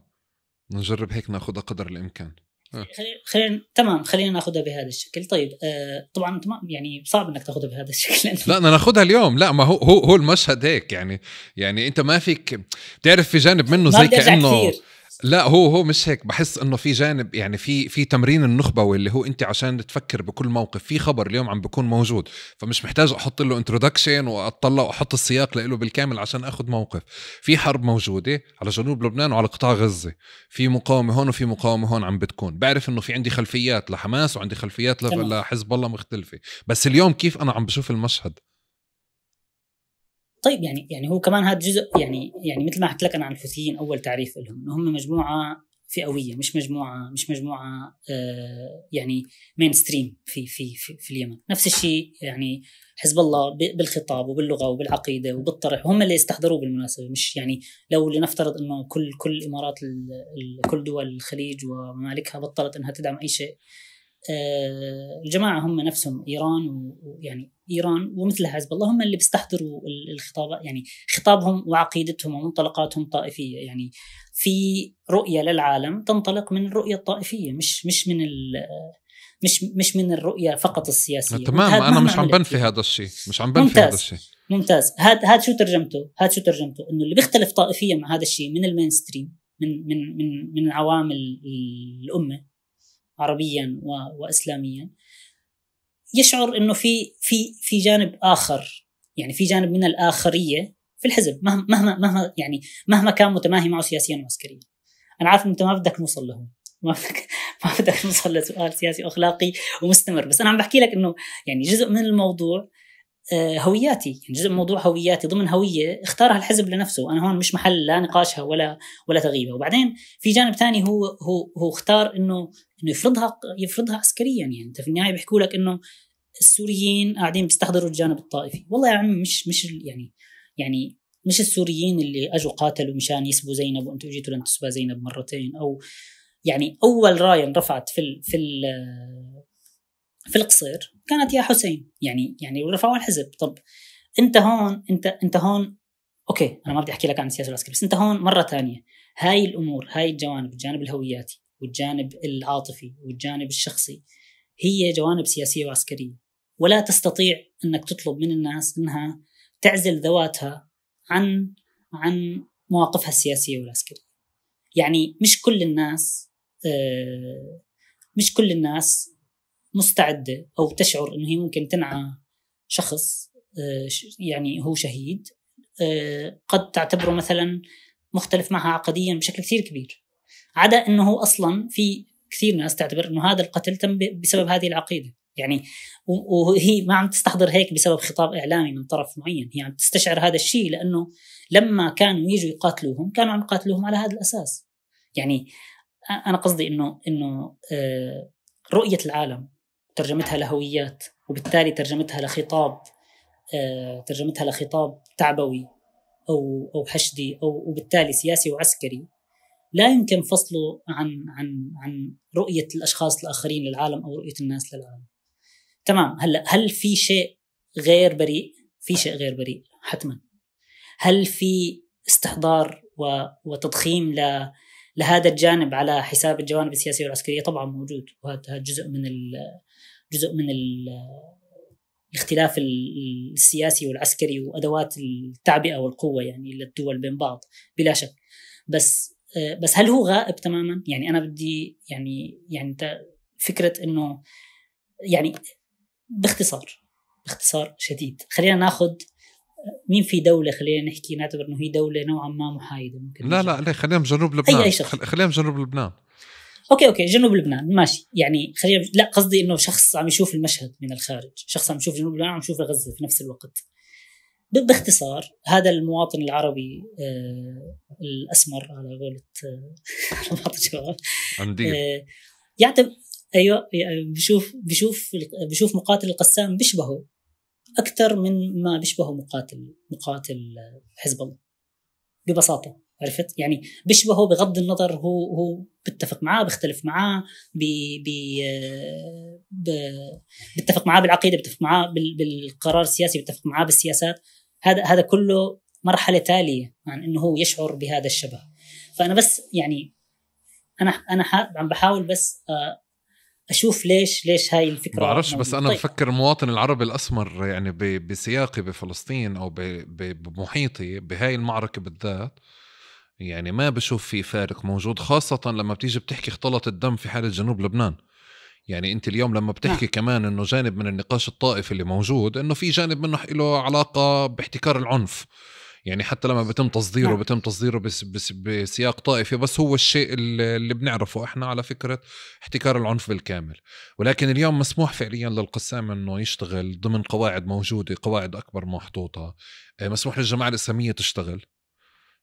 نجرب هيك ناخذها قدر الامكان آه. خلينا تمام خلينا ناخذها بهذا الشكل طيب آه طبعا يعني صعب انك تاخذها بهذا الشكل *laughs* لا انا ناخذها اليوم لا ما هو هو هو المشهد هيك يعني يعني انت ما فيك بتعرف في جانب منه زي كانه كثير. لا هو هو مش هيك بحس انه في جانب يعني في في تمرين النخبوي اللي هو انت عشان تفكر بكل موقف في خبر اليوم عم بكون موجود فمش محتاج احط له انتروداكشن واطلع واحط السياق له بالكامل عشان اخذ موقف في حرب موجوده على جنوب لبنان وعلى قطاع غزه في مقاومه هون وفي مقاومه هون عم بتكون بعرف انه في عندي خلفيات لحماس وعندي خلفيات لحزب الله مختلفه بس اليوم كيف انا عم بشوف المشهد طيب يعني يعني هو كمان هذا جزء يعني يعني مثل ما حكيت لك انا عن الحوثيين اول تعريف لهم انه هم مجموعه فئويه مش مجموعه مش مجموعه آه، يعني مين ستريم في في في, في اليمن نفس الشيء يعني حزب الله بالخطاب وباللغه وبالعقيده وبالطرح هم اللي استحضروه بالمناسبه مش يعني لو لنفترض انه كل كل امارات كل دول الخليج وممالكها بطلت انها تدعم اي شيء آه، الجماعه هم نفسهم ايران ويعني ايران ومثل حزب الله هم اللي بيستحضروا الخطاب يعني خطابهم وعقيدتهم ومنطلقاتهم طائفيه يعني في رؤيه للعالم تنطلق من الرؤيه الطائفيه مش مش من مش مش من الرؤيه فقط السياسيه تمام انا مش عم بنفي هذا الشيء مش عم بنفي هذا الشيء ممتاز هاد هاد شو ترجمته هاد شو ترجمته انه اللي بيختلف طائفيا مع هذا الشيء من المينستريم من من من من عوامل الامه عربيا واسلاميا يشعر انه في في في جانب اخر يعني في جانب من الاخريه في الحزب مهما مهما مهما يعني مهما كان متماهي معه سياسيا وعسكريا انا عارف انت ما بدك نوصل لهون ما بدك *laughs* ما بدك نوصل لسؤال سياسي واخلاقي ومستمر بس انا عم بحكي لك انه يعني جزء من الموضوع آه، هوياتي يعني جزء من موضوع هوياتي ضمن هويه اختارها الحزب لنفسه انا هون مش محل لا نقاشها ولا ولا تغييبها وبعدين في جانب ثاني هو هو هو اختار انه انه يفرضها يفرضها عسكريا يعني انت في النهايه بيحكوا لك انه السوريين قاعدين بيستحضروا الجانب الطائفي والله يا عم مش مش يعني يعني مش السوريين اللي اجوا قاتلوا مشان يسبوا زينب جيتوا اجيتوا تسبوا زينب مرتين او يعني اول رايه انرفعت في الـ في الـ آه، في القصير كانت يا حسين يعني يعني ورفعوا الحزب طب انت هون انت انت هون اوكي انا ما بدي احكي لك عن السياسه العسكريه بس انت هون مره ثانيه هاي الامور هاي الجوانب الجانب الهوياتي والجانب العاطفي والجانب الشخصي هي جوانب سياسيه وعسكريه ولا تستطيع انك تطلب من الناس انها تعزل ذواتها عن عن مواقفها السياسيه والعسكريه يعني مش كل الناس آه، مش كل الناس مستعده او تشعر انه هي ممكن تنعى شخص آه، يعني هو شهيد آه، قد تعتبره مثلا مختلف معها عقديا بشكل كثير كبير عدا انه هو اصلا في كثير ناس تعتبر انه هذا القتل تم بسبب هذه العقيده يعني وهي ما عم تستحضر هيك بسبب خطاب اعلامي من طرف معين هي عم تستشعر هذا الشيء لانه لما كانوا يجوا يقاتلوهم كانوا عم يقاتلوهم على هذا الاساس يعني انا قصدي انه انه آه، رؤيه العالم ترجمتها لهويات وبالتالي ترجمتها لخطاب آه، ترجمتها لخطاب تعبوي او او حشدي او وبالتالي سياسي وعسكري لا يمكن فصله عن عن عن رؤيه الاشخاص الاخرين للعالم او رؤيه الناس للعالم. تمام هلا هل في شيء غير بريء؟ في شيء غير بريء حتما. هل في استحضار وتضخيم ل لهذا الجانب على حساب الجوانب السياسيه والعسكريه طبعا موجود وهذا جزء من ال جزء من الاختلاف السياسي والعسكري وادوات التعبئه والقوه يعني للدول بين بعض بلا شك بس بس هل هو غائب تماما؟ يعني انا بدي يعني يعني فكره انه يعني باختصار باختصار شديد خلينا ناخذ مين في دولة خلينا نحكي نعتبر انه هي دولة نوعا ما محايدة ممكن لا لا خلينا بجنوب جنوب لبنان أي أي شخص. خلينا جنوب لبنان اوكي اوكي جنوب لبنان ماشي يعني خلينا لا قصدي انه شخص عم يشوف المشهد من الخارج شخص عم يشوف جنوب لبنان عم يشوف غزه في نفس الوقت باختصار هذا المواطن العربي آه الاسمر على قولة رباط الشباب يعتبر ايوه بشوف بشوف بشوف مقاتل القسام بيشبهه اكثر من ما بيشبهه مقاتل مقاتل حزب الله ببساطه عرفت يعني بشبهه بغض النظر هو هو بتفق معاه بختلف معاه بي بي بتفق معاه بالعقيده بتفق معاه بالقرار السياسي بتفق معاه بالسياسات هذا هذا كله مرحله تاليه عن يعني انه هو يشعر بهذا الشبه فانا بس يعني انا انا عم بحاول بس آه، اشوف ليش ليش هاي الفكره بعرفش بس انا طيب. بفكر المواطن العربي الاسمر يعني بسياقي بفلسطين او بمحيطي بهاي المعركه بالذات يعني ما بشوف في فارق موجود خاصة لما بتيجي بتحكي اختلط الدم في حالة جنوب لبنان يعني انت اليوم لما بتحكي نعم. كمان انه جانب من النقاش الطائفي اللي موجود انه في جانب منه له علاقة باحتكار العنف يعني حتى لما بتم تصديره نعم. بتم تصديره بس بس بسياق طائفي بس هو الشيء اللي بنعرفه احنا على فكره احتكار العنف بالكامل ولكن اليوم مسموح فعليا للقسام انه يشتغل ضمن قواعد موجوده قواعد اكبر محطوطه آه، مسموح للجماعه الاسلاميه تشتغل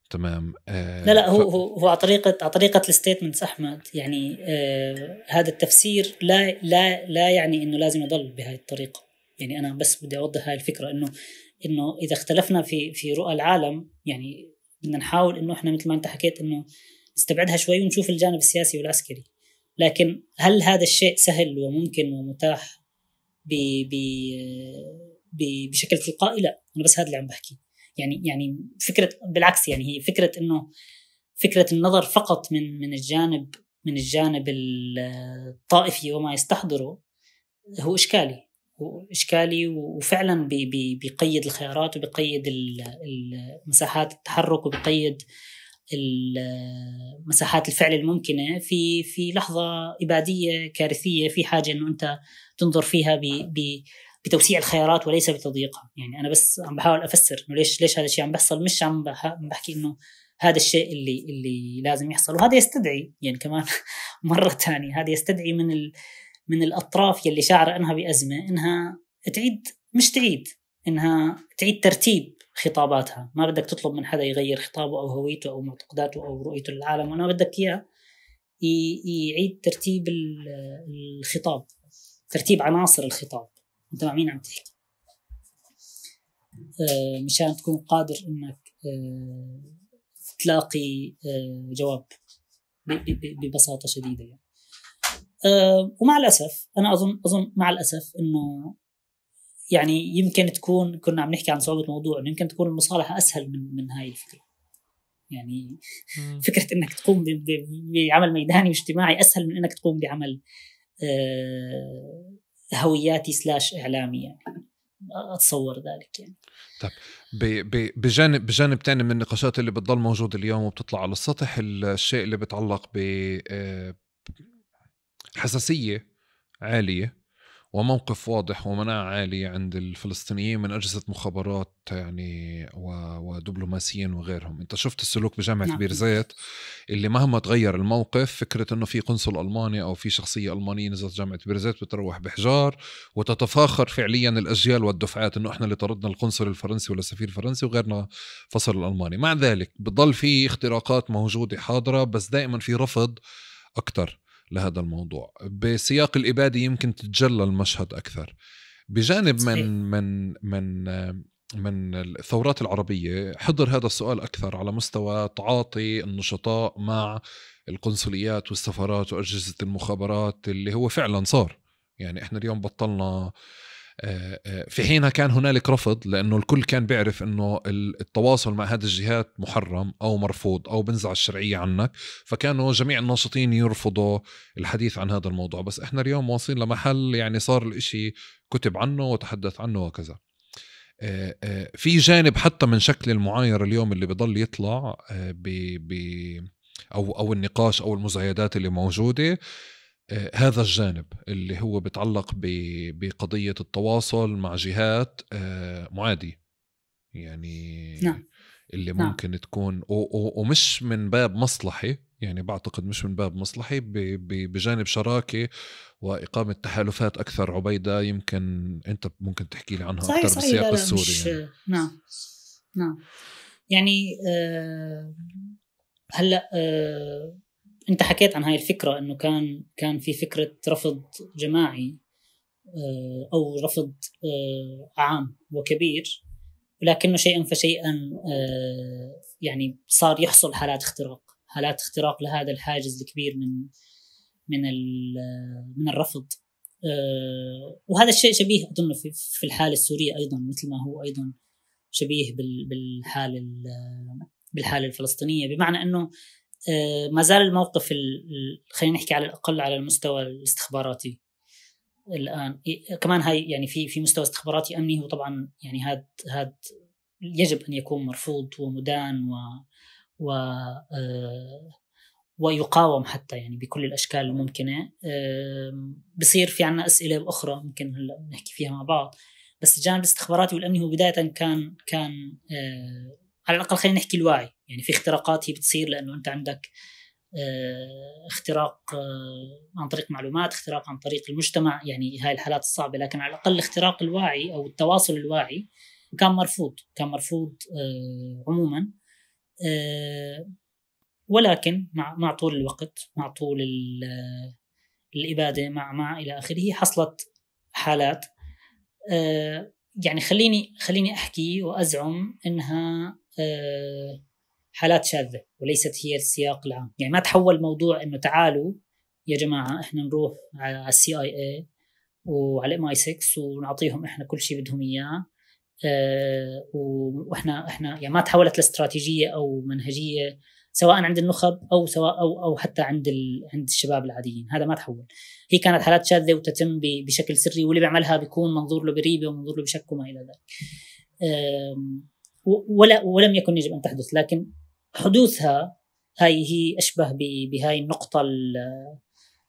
تمام آه، لا لا هو هو على طريقه على طريقه الستيتمنتس احمد يعني آه هذا التفسير لا لا لا يعني انه لازم يضل بهذه الطريقه يعني انا بس بدي اوضح هاي الفكره انه انه اذا اختلفنا في في رؤى العالم يعني بدنا نحاول انه احنا مثل ما انت حكيت انه نستبعدها شوي ونشوف الجانب السياسي والعسكري لكن هل هذا الشيء سهل وممكن ومتاح ب ب آه، بشكل تلقائي لا انا بس هذا اللي عم بحكيه يعني يعني فكره بالعكس يعني هي فكره انه فكره النظر فقط من من الجانب من الجانب الطائفي وما يستحضره هو اشكالي هو اشكالي وفعلا بي بي بيقيد الخيارات وبيقيد مساحات التحرك وبيقيد مساحات الفعل الممكنه في في لحظه اباديه كارثيه في حاجه انه انت تنظر فيها ب بتوسيع الخيارات وليس بتضييقها يعني انا بس عم بحاول افسر انه ليش ليش هذا الشيء عم بيحصل مش عم بحكي انه هذا الشيء اللي اللي لازم يحصل وهذا يستدعي يعني كمان *laughs* مره ثانيه هذا يستدعي من ال من الاطراف يلي شعره انها بازمه انها تعيد مش تعيد انها تعيد ترتيب خطاباتها ما بدك تطلب من حدا يغير خطابه او هويته او معتقداته او رؤيته للعالم وانا بدك اياه يعيد ترتيب الخطاب ترتيب عناصر الخطاب انت مع مين عم تحكي آه، مشان تكون قادر انك آه، تلاقي آه، جواب ببساطه شديده يعني ومع الاسف انا اظن اظن مع الاسف انه يعني يمكن تكون كنا عم نحكي عن صعوبه الموضوع انه يمكن تكون المصالحه اسهل من من هاي الفكره يعني مم. *laughs* فكره انك تقوم بعمل ميداني واجتماعي اسهل من انك تقوم بعمل هوياتي سلاش اعلامي يعني اتصور ذلك يعني طيب بجانب بجانب تاني من النقاشات اللي بتضل موجوده اليوم وبتطلع على السطح الشيء اللي بتعلق ب آه، حساسيه عاليه وموقف واضح ومناعة عالية عند الفلسطينيين من أجهزة مخابرات يعني ودبلوماسيين وغيرهم أنت شفت السلوك بجامعة نعم. زيت اللي مهما تغير الموقف فكرة أنه في قنصل ألماني أو في شخصية ألمانية نزلت جامعة بيرزيت زيت بتروح بحجار وتتفاخر فعليا الأجيال والدفعات أنه إحنا اللي طردنا القنصل الفرنسي ولا السفير الفرنسي وغيرنا فصل الألماني مع ذلك بضل في اختراقات موجودة حاضرة بس دائما في رفض أكتر لهذا الموضوع بسياق الإبادة يمكن تتجلى المشهد أكثر بجانب من من من من الثورات العربية حضر هذا السؤال أكثر على مستوى تعاطي النشطاء مع القنصليات والسفارات وأجهزة المخابرات اللي هو فعلا صار يعني احنا اليوم بطلنا آه، آه، في حينها كان هنالك رفض لانه الكل كان بيعرف انه التواصل مع هذه الجهات محرم او مرفوض او بنزع الشرعيه عنك فكانوا جميع الناشطين يرفضوا الحديث عن هذا الموضوع بس احنا اليوم واصلين لمحل يعني صار الاشي كتب عنه وتحدث عنه وكذا آه، في جانب حتى من شكل المعايرة اليوم اللي بضل يطلع ب ب أو أو النقاش أو المزايدات اللي موجودة آه، هذا الجانب اللي هو بتعلق بقضية التواصل مع جهات آه، معادية يعني نعم. اللي نعم. ممكن نعم. تكون ومش من باب مصلحي يعني بعتقد مش من باب مصلحي بجانب شراكه واقامه تحالفات اكثر عبيده يمكن انت ممكن تحكي لي عنها صحيح اكثر صحيح بالسياق السوري يعني. نعم نعم يعني آه هلا آه انت حكيت عن هاي الفكره انه كان كان في فكره رفض جماعي آه، او رفض آه، عام وكبير ولكنه شيئا فشيئا آه، يعني صار يحصل حالات اختراق حالات اختراق لهذا الحاجز الكبير من من من الرفض وهذا الشيء شبيه اظن في الحاله السوريه ايضا مثل ما هو ايضا شبيه بالحاله بالحاله الفلسطينيه بمعنى انه آه، ما زال الموقف خلينا نحكي على الاقل على المستوى الاستخباراتي الان إيه، كمان هاي يعني في في مستوى استخباراتي امني هو طبعا يعني هاد هاد يجب ان يكون مرفوض ومدان و و آه، ويقاوم حتى يعني بكل الاشكال الممكنه بصير في عنا اسئله اخرى ممكن هلا نحكي فيها مع بعض بس الجانب الاستخباراتي والامني هو بدايه كان كان آه، على الاقل خلينا نحكي الواي يعني في اختراقات هي بتصير لانه انت عندك آه، اختراق آه، عن طريق معلومات اختراق عن طريق المجتمع يعني هاي الحالات الصعبة لكن على الأقل الاختراق الواعي أو التواصل الواعي كان مرفوض كان مرفوض آه، عموما ولكن مع مع طول الوقت مع طول الإبادة مع مع إلى آخره حصلت حالات يعني خليني خليني أحكي وأزعم إنها آه، حالات شاذه وليست هي السياق العام يعني ما تحول موضوع انه تعالوا يا جماعه احنا نروح على السي اي إيه اي وعلى ام اي 6 ونعطيهم احنا كل شيء بدهم اياه أه واحنا احنا يعني ما تحولت لاستراتيجيه او منهجيه سواء عند النخب او سواء او او حتى عند ال... عند الشباب العاديين هذا ما تحول هي كانت حالات شاذه وتتم ب... بشكل سري واللي بيعملها بيكون منظور له بريبه ومنظور له بشك وما الى ذلك أه ولا ولم يكن يجب ان تحدث لكن حدوثها هاي هي اشبه بهاي النقطه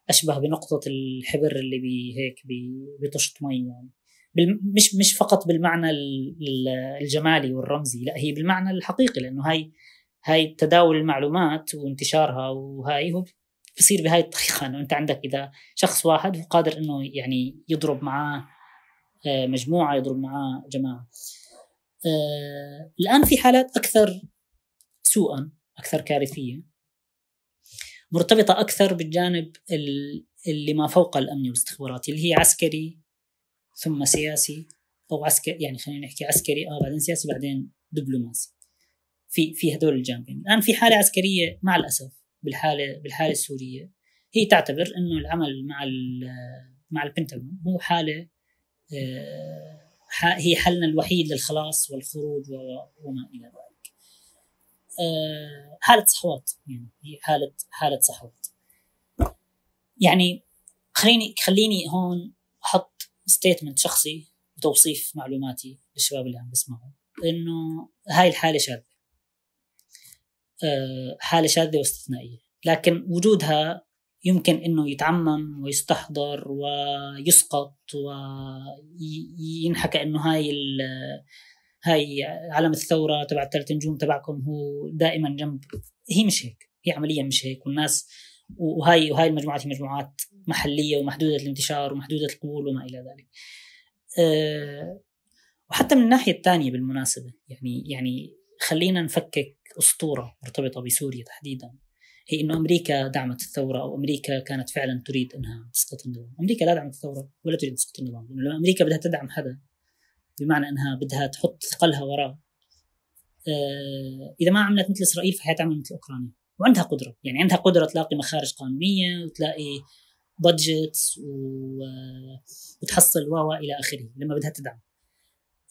اشبه بنقطه الحبر اللي بي هيك بطشت مي يعني مش مش فقط بالمعنى الجمالي والرمزي لا هي بالمعنى الحقيقي لانه هاي هاي تداول المعلومات وانتشارها وهاي هو بصير بهاي الطريقه انه انت عندك اذا شخص واحد هو قادر انه يعني يضرب معاه آه، مجموعه يضرب معاه جماعه آه الآن في حالات أكثر سوءا أكثر كارثية مرتبطة أكثر بالجانب اللي ما فوق الأمن والاستخباراتي اللي هي عسكري ثم سياسي أو عسكري يعني خلينا نحكي عسكري آه بعدين سياسي بعدين دبلوماسي في في هذول الجانبين الآن في حالة عسكرية مع الأسف بالحالة بالحالة السورية هي تعتبر أنه العمل مع مع البنتاغون هو حالة آه هي حلنا الوحيد للخلاص والخروج وما الى ذلك. آه، حاله صحوات يعني هي حاله حاله صحوات. يعني خليني خليني هون احط ستيتمنت شخصي وتوصيف معلوماتي للشباب اللي عم بسمعوا انه هاي الحاله شاذه. آه، حاله شاذه واستثنائيه، لكن وجودها يمكن انه يتعمم ويستحضر ويسقط وينحكى انه هاي هاي علم الثوره تبع الثلاث نجوم تبعكم هو دائما جنب هي مش هيك هي عمليا مش هيك والناس وهاي وهاي المجموعات هي مجموعات محليه ومحدوده الانتشار ومحدوده القبول وما الى ذلك. أه وحتى من الناحيه الثانيه بالمناسبه يعني يعني خلينا نفكك اسطوره مرتبطه بسوريا تحديدا هي انه امريكا دعمت الثوره او امريكا كانت فعلا تريد انها تسقط النظام، امريكا لا دعمت الثوره ولا تريد تسقط النظام، لانه امريكا بدها تدعم حدا بمعنى انها بدها تحط ثقلها وراه آه، اذا ما عملت مثل اسرائيل فهي تعمل مثل اوكرانيا، وعندها قدره، يعني عندها قدره تلاقي مخارج قانونيه وتلاقي بادجت آه، وتحصل و الى اخره لما بدها تدعم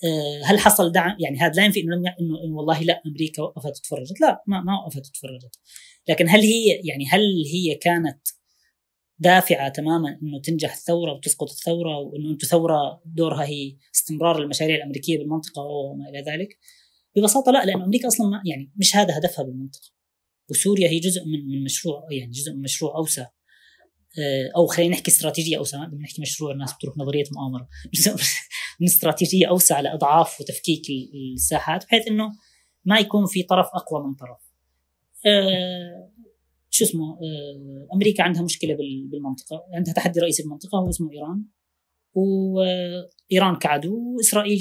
آه، هل حصل دعم يعني هذا لا ينفي انه انه والله لا امريكا وقفت وتفرجت لا ما ما وقفت وتفرجت لكن هل هي يعني هل هي كانت دافعه تماما انه تنجح الثوره وتسقط الثوره وانه انتم ثوره دورها هي استمرار المشاريع الامريكيه بالمنطقه وما الى ذلك ببساطه لا لانه امريكا اصلا ما يعني مش هذا هدفها بالمنطقه وسوريا هي جزء من من مشروع يعني جزء من مشروع اوسع آه، او خلينا نحكي استراتيجيه اوسع بدنا نحكي مشروع الناس بتروح نظريه مؤامره جزء *laughs* من استراتيجيه اوسع لاضعاف وتفكيك الساحات بحيث انه ما يكون في طرف اقوى من طرف. أه شو اسمه أه امريكا عندها مشكله بالمنطقه، عندها تحدي رئيسي بالمنطقه هو اسمه ايران. وايران آه، كعدو واسرائيل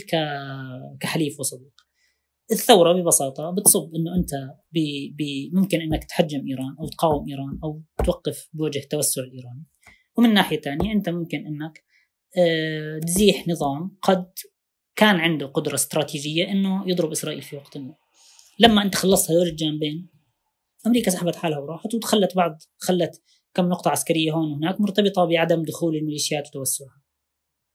كحليف وصديق. الثوره ببساطه بتصب انه انت بي بي ممكن انك تحجم ايران او تقاوم ايران او توقف بوجه توسع الايراني. ومن ناحيه ثانيه انت ممكن انك آه، تزيح نظام قد كان عنده قدرة استراتيجية أنه يضرب إسرائيل في وقت ما لما أنت خلصت هذول الجانبين أمريكا سحبت حالها وراحت وتخلت بعض خلت كم نقطة عسكرية هون وهناك مرتبطة بعدم دخول الميليشيات وتوسعها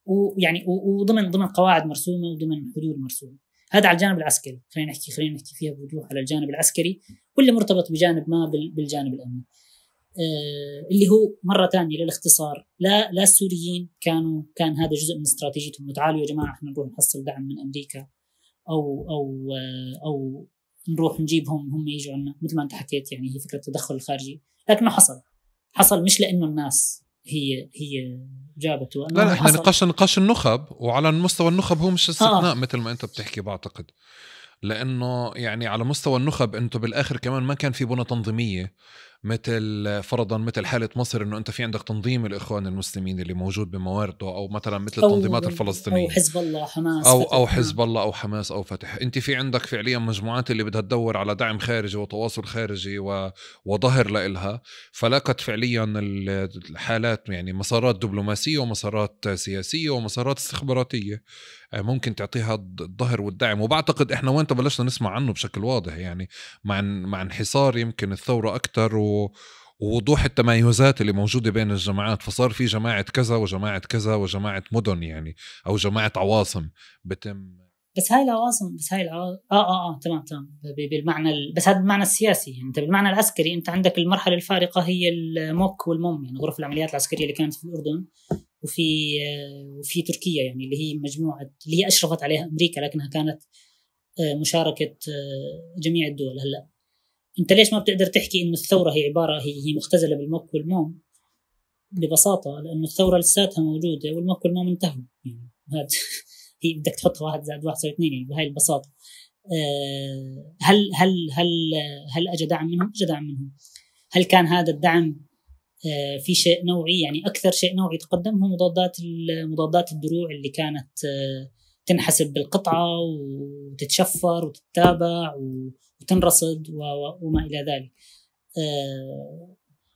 ويعني وضمن ضمن قواعد مرسومة وضمن حدود مرسومة هذا على الجانب العسكري خلينا نحكي خلينا نحكي فيها بوضوح على الجانب العسكري واللي مرتبط بجانب ما بالجانب الأمني آه، اللي هو مره ثانيه للاختصار لا لا السوريين كانوا كان هذا جزء من استراتيجيتهم تعالوا يا جماعه احنا نروح نحصل دعم من امريكا او او آه، او نروح نجيبهم هم يجوا عنا مثل ما انت حكيت يعني هي فكره التدخل الخارجي لكنه حصل حصل مش لانه الناس هي هي جابته لا لا احنا نقاش نقاش النخب وعلى مستوى النخب هو مش آه. استثناء آه. مثل ما انت بتحكي بعتقد لانه يعني على مستوى النخب انتم بالاخر كمان ما كان في بنى تنظيميه مثل فرضا مثل حاله مصر انه انت في عندك تنظيم الاخوان المسلمين اللي موجود بموارده او مثلا مثل التنظيمات الفلسطينيه او يعني، حزب الله حماس او او حزب الله او حماس او فتح انت في عندك فعليا مجموعات اللي بدها تدور على دعم خارجي وتواصل خارجي و... وظهر لها فلاقت فعليا الحالات يعني مسارات دبلوماسيه ومسارات سياسيه ومسارات استخباراتيه آه، ممكن تعطيها الظهر والدعم وبعتقد احنا وين بلشنا نسمع عنه بشكل واضح يعني مع مع انحصار يمكن الثوره اكثر و ووضوح التمايزات اللي موجودة بين الجماعات فصار في جماعة كذا وجماعة كذا وجماعة مدن يعني أو جماعة عواصم بتم بس هاي العواصم بس هاي العواصم اه اه اه تمام تمام بالمعنى ال... بس هذا بالمعنى السياسي يعني انت بالمعنى العسكري انت عندك المرحله الفارقه هي الموك والموم يعني غرف العمليات العسكريه اللي كانت في الاردن وفي آه، وفي تركيا يعني اللي هي مجموعه اللي هي اشرفت عليها امريكا لكنها كانت آه، مشاركه آه، جميع الدول هلا انت ليش ما بتقدر تحكي انه الثوره هي عباره هي, هي مختزله بالموك والموم ببساطه لانه الثوره لساتها موجوده والموك والموم انتهوا يعني هذا *laughs* هي بدك تحط واحد زائد واحد يساوي اثنين يعني بهاي البساطه آه، هل هل هل هل اجى دعم منهم؟ اجى دعم منهم هل كان هذا الدعم آه، في شيء نوعي يعني اكثر شيء نوعي تقدم هو مضادات مضادات الدروع اللي كانت آه، تنحسب بالقطعه وتتشفر وتتابع وتنرصد وما الى ذلك آه،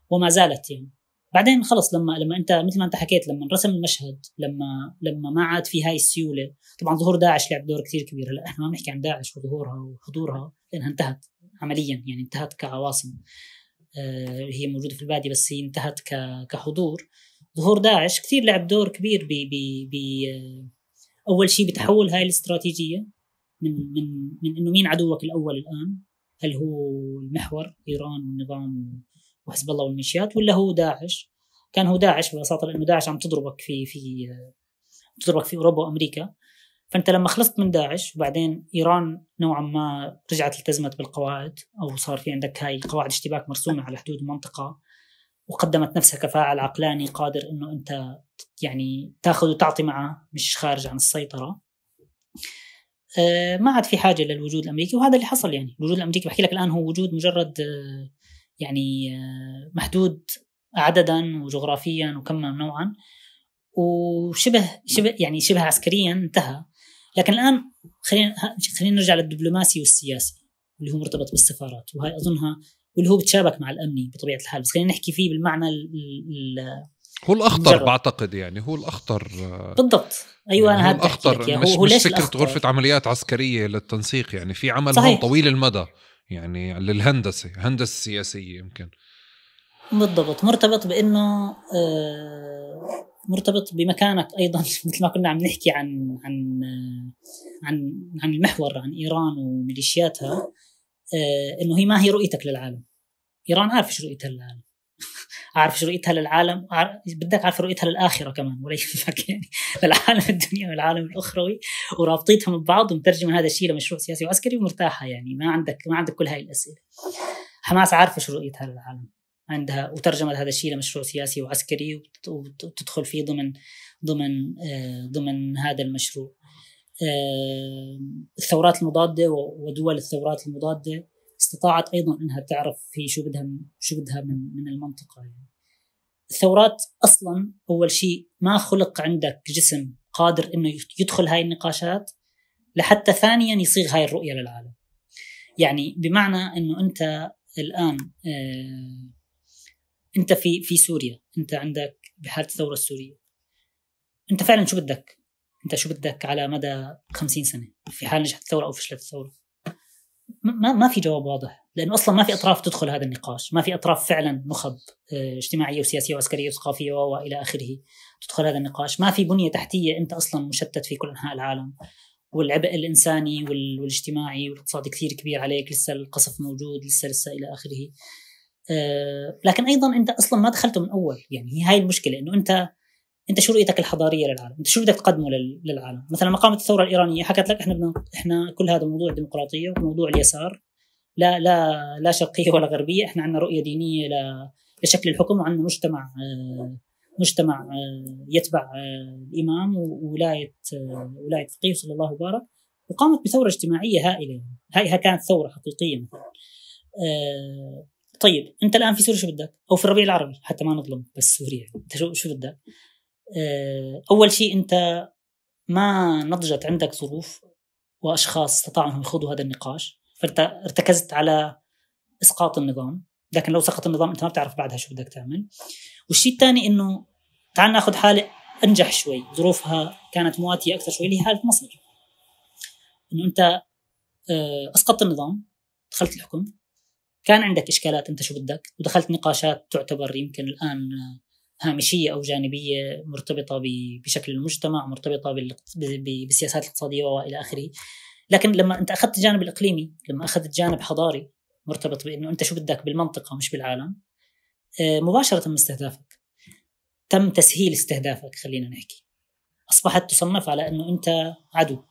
وما زالت يعني بعدين خلص لما لما انت مثل ما انت حكيت لما انرسم المشهد لما لما ما عاد في هاي السيوله طبعا ظهور داعش لعب دور كثير كبير هلا احنا ما بنحكي عن داعش وظهورها وحضورها لانها انتهت عمليا يعني انتهت كعواصم آه، هي موجوده في الباديه بس هي انتهت كحضور ظهور داعش كثير لعب دور كبير ب ب ب آه، اول شيء بتحول هاي الاستراتيجيه من من من انه مين عدوك الاول الان؟ هل هو المحور ايران والنظام وحزب الله والميليشيات ولا هو داعش؟ كان هو داعش ببساطه لانه داعش عم تضربك في في تضربك في اوروبا وامريكا فانت لما خلصت من داعش وبعدين ايران نوعا ما رجعت التزمت بالقواعد او صار في عندك هاي قواعد اشتباك مرسومه على حدود المنطقه وقدمت نفسها كفاعل عقلاني قادر انه انت يعني تاخذ وتعطي معه مش خارج عن السيطره آه، ما عاد في حاجه للوجود الامريكي وهذا اللي حصل يعني الوجود الامريكي بحكي لك الان هو وجود مجرد آه، يعني آه، محدود عددا وجغرافيا وكما نوعا وشبه شبه يعني شبه عسكريا انتهى لكن الان خلينا خلينا نرجع للدبلوماسي والسياسي اللي هو مرتبط بالسفارات وهي اظنها واللي هو بتشابك مع الامني بطبيعه الحال بس خلينا نحكي فيه بالمعنى ال ال هو الاخطر جرب. بعتقد يعني هو الاخطر بالضبط ايوه يعني انا هو الاخطر يعني. مش, هو مش فكره الأخطر. غرفه عمليات عسكريه للتنسيق يعني في عمل صحيح. طويل المدى يعني للهندسه هندسه سياسيه يمكن بالضبط مرتبط بانه آه، مرتبط بمكانك ايضا *laughs* مثل ما كنا عم نحكي عن عن عن عن المحور عن ايران وميليشياتها آه، انه هي ما هي رؤيتك للعالم ايران عارف ايش رؤيتها للعالم اعرف رؤيتها للعالم بدك اعرف رؤيتها للاخره كمان ولا يهمك *laughs* يعني للعالم الدنيا والعالم الاخروي ورابطيتهم ببعض ومترجمه هذا الشيء لمشروع سياسي وعسكري ومرتاحه يعني ما عندك ما عندك كل هاي الاسئله حماس عارفه شو رؤيتها للعالم عندها وترجمت هذا الشيء لمشروع سياسي وعسكري وتدخل فيه ضمن ضمن آه، ضمن هذا المشروع آه، الثورات المضادة ودول الثورات المضادة استطاعت ايضا انها تعرف في شو بدها شو بدها من من المنطقه يعني. الثورات اصلا اول شيء ما خلق عندك جسم قادر انه يدخل هاي النقاشات لحتى ثانيا يصيغ هاي الرؤيه للعالم. يعني بمعنى انه انت الان آه انت في في سوريا، انت عندك بحاله الثوره السوريه. انت فعلا شو بدك؟ انت شو بدك على مدى 50 سنه في حال نجحت الثوره او فشلت الثوره؟ ما ما في جواب واضح لانه اصلا ما في اطراف تدخل هذا النقاش، ما في اطراف فعلا نخب آه، اجتماعيه وسياسيه وعسكريه وثقافيه والى اخره تدخل هذا النقاش، ما في بنيه تحتيه انت اصلا مشتت في كل انحاء العالم والعبء الانساني والاجتماعي والاقتصادي كثير كبير عليك، لسه القصف موجود، لسه لسه الى اخره. آه، لكن ايضا انت اصلا ما دخلته من اول، يعني هي هاي المشكله انه انت انت شو رؤيتك الحضاريه للعالم؟ انت شو بدك تقدمه للعالم؟ مثلا لما قامت الثوره الايرانيه حكت لك احنا بدنا احنا كل هذا موضوع ديمقراطيه وموضوع اليسار لا لا لا شرقيه ولا غربيه، احنا عندنا رؤيه دينيه لشكل الحكم وعندنا مجتمع مجتمع يتبع الامام وولايه ولايه فقيه صلى الله وبارك وقامت بثوره اجتماعيه هائله هاي كانت ثوره حقيقيه مثلا آه، طيب انت الان في سوريا شو بدك؟ او في الربيع العربي حتى ما نظلم بس سوريا انت شو شو بدك؟ آه، اول شيء انت ما نضجت عندك ظروف واشخاص استطاعوا انهم يخوضوا هذا النقاش فانت ارتكزت على اسقاط النظام لكن لو سقط النظام انت ما بتعرف بعدها شو بدك تعمل والشيء الثاني انه تعال ناخذ حاله انجح شوي ظروفها كانت مواتيه اكثر شوي اللي هي حاله مصر انه انت آه، اسقطت النظام دخلت الحكم كان عندك اشكالات انت شو بدك ودخلت نقاشات تعتبر يمكن الان هامشيه او جانبيه مرتبطه بشكل المجتمع مرتبطه بالسياسات الاقتصاديه والى اخره لكن لما انت اخذت الجانب الاقليمي لما اخذت جانب حضاري مرتبط بانه انت شو بدك بالمنطقه مش بالعالم آه، مباشره من استهدافك تم تسهيل استهدافك خلينا نحكي اصبحت تصنف على انه انت عدو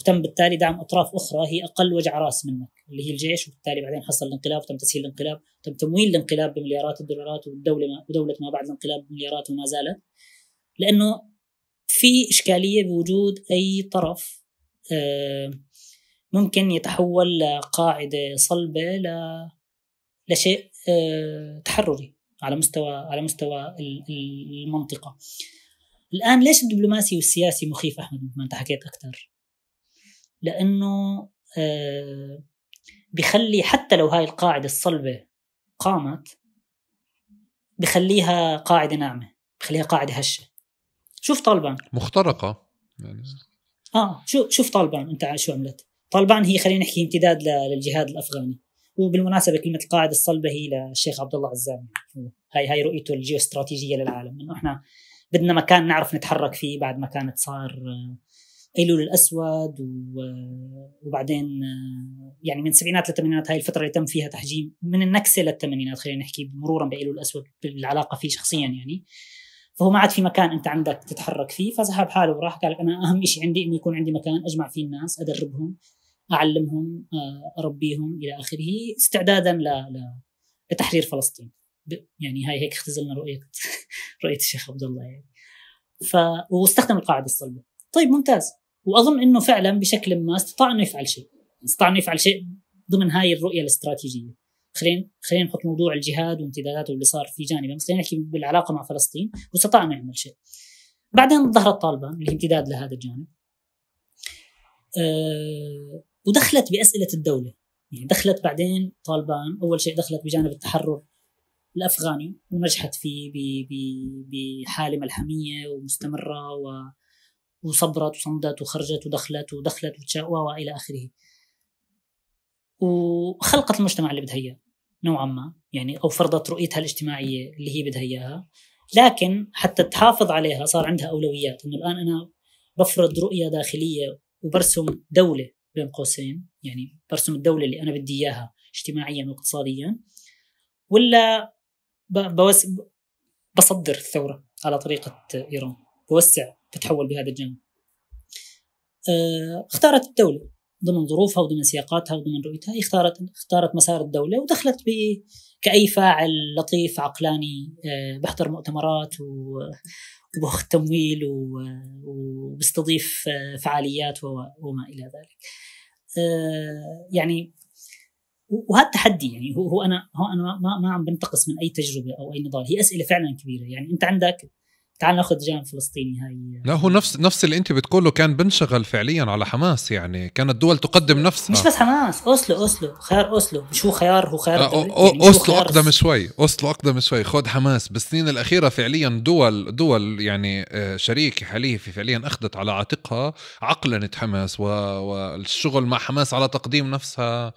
وتم بالتالي دعم اطراف اخرى هي اقل وجع راس منك اللي هي الجيش وبالتالي بعدين حصل الانقلاب وتم تسهيل الانقلاب تم تمويل الانقلاب بمليارات الدولارات والدوله ما ودوله ما بعد الانقلاب بمليارات وما زالت لانه في اشكاليه بوجود اي طرف آه، ممكن يتحول لقاعده صلبه ل لشيء آه، تحرري على مستوى على مستوى المنطقه الان ليش الدبلوماسي والسياسي مخيف احمد مثل ما انت حكيت اكثر لانه آه، بخلي حتى لو هاي القاعده الصلبه قامت بخليها قاعده ناعمه بخليها قاعده هشه شوف طالبان مخترقه يعني اه شو شوف طالبان انت شو عملت طالبان هي خلينا نحكي امتداد للجهاد الافغاني وبالمناسبه كلمه القاعده الصلبه هي للشيخ عبد الله عزام هاي هاي رؤيته الجيوستراتيجيه للعالم انه احنا بدنا مكان نعرف نتحرك فيه بعد ما كانت صار آه، ايلول الاسود وبعدين آه، يعني من السبعينات للثمانينات هاي الفتره اللي تم فيها تحجيم من النكسه للثمانينات خلينا نحكي مرورا بايلول الاسود بالعلاقه فيه شخصيا يعني فهو ما عاد في مكان انت عندك تتحرك فيه فسحب حاله وراح قال انا اهم شيء عندي انه يكون عندي مكان اجمع فيه الناس ادربهم اعلمهم آه، اربيهم الى اخره استعدادا لتحرير فلسطين يعني هاي هيك اختزلنا رؤيه *laughs* رؤيه الشيخ عبد الله يعني ف واستخدم القاعده الصلبه طيب ممتاز واظن انه فعلا بشكل ما استطاع انه يفعل شيء استطاع انه يفعل شيء ضمن هاي الرؤيه الاستراتيجيه خلينا خلينا نحط موضوع الجهاد وامتداداته اللي صار في جانبه بس خلينا نحكي بالعلاقه مع فلسطين واستطاع انه يعمل شيء بعدين ظهرت طالبان اللي امتداد لهذا الجانب أه ودخلت باسئله الدوله يعني دخلت بعدين طالبان اول شيء دخلت بجانب التحرر الافغاني ونجحت فيه بحاله ملحميه ومستمره و وصبرت وصمدت وخرجت ودخلت ودخلت وتشاءوا والى اخره. وخلقت المجتمع اللي بدها اياه نوعا ما يعني او فرضت رؤيتها الاجتماعيه اللي هي بدها اياها لكن حتى تحافظ عليها صار عندها اولويات انه الان انا بفرض رؤيه داخليه وبرسم دوله بين قوسين يعني برسم الدوله اللي انا بدي اياها اجتماعيا واقتصاديا ولا بوس بصدر الثوره على طريقه ايران بوسع تتحول بهذا الجانب آه، اختارت الدولة ضمن ظروفها وضمن سياقاتها وضمن رؤيتها اختارت اختارت مسار الدولة ودخلت ب كأي فاعل لطيف عقلاني آه، بحضر مؤتمرات وبأخذ تمويل وبستضيف آه، فعاليات وما إلى ذلك يعني وهذا تحدي يعني هو هو انا هو انا ما, ما عم بنتقص من اي تجربه او اي نضال هي اسئله فعلا كبيره يعني انت عندك تعال ناخذ جانب فلسطيني هاي لا هو نفس نفس اللي انت بتقوله كان بنشغل فعليا على حماس يعني كانت دول تقدم نفسها مش بس حماس اوسلو اوسلو خيار اوسلو مش هو خيار هو خيار يعني اوسلو اقدم شوي اوسلو اقدم شوي خذ حماس بالسنين الاخيره فعليا دول دول يعني آه، شريك في فعليا اخذت على عاتقها عقلنه حماس والشغل مع حماس على تقديم نفسها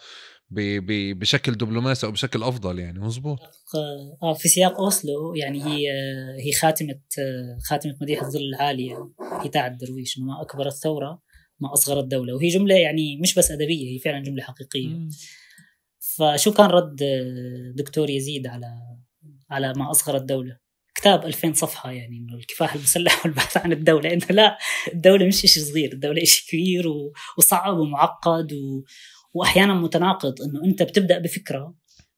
بشكل دبلوماسي او بشكل افضل يعني مزبوط آه،, اه في سياق اوسلو يعني هي هي خاتمه خاتمه مديح الظل العاليه هي تاع الدرويش ما اكبر الثوره ما اصغر الدوله وهي جمله يعني مش بس ادبيه هي فعلا جمله حقيقيه فشو كان رد دكتور يزيد على على ما اصغر الدوله كتاب 2000 صفحه يعني انه الكفاح المسلح *laughs* والبحث عن الدوله انه لا الدوله مش شيء صغير الدوله شيء كبير وصعب ومعقد و واحيانا متناقض انه انت بتبدا بفكره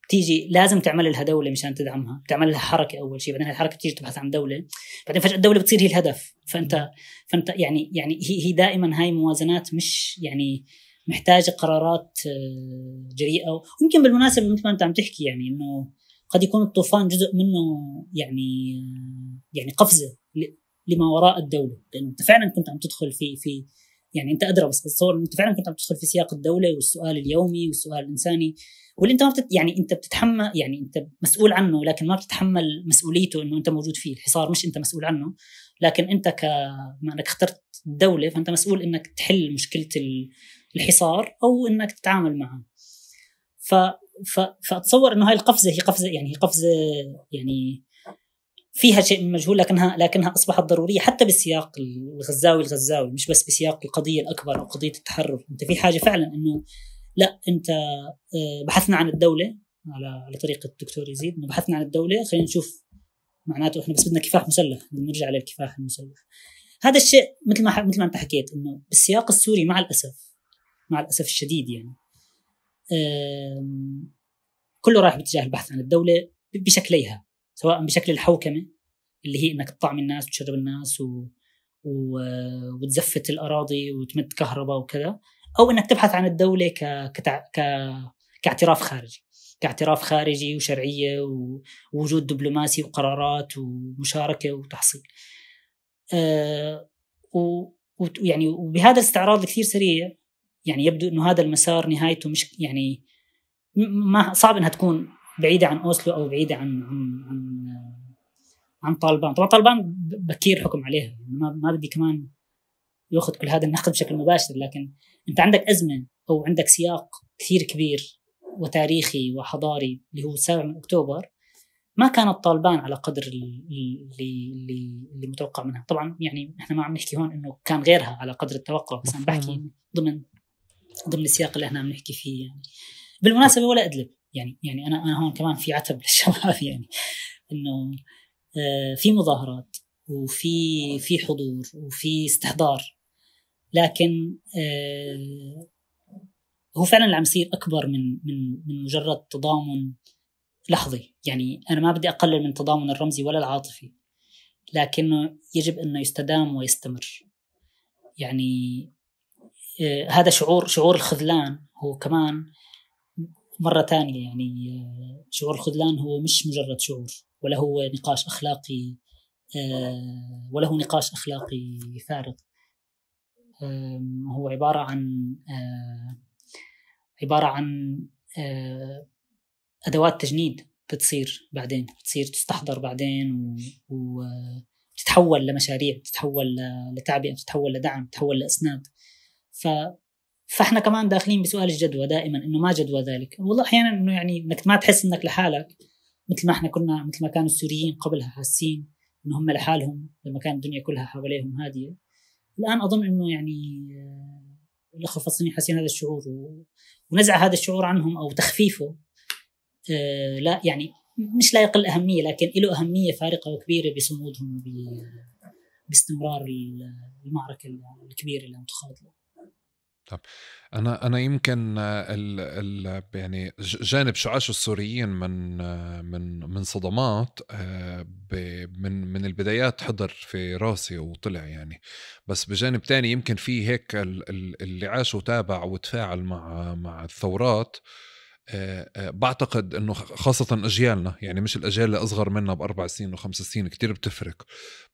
بتيجي لازم تعمل لها دوله مشان تدعمها بتعمل لها حركه اول شيء بعدين الحركه بتيجي تبحث عن دوله بعدين فجاه الدوله بتصير هي الهدف فانت فانت يعني يعني هي هي دائما هاي موازنات مش يعني محتاجه قرارات آه، جريئه ويمكن بالمناسبه مثل ما انت عم تحكي يعني انه قد يكون الطوفان جزء منه يعني آه، يعني قفزه لما وراء الدوله لانه انت فعلا كنت عم تدخل في في يعني انت ادرى بس بتصور انت فعلا كنت عم تدخل في سياق الدوله والسؤال اليومي والسؤال الانساني واللي انت ما بتت... يعني انت بتتحمل يعني انت مسؤول عنه لكن ما بتتحمل مسؤوليته انه انت موجود فيه الحصار مش انت مسؤول عنه لكن انت ك ما انك اخترت الدوله فانت مسؤول انك تحل مشكله الحصار او انك تتعامل معه ف... ف... فاتصور انه هاي القفزه هي قفزه يعني هي قفزه يعني فيها شيء من مجهول لكنها لكنها اصبحت ضروريه حتى بالسياق الغزاوي الغزاوي مش بس بسياق القضيه الاكبر او قضيه التحرر انت في حاجه فعلا انه لا انت آه، بحثنا عن الدوله على على طريقه الدكتور يزيد انه بحثنا عن الدوله خلينا نشوف معناته احنا بس بدنا كفاح مسلح بدنا نرجع للكفاح المسلح هذا الشيء مثل ما مثل ما انت حكيت انه بالسياق السوري مع الاسف مع الاسف الشديد يعني كله رايح باتجاه البحث عن الدوله بشكليها سواء بشكل الحوكمه اللي هي انك تطعم الناس وتشرب الناس و... و... وتزفت الاراضي وتمد كهرباء وكذا او انك تبحث عن الدوله ك... كتع... ك... كاعتراف خارجي كاعتراف خارجي وشرعيه ووجود دبلوماسي وقرارات ومشاركه وتحصيل. أه و... ويعني وبهذا الاستعراض الكثير سريع يعني يبدو انه هذا المسار نهايته مش يعني ما صعب انها تكون بعيده عن اوسلو او بعيده عن عن عن, عن طالبان طبعا طالبان بكير حكم عليها ما ما بدي كمان ياخذ كل هذا النقد بشكل مباشر لكن انت عندك ازمه او عندك سياق كثير كبير وتاريخي وحضاري اللي هو 7 من اكتوبر ما كانت طالبان على قدر اللي اللي اللي متوقع منها طبعا يعني احنا ما عم نحكي هون انه كان غيرها على قدر التوقع بس عم بحكي ضمن ضمن السياق اللي احنا عم نحكي فيه يعني بالمناسبه ولا ادلب يعني يعني انا انا هون كمان في عتب للشباب *laughs* يعني انه آه، في مظاهرات وفي في حضور وفي استحضار لكن آه، هو فعلا اللي عم يصير اكبر من من من مجرد تضامن لحظي يعني انا ما بدي اقلل من تضامن الرمزي ولا العاطفي لكنه يجب انه يستدام ويستمر يعني آه، هذا شعور شعور الخذلان هو كمان مرة ثانية يعني آه، شعور الخذلان هو مش مجرد شعور ولا هو نقاش أخلاقي آه، ولا هو نقاش أخلاقي فارغ هو عبارة عن آه، عبارة عن أدوات تجنيد بتصير بعدين بتصير تستحضر بعدين وتتحول لمشاريع تتحول لتعبئة تتحول لدعم تتحول لأسناد ف فاحنا كمان داخلين بسؤال الجدوى دائما انه ما جدوى ذلك والله احيانا انه يعني انك ما تحس انك لحالك مثل ما احنا كنا مثل ما كانوا السوريين قبلها حاسين انه هم لحالهم لما كانت الدنيا كلها حواليهم هاديه الان اظن انه يعني آه، الاخوه الفلسطينيين حاسين هذا الشعور و... ونزع هذا الشعور عنهم او تخفيفه آه لا يعني مش لا يقل اهميه لكن له اهميه فارقه وكبيره بصمودهم باستمرار المعركه الكبيره اللي عم تخاض طب انا انا يمكن ال ال يعني جانب شعاش السوريين من من من صدمات آه، من من البدايات حضر في راسي وطلع يعني بس بجانب تاني يمكن في هيك اللي عاش وتابع وتفاعل مع مع الثورات آه، آه، بعتقد انه خاصة اجيالنا يعني مش الاجيال اللي اصغر منا باربع سنين وخمس سنين كتير بتفرق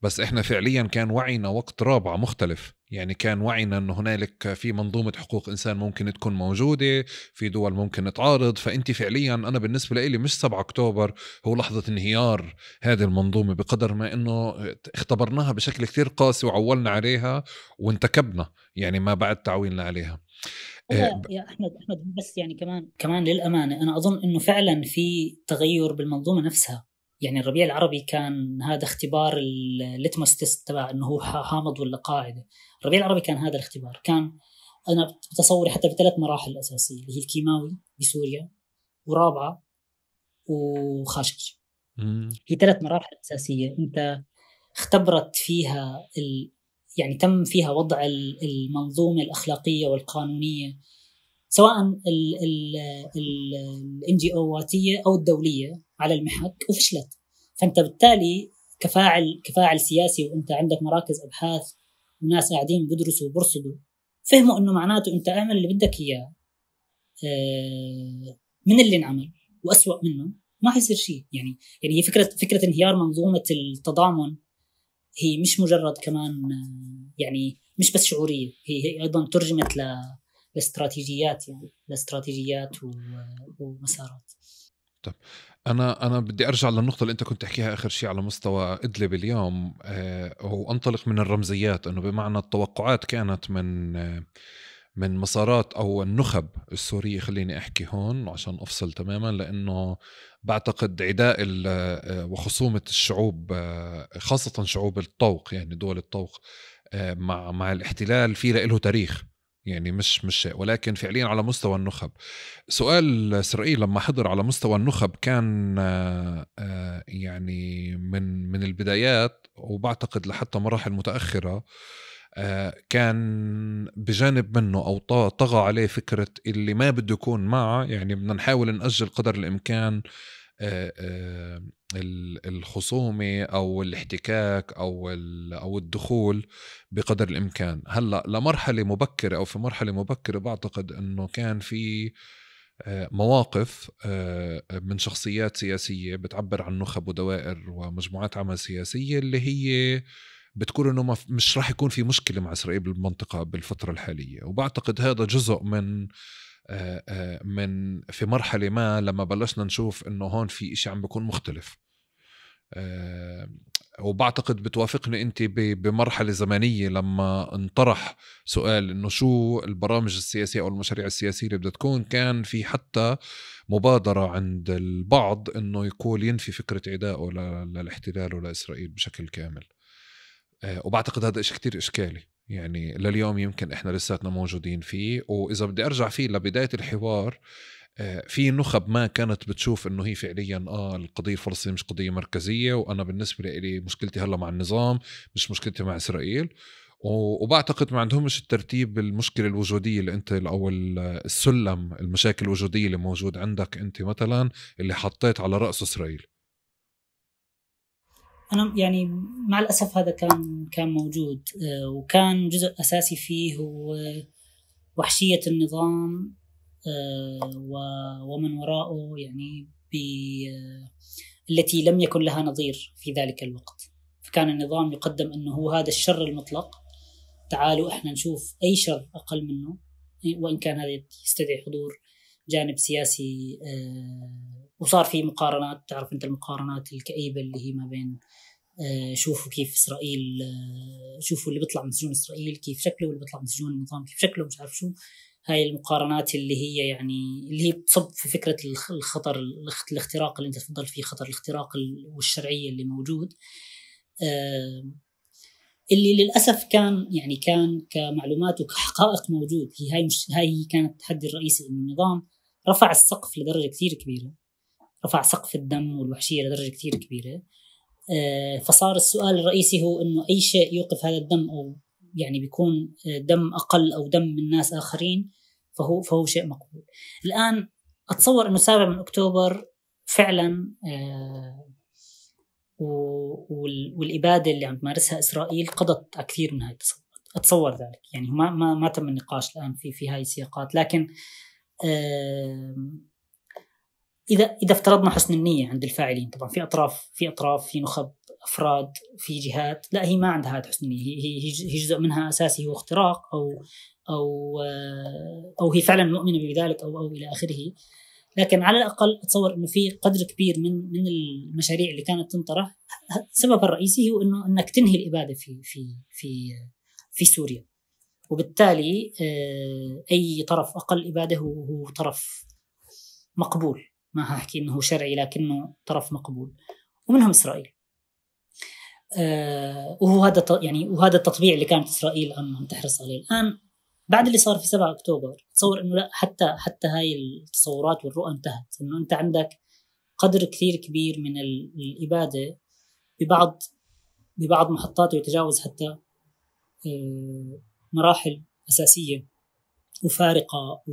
بس احنا فعليا كان وعينا وقت رابعة مختلف يعني كان وعينا انه هنالك في منظومه حقوق انسان ممكن تكون موجوده في دول ممكن تعارض فانت فعليا انا بالنسبه لي مش 7 اكتوبر هو لحظه انهيار هذه المنظومه بقدر ما انه اختبرناها بشكل كثير قاسي وعولنا عليها وانتكبنا يعني ما بعد تعويلنا عليها آه، يا احمد احمد بس يعني كمان كمان للامانه انا اظن انه فعلا في تغير بالمنظومه نفسها يعني الربيع العربي كان هذا اختبار الليتمس تيست تبع انه هو هامض ولا قاعده الربيع العربي كان هذا الاختبار كان انا بتصوري حتى بثلاث مراحل اساسيه اللي هي الكيماوي بسوريا ورابعه وخاشقجي هي ثلاث مراحل اساسيه انت اختبرت فيها ال... يعني تم فيها وضع المنظومه الاخلاقيه والقانونيه سواء الان جي اواتيه او الدوليه على المحك وفشلت فانت بالتالي كفاعل كفاعل سياسي وانت عندك مراكز ابحاث وناس قاعدين بدرسوا وبرصدوا فهموا انه معناته انت اعمل اللي بدك اياه آه، من اللي انعمل واسوأ منه ما حيصير شيء يعني يعني هي فكره فكره انهيار منظومه التضامن هي مش مجرد كمان آه، يعني مش بس شعوريه هي, هي ايضا ترجمت ل لاستراتيجيات يعني لاستراتيجيات ومسارات طيب انا انا بدي ارجع للنقطه اللي انت كنت تحكيها اخر شيء على مستوى ادلب اليوم آه وانطلق من الرمزيات انه بمعنى التوقعات كانت من آه، من مسارات او النخب السوريه خليني احكي هون عشان افصل تماما لانه بعتقد عداء آه، وخصومه الشعوب آه، خاصه شعوب الطوق يعني دول الطوق مع مع الاحتلال في له تاريخ يعني مش مش ولكن فعليا على مستوى النخب سؤال اسرائيل لما حضر على مستوى النخب كان آه، يعني من من البدايات وبعتقد لحتى مراحل متاخره آه، كان بجانب منه او طغى عليه فكره اللي ما بده يكون معه يعني بدنا نحاول ناجل قدر الامكان آه، آه، الخصومه او الاحتكاك او او الدخول بقدر الامكان هلا لمرحله مبكره او في مرحله مبكره بعتقد انه كان في آه، مواقف من شخصيات سياسيه بتعبر عن نخب ودوائر ومجموعات عمل سياسيه اللي هي بتقول انه مش راح يكون في مشكله مع اسرائيل بالمنطقه بالفتره الحاليه وبعتقد هذا جزء من آه، آه، من في مرحلة ما لما بلشنا نشوف انه هون في اشي عم بيكون مختلف آه، وبعتقد بتوافقني انت بمرحله زمنيه لما انطرح سؤال انه شو البرامج السياسيه او المشاريع السياسيه اللي بدها تكون كان في حتى مبادره عند البعض انه يقول ينفي فكره عدائه للاحتلال ولاسرائيل بشكل كامل وبعتقد هذا إشي كتير اشكالي يعني لليوم يمكن احنا لساتنا موجودين فيه واذا بدي ارجع فيه لبدايه الحوار آه، في نخب ما كانت بتشوف انه هي فعليا اه القضيه الفلسطينيه مش قضيه مركزيه وانا بالنسبه لي مشكلتي هلا مع النظام مش مشكلتي مع اسرائيل وبعتقد ما عندهمش الترتيب المشكله الوجوديه اللي انت او السلم المشاكل الوجوديه اللي موجود عندك انت مثلا اللي حطيت على راس اسرائيل انا يعني مع الاسف هذا كان كان موجود آه، وكان جزء اساسي فيه هو وحشيه النظام آه، ومن وراءه يعني آه، التي لم يكن لها نظير في ذلك الوقت فكان النظام يقدم انه هو هذا الشر المطلق تعالوا احنا نشوف اي شر اقل منه وان كان هذا يستدعي حضور جانب سياسي وصار في مقارنات تعرف انت المقارنات الكئيبه اللي هي ما بين آه، شوفوا كيف اسرائيل آه، شوفوا اللي بيطلع من سجون اسرائيل كيف شكله واللي بيطلع من سجون النظام كيف شكله مش عارف شو هاي المقارنات اللي هي يعني اللي هي بتصب في فكره الخطر الاختراق اللي انت تفضلت فيه خطر الاختراق والشرعيه اللي موجود آه، اللي للاسف كان يعني كان كمعلومات وكحقائق موجود هي هاي مش هاي كانت التحدي الرئيسي انه النظام رفع السقف لدرجه كثير كبيره رفع سقف الدم والوحشيه لدرجه كثير كبيره آه، فصار السؤال الرئيسي هو انه اي شيء يوقف هذا الدم او يعني بيكون آه، دم اقل او دم من ناس اخرين فهو فهو شيء مقبول. الان اتصور انه سابع من اكتوبر فعلا آه، والاباده اللي عم تمارسها اسرائيل قضت على كثير من هاي التصورات، اتصور ذلك، يعني ما ما ما تم النقاش الان في في هاي السياقات، لكن اذا اذا افترضنا حسن النيه عند الفاعلين طبعا في اطراف في اطراف في نخب افراد في جهات لا هي ما عندها هذا حسن النيه هي هي جزء منها اساسي هو اختراق او او آه، او هي فعلا مؤمنه بذلك او او الى اخره لكن على الاقل اتصور انه في قدر كبير من من المشاريع اللي كانت تنطرح سببها الرئيسي هو انه انك تنهي الاباده في في في في سوريا وبالتالي آه، اي طرف اقل اباده هو طرف مقبول ما هحكي انه شرعي لكنه طرف مقبول ومنهم اسرائيل آه وهو هذا يعني وهذا التطبيع اللي كانت اسرائيل عم تحرص عليه الان بعد اللي صار في 7 اكتوبر تصور انه لا حتى حتى هاي التصورات والرؤى انتهت انه انت عندك قدر كثير كبير من الاباده ببعض ببعض محطاته يتجاوز حتى آه، مراحل اساسيه وفارقه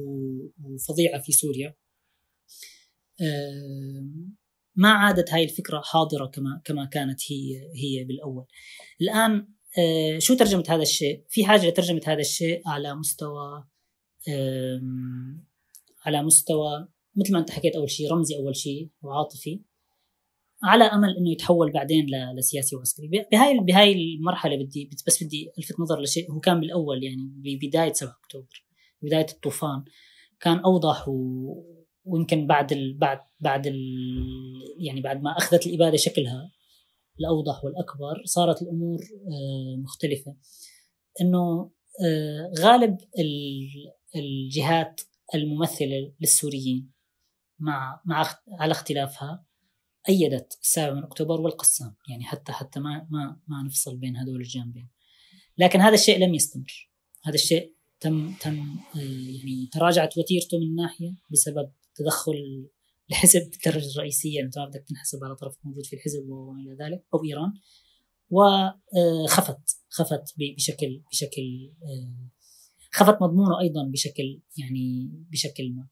وفظيعه في سوريا ما عادت هاي الفكره حاضره كما كما كانت هي هي بالاول الان آه، شو ترجمه هذا الشيء في حاجه لترجمه هذا الشيء على مستوى على مستوى مثل ما انت حكيت اول شيء رمزي اول شيء وعاطفي على امل انه يتحول بعدين لسياسي وعسكري بهاي بهاي المرحله بدي بس بدي الفت نظر لشيء هو كان بالاول يعني ببدايه 7 اكتوبر بدايه الطوفان كان اوضح و ويمكن بعد ال بعد بعد ال يعني بعد ما اخذت الاباده شكلها الاوضح والاكبر صارت الامور آه، مختلفه انه آه، غالب الجهات الممثله للسوريين مع مع على اختلافها ايدت السابع من اكتوبر والقسام يعني حتى حتى ما ما ما نفصل بين هذول الجانبين لكن هذا الشيء لم يستمر هذا الشيء تم تم آه، يعني تراجعت وتيرته من ناحيه بسبب تدخل الحزب بالدرجه الرئيسيه انت ما بدك تنحسب على طرف موجود في الحزب وما الى ذلك او ايران وخفت آه، خفت بشكل بشكل آه، خفت مضمونه ايضا بشكل يعني بشكل ما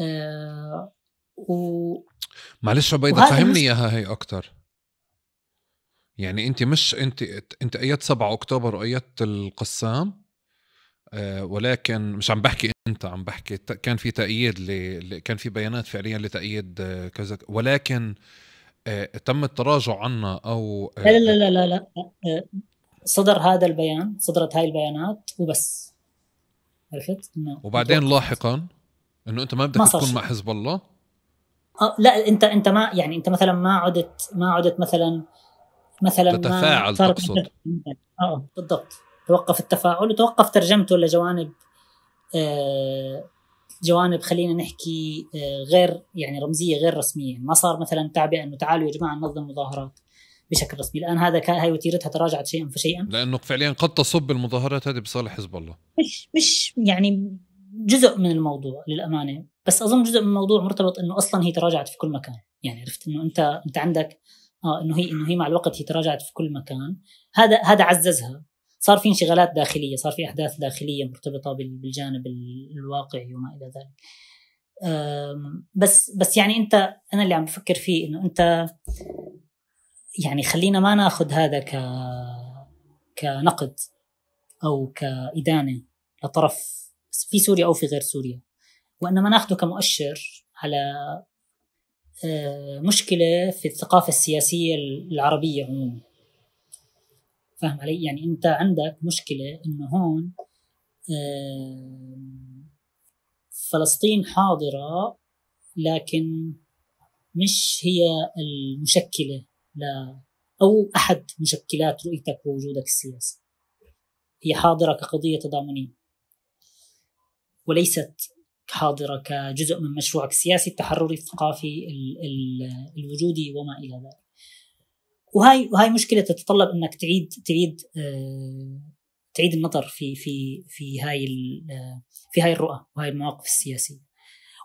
آه، و معلش عبيده فهمني اياها هي اكثر يعني انت مش انت انت ايدت 7 اكتوبر وايدت القسام آه، ولكن مش عم بحكي انت عم بحكي كان في تأييد ل... كان في بيانات فعليا لتأييد آه، كذا ولكن آه، تم التراجع عنا او لا لا لا لا لا صدر هذا البيان صدرت هاي البيانات وبس عرفت؟ انه وبعدين لاحقا انه انت ما بدك ما تكون مع حزب الله لا انت انت ما يعني انت مثلا ما عدت ما عدت مثلا مثلا تتفاعل تقصد اه بالضبط توقف التفاعل وتوقف ترجمته لجوانب آه، جوانب خلينا نحكي آه، غير يعني رمزيه غير رسميه ما صار مثلا تعبئه انه تعالوا يا جماعه ننظم مظاهرات بشكل رسمي الان هذا كان هاي وتيرتها تراجعت شيئا فشيئا لانه فعليا قد تصب المظاهرات هذه بصالح حزب الله مش مش يعني جزء من الموضوع للامانه بس اظن جزء من الموضوع مرتبط انه اصلا هي تراجعت في كل مكان يعني عرفت انه انت انت عندك اه انه هي انه هي مع الوقت هي تراجعت في كل مكان هذا هذا عززها صار في انشغالات داخليه صار في احداث داخليه مرتبطه بالجانب الواقعي وما الى ذلك بس بس يعني انت انا اللي عم بفكر فيه انه انت يعني خلينا ما ناخذ هذا ك كنقد او كادانه لطرف في سوريا او في غير سوريا وانما ناخذه كمؤشر على آه، مشكله في الثقافه السياسيه العربيه عموما فاهم علي يعني انت عندك مشكله انه هون فلسطين حاضره لكن مش هي المشكله لا او احد مشكلات رؤيتك ووجودك السياسي هي حاضره كقضيه تضامنيه وليست حاضره كجزء من مشروعك السياسي التحرري الثقافي الوجودي وما الى ذلك وهاي وهاي مشكله تتطلب انك تعيد تعيد آه، تعيد النظر في في في هاي آه، في هاي الرؤى وهاي المواقف السياسيه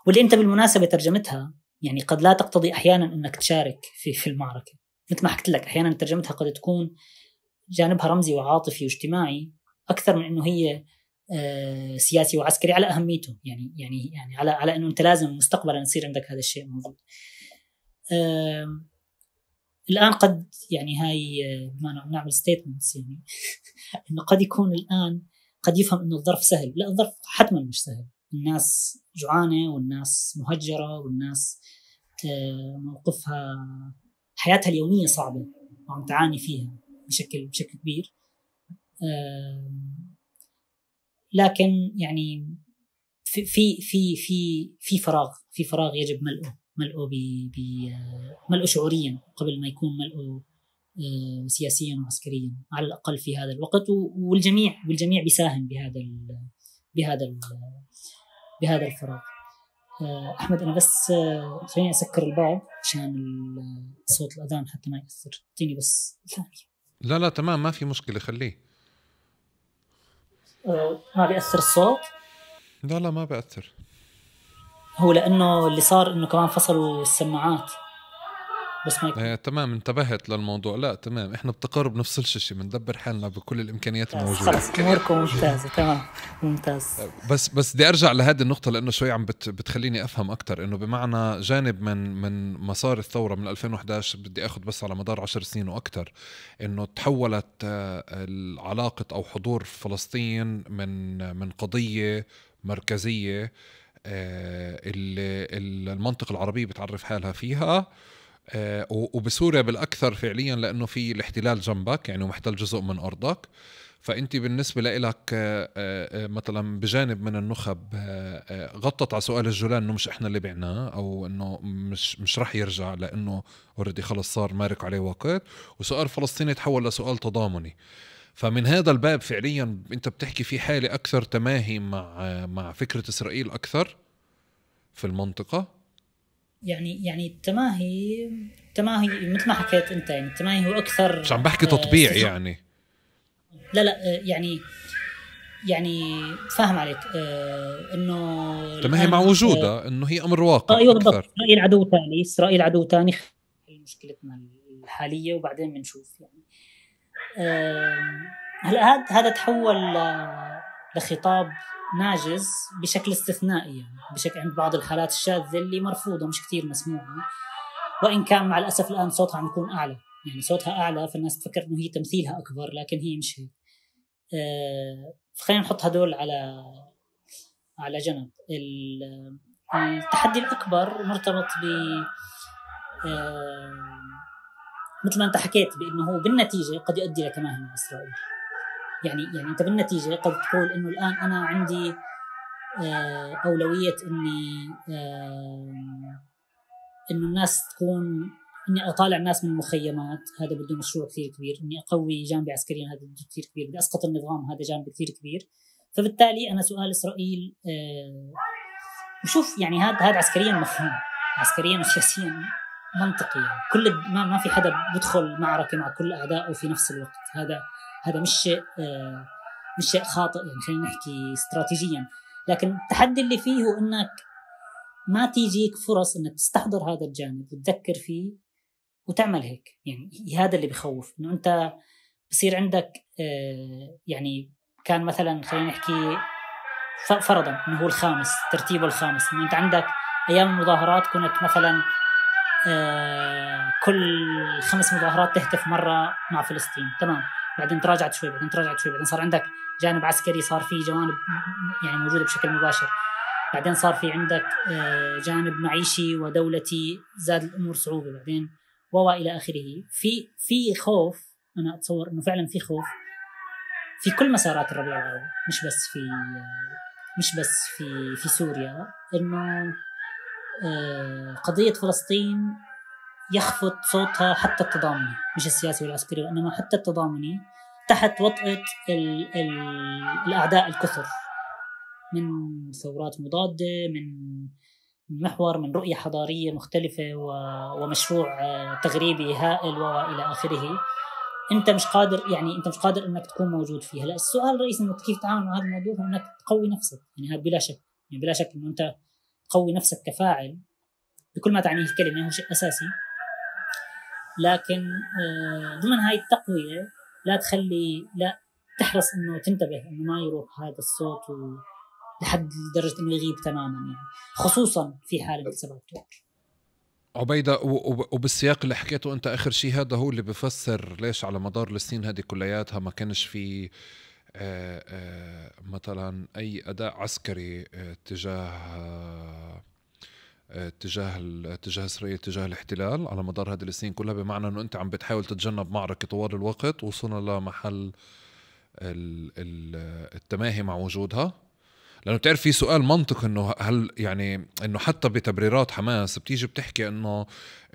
واللي انت بالمناسبه ترجمتها يعني قد لا تقتضي احيانا انك تشارك في في المعركه مثل ما حكيت لك احيانا ترجمتها قد تكون جانبها رمزي وعاطفي واجتماعي اكثر من انه هي آه، سياسي وعسكري على اهميته يعني يعني يعني على على انه انت لازم مستقبلا يصير عندك هذا الشيء موجود الان قد يعني هاي بما نعمل ستيتمنتس يعني *laughs* انه قد يكون الان قد يفهم انه الظرف سهل، لا الظرف حتما مش سهل، الناس جوعانه والناس مهجره والناس آه، موقفها حياتها اليوميه صعبه وعم تعاني فيها بشكل بشكل كبير. لكن يعني في في في في في فراغ في فراغ يجب ملئه ملؤه ب ملؤه شعوريا قبل ما يكون ملؤه آه، سياسيا وعسكريا على الاقل في هذا الوقت والجميع والجميع بيساهم بهذا بهذا بهذا الفراغ آه، احمد انا بس آه، خليني اسكر الباب عشان صوت الاذان حتى ما ياثر اعطيني بس ثانيه لا لا تمام ما في مشكله خليه ما بياثر الصوت لا لا ما بياثر هو لانه اللي صار انه كمان فصلوا السماعات بس ما آه، تمام انتبهت للموضوع لا تمام احنا بتقارب بنفس الشيء بندبر حالنا بكل الامكانيات الموجوده خلص اموركم ممتازه تمام ممتاز بس بس بدي ارجع لهذه النقطه لانه شوي عم بت بتخليني افهم اكثر انه بمعنى جانب من من مسار الثوره من 2011 بدي اخذ بس على مدار 10 سنين واكثر انه تحولت آه، علاقه او حضور فلسطين من من قضيه مركزيه آه، اللي المنطقه العربيه بتعرف حالها فيها آه، وبسوريا بالاكثر فعليا لانه في الاحتلال جنبك يعني محتل جزء من ارضك فانت بالنسبه لك آه، مثلا بجانب من النخب غطت على سؤال الجولان انه مش احنا اللي بعناه او انه مش مش رح يرجع لانه اوريدي خلص صار مارق عليه وقت وسؤال فلسطيني تحول لسؤال تضامني فمن هذا الباب فعليا انت بتحكي في حاله اكثر تماهي مع مع فكره اسرائيل اكثر في المنطقه يعني يعني التماهي التماهي مثل ما حكيت انت يعني التماهي هو اكثر مش عم بحكي آه، تطبيع آه يعني لا لا آه، يعني يعني فاهم عليك آه انه تماهي مع وجودها آه انه هي امر واقع ايوه بالضبط اسرائيل عدو ثاني اسرائيل عدو ثاني مشكلتنا الحاليه وبعدين بنشوف يعني هلا هذا هذا تحول لخطاب ناجز بشكل استثنائي يعني بشكل عند بعض الحالات الشاذة اللي مرفوضة مش كثير مسموعة وإن كان مع الأسف الآن صوتها عم يكون أعلى يعني صوتها أعلى فالناس تفكر إنه هي تمثيلها أكبر لكن هي مش هيك آه، فخلينا نحط هدول على على جنب التحدي الأكبر مرتبط ب آه، مثل ما انت حكيت بانه هو بالنتيجه قد يؤدي مع اسرائيل يعني يعني انت بالنتيجه قد تقول انه الان انا عندي آه، اولويه اني آه، انه الناس تكون اني اطالع الناس من المخيمات هذا بده مشروع كثير كبير اني اقوي جانبي عسكريا هذا بده كثير كبير بدي اسقط النظام هذا جانب كثير كبير فبالتالي انا سؤال اسرائيل بشوف آه، يعني هذا هذا عسكريا مفهوم عسكريا وسياسيا منطقي يعني كل ما, ما في حدا بدخل معركه مع كل اعدائه في نفس الوقت هذا هذا مش شيء آه، مش شيء خاطئ يعني خلينا نحكي استراتيجيا لكن التحدي اللي فيه هو انك ما تيجيك فرص انك تستحضر هذا الجانب وتذكر فيه وتعمل هيك يعني هذا اللي بخوف انه انت بصير عندك آه، يعني كان مثلا خلينا نحكي فرضا انه هو الخامس ترتيبه الخامس انه انت عندك ايام المظاهرات كنت مثلا آه، كل خمس مظاهرات تهتف مره مع فلسطين تمام بعدين تراجعت شوي بعدين تراجعت شوي بعدين صار عندك جانب عسكري صار في جوانب يعني موجوده بشكل مباشر بعدين صار في عندك آه، جانب معيشي ودولتي زاد الامور صعوبه بعدين الى اخره في في خوف انا اتصور انه فعلا في خوف في كل مسارات الربيع العربي مش بس في آه، مش بس في في سوريا انه آه، قضية فلسطين يخفض صوتها حتى التضامني مش السياسي والعسكري وإنما حتى التضامني تحت وطأة الـ الـ الأعداء الكثر من ثورات مضادة من محور من رؤية حضارية مختلفة ومشروع آه، تغريبي هائل وإلى آخره انت مش قادر يعني انت مش قادر انك تكون موجود فيها السؤال الرئيسي انك كيف تتعامل مع هذا الموضوع هو انك تقوي نفسك يعني هذا بلا شك يعني بلا شك انه انت تقوي نفسك كفاعل بكل ما تعنيه الكلمة يعني هو شيء أساسي لكن آه، ضمن هاي التقوية لا تخلي لا تحرص انه تنتبه انه ما يروح هذا الصوت و... لحد لدرجه انه يغيب تماما يعني خصوصا في حال انكسبت عبيدة وبالسياق اللي حكيته أنت آخر شيء هذا هو اللي بفسر ليش على مدار السنين هذه كلياتها ما كانش في آه، آه، مثلا اي اداء عسكري آه، تجاه تجاه تجاه اسرائيل تجاه الاحتلال على مدار هذه السنين كلها بمعنى انه انت عم بتحاول تتجنب معركه طوال الوقت وصلنا لمحل التماهي مع وجودها لانه بتعرف في سؤال منطق انه هل يعني انه حتى بتبريرات حماس بتيجي بتحكي انه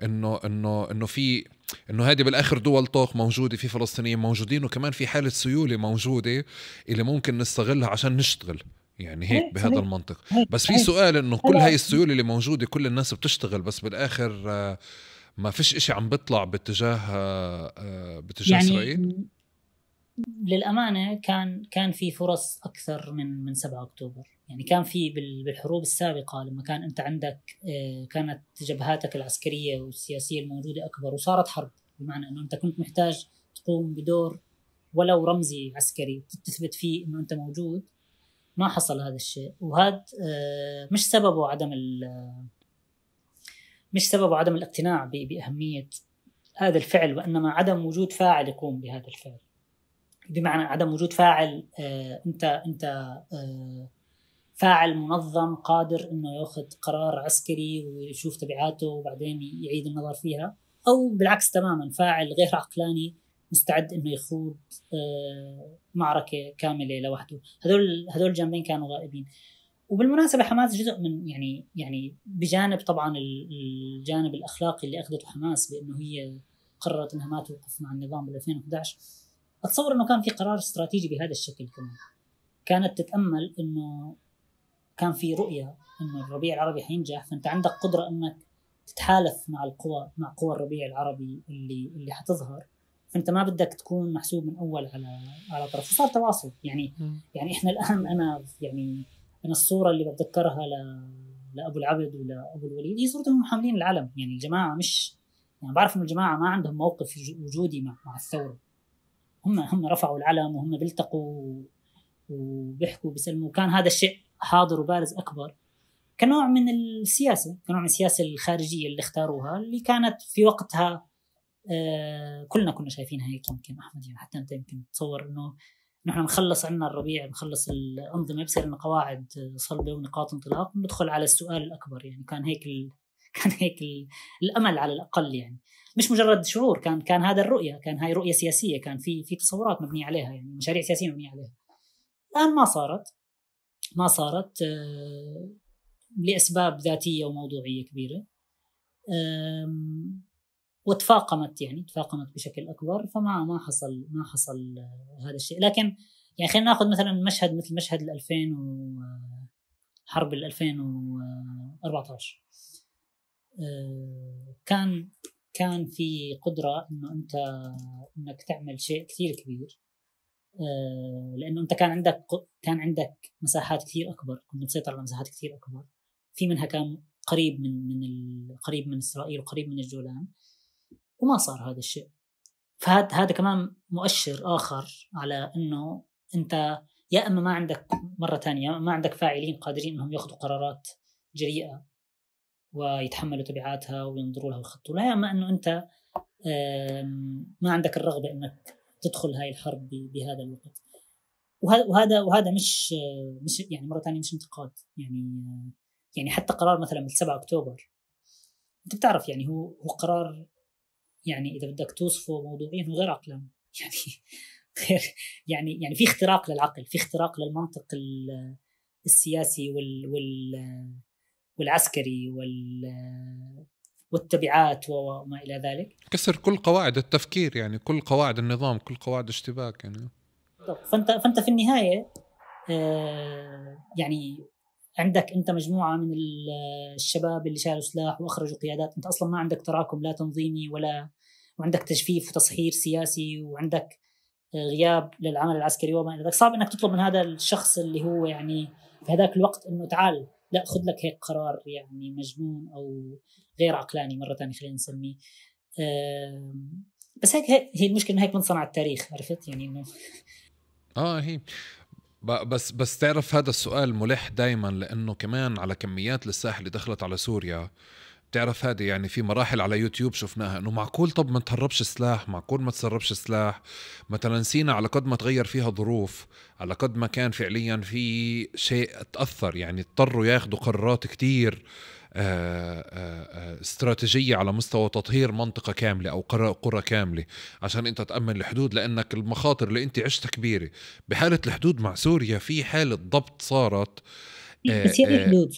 انه انه انه في انه هذه بالاخر دول طوق موجوده في فلسطينيين موجودين وكمان في حاله سيوله موجوده اللي ممكن نستغلها عشان نشتغل يعني هيك بهذا المنطق بس في سؤال انه كل هاي السيوله اللي موجوده كل الناس بتشتغل بس بالاخر آه، ما فيش إشي عم بيطلع باتجاه آه، آه، باتجاه يعني اسرائيل للامانه كان كان في فرص اكثر من من 7 اكتوبر يعني كان في بالحروب السابقه لما كان انت عندك آه، كانت جبهاتك العسكريه والسياسيه الموجوده اكبر وصارت حرب بمعنى انه انت كنت محتاج تقوم بدور ولو رمزي عسكري تثبت فيه انه انت موجود ما حصل هذا الشيء وهذا آه، مش سببه عدم مش سببه عدم الاقتناع باهميه هذا الفعل وانما عدم وجود فاعل يقوم بهذا الفعل بمعنى عدم وجود فاعل آه، انت انت آه، فاعل منظم قادر انه ياخذ قرار عسكري ويشوف تبعاته وبعدين يعيد النظر فيها او بالعكس تماما فاعل غير عقلاني مستعد انه يخوض آه، معركه كامله لوحده هذول هذول الجانبين كانوا غائبين وبالمناسبه حماس جزء من يعني يعني بجانب طبعا الجانب الاخلاقي اللي اخذته حماس بانه هي قررت انها ما توقف مع النظام بال 2011 اتصور انه كان في قرار استراتيجي بهذا الشكل كمان كانت تتامل انه كان في رؤيه انه الربيع العربي حينجح فانت عندك قدره انك تتحالف مع القوى مع قوى الربيع العربي اللي اللي حتظهر فانت ما بدك تكون محسوب من اول على على طرف وصار تواصل يعني م. يعني احنا الان انا يعني انا الصوره اللي بتذكرها ل لابو العبد ولابو الوليد هي صورتهم حاملين العلم يعني الجماعه مش يعني بعرف انه الجماعه ما عندهم موقف وجودي مع مع الثوره هم هم رفعوا العلم وهم بيلتقوا وبيحكوا بيسلموا وكان هذا الشيء حاضر وبارز اكبر كنوع من السياسه كنوع من السياسه الخارجيه اللي اختاروها اللي كانت في وقتها آه، كلنا كنا شايفينها هيك يمكن احمد يعني حتى انت يمكن تتصور انه نحن نخلص عنا الربيع نخلص الانظمه بصير لنا قواعد صلبه ونقاط انطلاق ندخل على السؤال الاكبر يعني كان هيك ال... *laughs* كان هيك ال... الامل على الاقل يعني مش مجرد شعور كان كان هذا الرؤيه كان هاي رؤيه سياسيه كان في في تصورات مبنيه عليها يعني مشاريع سياسيه مبنيه عليها الان ما صارت ما صارت آه، لاسباب ذاتيه وموضوعيه كبيره وتفاقمت يعني تفاقمت بشكل اكبر فما ما حصل ما حصل آه، هذا الشيء لكن يعني خلينا ناخذ مثلا مشهد مثل مشهد ال 2000 و حرب ال 2014 آه، كان كان في قدره انه انت انك تعمل شيء كثير كبير آه، لانه انت كان عندك كان عندك مساحات كثير اكبر كنت مسيطر على مساحات كثير اكبر في منها كان قريب من من قريب من اسرائيل وقريب من الجولان وما صار هذا الشيء فهذا هذا كمان مؤشر اخر على انه انت يا اما ما عندك مره ثانيه ما عندك فاعلين قادرين انهم ياخذوا قرارات جريئه ويتحملوا تبعاتها وينظروا لها ويخططوا لها يا اما انه انت ما عندك الرغبه انك تدخل هاي الحرب بهذا الوقت وهذا وهذا مش مش يعني مره ثانيه مش انتقاد يعني يعني حتى قرار مثلا من 7 اكتوبر انت بتعرف يعني هو هو قرار يعني اذا بدك توصفه موضوعيا هو غير عقلاني *laughs* يعني غير يعني يعني في اختراق للعقل في اختراق للمنطق السياسي وال وال والعسكري وال والتبعات وما الى ذلك كسر كل قواعد التفكير يعني كل قواعد النظام كل قواعد اشتباك يعني طب فانت فانت في النهايه آه، يعني عندك انت مجموعه من الشباب اللي شالوا سلاح واخرجوا قيادات انت اصلا ما عندك تراكم لا تنظيمي ولا وعندك تجفيف وتصحير سياسي وعندك آه، غياب للعمل العسكري وما الى ذلك صعب انك تطلب من هذا الشخص اللي هو يعني في هذاك الوقت انه تعال لا خذ لك هيك قرار يعني مجنون او غير عقلاني مره ثانيه خلينا نسميه بس هيك هي المشكله انه هيك بنصنع التاريخ عرفت يعني انه اه هي بس بس تعرف هذا السؤال ملح دائما لانه كمان على كميات السلاح اللي دخلت على سوريا تعرف هذه يعني في مراحل على يوتيوب شفناها انه معقول طب ما تهربش سلاح معقول ما تسربش سلاح مثلا سينا على قد ما تغير فيها ظروف على قد ما كان فعليا في شيء تاثر يعني اضطروا ياخذوا قرارات كتير آه، آه، آه، استراتيجية على مستوى تطهير منطقة كاملة أو قرى كاملة عشان أنت تأمن الحدود لأنك المخاطر اللي أنت عشتها كبيرة بحالة الحدود مع سوريا في حالة ضبط صارت بتصير حدود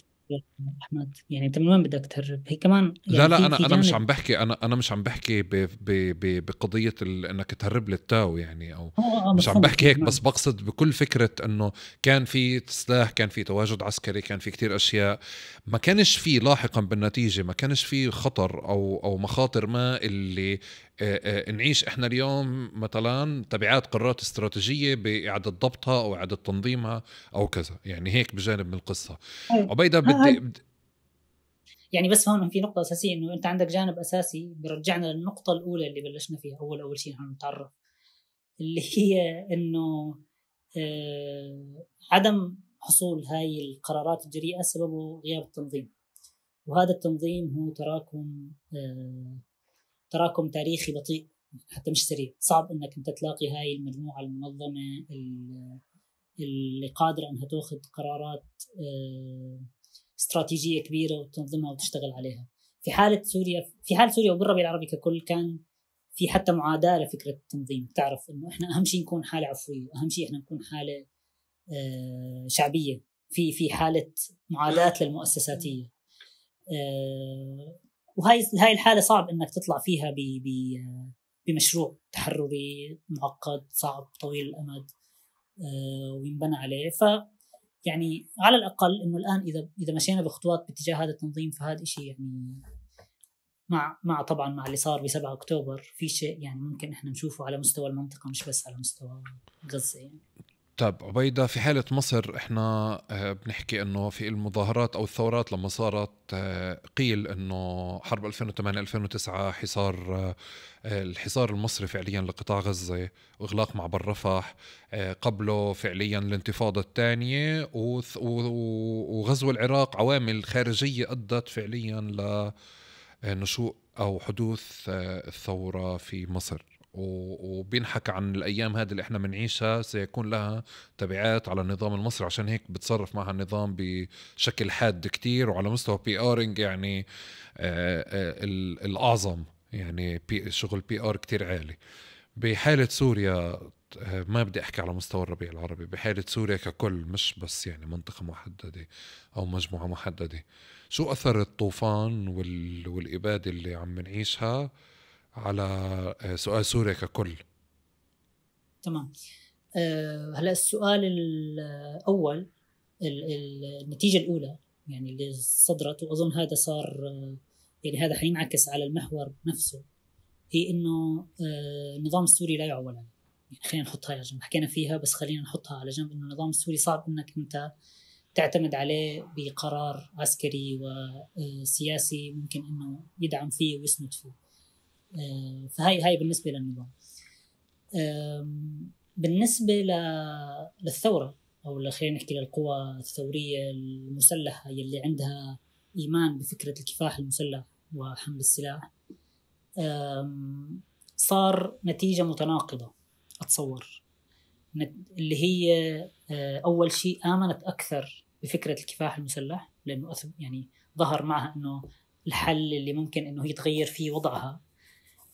احمد يعني انت من وين بدك تهرب هي كمان يعني لا لا في انا في انا مش عم بحكي انا انا مش عم بحكي بـ بـ بـ بقضيه انك تهرب للتاو يعني او آه، آه، مش عم بحكي هيك بس بقصد بكل فكره انه كان في سلاح كان في تواجد عسكري كان في كتير اشياء ما كانش في لاحقا بالنتيجه ما كانش في خطر او او مخاطر ما اللي آه، آه، نعيش احنا اليوم مثلا تبعات قرارات استراتيجيه باعاده ضبطها او اعاده تنظيمها او كذا يعني هيك بجانب من القصه طيب. عبيده آه، بدي, بد... يعني بس هون في نقطة أساسية إنه أنت عندك جانب أساسي بيرجعنا للنقطة الأولى اللي بلشنا فيها أول أول شيء نحن نتعرف اللي هي إنه آه عدم حصول هاي القرارات الجريئة سببه غياب التنظيم وهذا التنظيم هو تراكم آه تراكم تاريخي بطيء حتى مش سريع صعب انك انت تلاقي هاي المجموعه المنظمه اللي قادره انها تاخذ قرارات آه، استراتيجيه كبيره وتنظمها وتشتغل عليها في حاله سوريا في حال سوريا وبالربيع العربي ككل كان في حتى معاداه لفكره التنظيم تعرف انه احنا اهم شيء نكون حاله عفويه اهم شيء احنا نكون حاله آه، شعبيه في في حاله معاداه للمؤسساتيه آه، وهاي هاي الحاله صعب انك تطلع فيها ب بمشروع تحرري معقد صعب طويل الامد آه، وينبنى عليه ف يعني على الاقل انه الان اذا اذا مشينا بخطوات باتجاه هذا التنظيم فهذا شيء يعني مع مع طبعا مع اللي صار ب 7 اكتوبر في شيء يعني ممكن احنا نشوفه على مستوى المنطقه مش بس على مستوى غزه يعني طيب عبيدة في حالة مصر احنا آه، بنحكي انه في المظاهرات او الثورات لما صارت آه، قيل انه حرب 2008 2009 حصار آه، الحصار المصري فعليا لقطاع غزة واغلاق معبر رفح قبله فعليا الانتفاضة الثانية وغزو العراق عوامل خارجية ادت فعليا لنشوء او حدوث الثورة في مصر وبينحكى عن الايام هذه اللي احنا بنعيشها سيكون لها تبعات على النظام المصري عشان هيك بتصرف معها النظام بشكل حاد كتير وعلى مستوى بي ارنج يعني آه، آه، الاعظم يعني شغل بي ار كتير عالي بحاله سوريا ما بدي احكي على مستوى الربيع العربي بحاله سوريا ككل مش بس يعني منطقه محدده او مجموعه محدده شو اثر الطوفان والاباده اللي عم نعيشها على آه، سؤال سوريا ككل تمام آه، هلا السؤال الاول النتيجه الاولى يعني اللي صدرت واظن هذا صار آه، يعني هذا حينعكس على المحور نفسه هي انه النظام السوري لا يعول عليه يعني خلينا نحطها على جنب حكينا فيها بس خلينا نحطها على جنب انه النظام السوري صعب انك انت تعتمد عليه بقرار عسكري وسياسي ممكن انه يدعم فيه ويسند فيه آه، فهي هاي بالنسبه للنظام بالنسبه للثوره او خلينا نحكي للقوى الثوريه المسلحه يلي عندها ايمان بفكره الكفاح المسلح وحمل السلاح صار نتيجه متناقضه اتصور اللي هي آه، اول شيء امنت اكثر بفكره الكفاح المسلح لانه يعني ظهر معها انه الحل اللي ممكن انه هي تغير فيه وضعها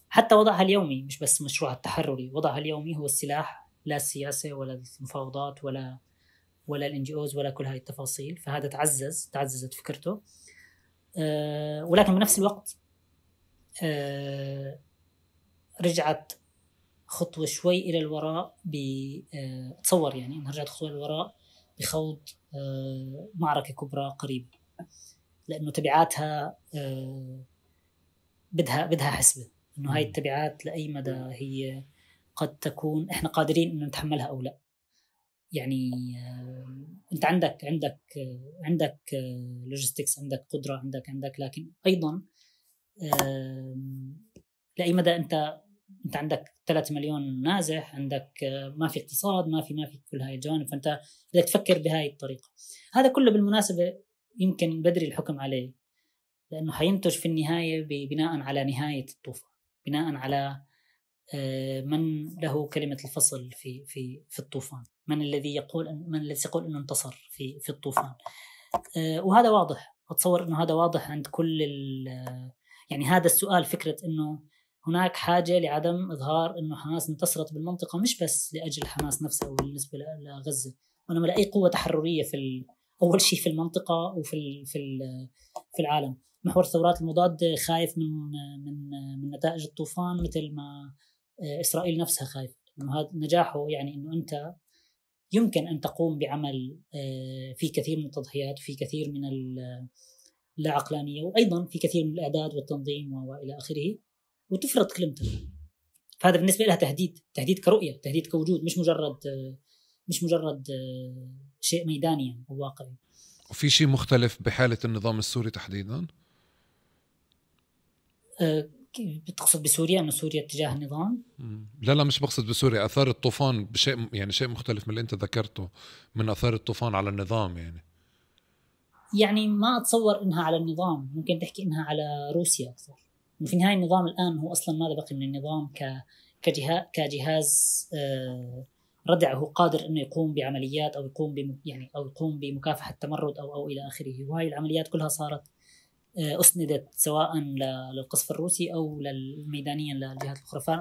حتى وضعها اليومي مش بس مشروع التحرري وضعها اليومي هو السلاح لا السياسة ولا المفاوضات ولا ولا الان جي اوز ولا كل هاي التفاصيل فهذا تعزز تعززت فكرته أه ولكن بنفس الوقت أه رجعت خطوة شوي إلى الوراء آه، أتصور يعني أنها رجعت خطوة للوراء بخوض أه معركة كبرى قريبة لأنه تبعاتها أه بدها بدها حسبة انه هاي التبعات لاي مدى هي قد تكون احنا قادرين انه نتحملها او لا يعني آه، انت عندك عندك عندك لوجيستكس آه، عندك قدره عندك عندك لكن ايضا لاي مدى انت انت عندك 3 مليون نازح عندك آه، ما في اقتصاد ما في ما في كل هاي الجوانب فانت بدك تفكر بهاي الطريقه هذا كله بالمناسبه يمكن بدري الحكم عليه لانه حينتج في النهايه بناء على نهايه الطوفان بناء على آه، من له كلمة الفصل في في في الطوفان من الذي يقول من الذي يقول أنه انتصر في في الطوفان آه، وهذا واضح أتصور أنه هذا واضح عند كل يعني هذا السؤال فكرة أنه هناك حاجة لعدم إظهار أنه حماس انتصرت بالمنطقة مش بس لأجل حماس نفسها وبالنسبة بالنسبة لغزة وإنما لأي قوة تحررية في اول شيء في المنطقه وفي في في العالم محور الثورات المضاد خايف من من من نتائج الطوفان مثل ما آه، اسرائيل نفسها خايفه انه هذا نجاحه يعني انه انت يمكن ان تقوم بعمل آه، في كثير من التضحيات في كثير من العقلانيه وايضا في كثير من الاعداد والتنظيم والى اخره وتفرض كلمتك فهذا بالنسبه لها تهديد تهديد كرؤيه تهديد كوجود مش مجرد آه، مش مجرد آه، شيء ميداني يعني او واقعي وفي شيء مختلف بحاله النظام السوري تحديدا؟ آه، بتقصد بسوريا انه سوريا اتجاه النظام؟ لا لا مش بقصد بسوريا اثار الطوفان بشيء يعني شيء مختلف من اللي انت ذكرته من اثار الطوفان على النظام يعني يعني ما اتصور انها على النظام ممكن تحكي انها على روسيا اكثر في النهايه النظام الان هو اصلا ماذا بقي من النظام ك كجهاز كجهاز آه ردع هو قادر انه يقوم بعمليات او يقوم بم يعني او يقوم بمكافحه التمرد او او الى اخره، وهي العمليات كلها صارت آه، اسندت سواء للقصف الروسي او ميدانيا للجهات الاخرى، ف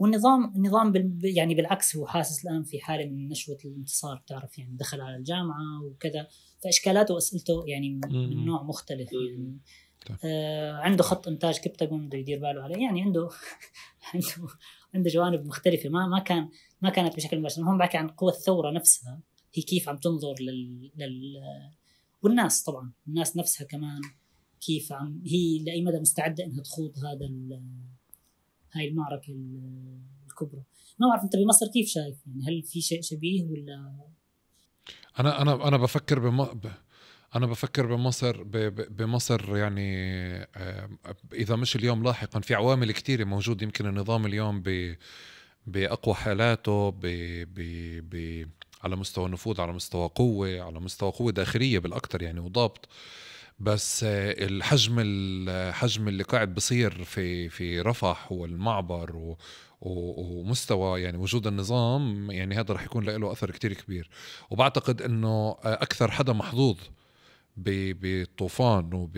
والنظام النظام يعني بالعكس هو حاسس الان في حاله من نشوه الانتصار بتعرف يعني دخل على الجامعه وكذا فاشكالاته واسئلته يعني من نوع مختلف يعني طيب. آه عنده خط انتاج كبتاجون بده يدير باله عليه يعني عنده *laughs* عنده عنده جوانب مختلفه ما ما كان ما كانت بشكل مباشر هون بحكي عن قوى الثوره نفسها هي كيف عم تنظر لل, لل والناس طبعا الناس نفسها كمان كيف عم هي لاي مدى مستعده انها تخوض هذا ال... هاي المعركه الكبرى ما بعرف انت بمصر كيف شايف يعني هل في شيء شبيه ولا انا انا انا بفكر بم... انا بفكر بمصر بمصر يعني آه، اذا مش اليوم لاحقا في عوامل كثيره موجوده يمكن النظام اليوم ب باقوى حالاته ب ب ب على مستوى نفوذ على مستوى قوه على مستوى قوه داخليه بالاكثر يعني وضابط بس آه، الحجم الحجم اللي قاعد بصير في في رفح والمعبر و ومستوى يعني وجود النظام يعني هذا رح يكون له اثر كتير كبير وبعتقد انه آه، اكثر حدا محظوظ بالطوفان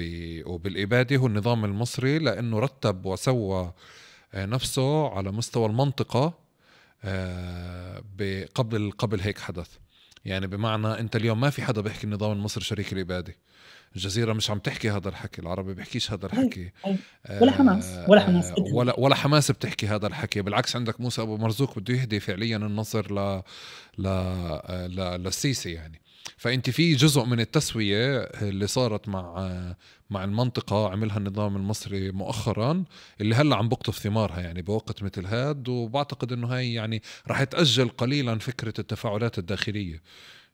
وبالإبادة هو النظام المصري لأنه رتب وسوى آه، نفسه على مستوى المنطقة آه، قبل قبل هيك حدث يعني بمعنى أنت اليوم ما في حدا بيحكي النظام المصري شريك الإبادة الجزيرة مش عم تحكي هذا الحكي العربي بيحكيش هذا الحكي آه، ولا حماس ولا حماس ولا ولا حماس بتحكي هذا الحكي بالعكس عندك موسى أبو مرزوق بده يهدي فعليا النصر ل ل للسيسي يعني فانت في جزء من التسويه اللي صارت مع مع المنطقه عملها النظام المصري مؤخرا اللي هلا عم بقطف ثمارها يعني بوقت مثل هاد وبعتقد انه هاي يعني رح تاجل قليلا فكره التفاعلات الداخليه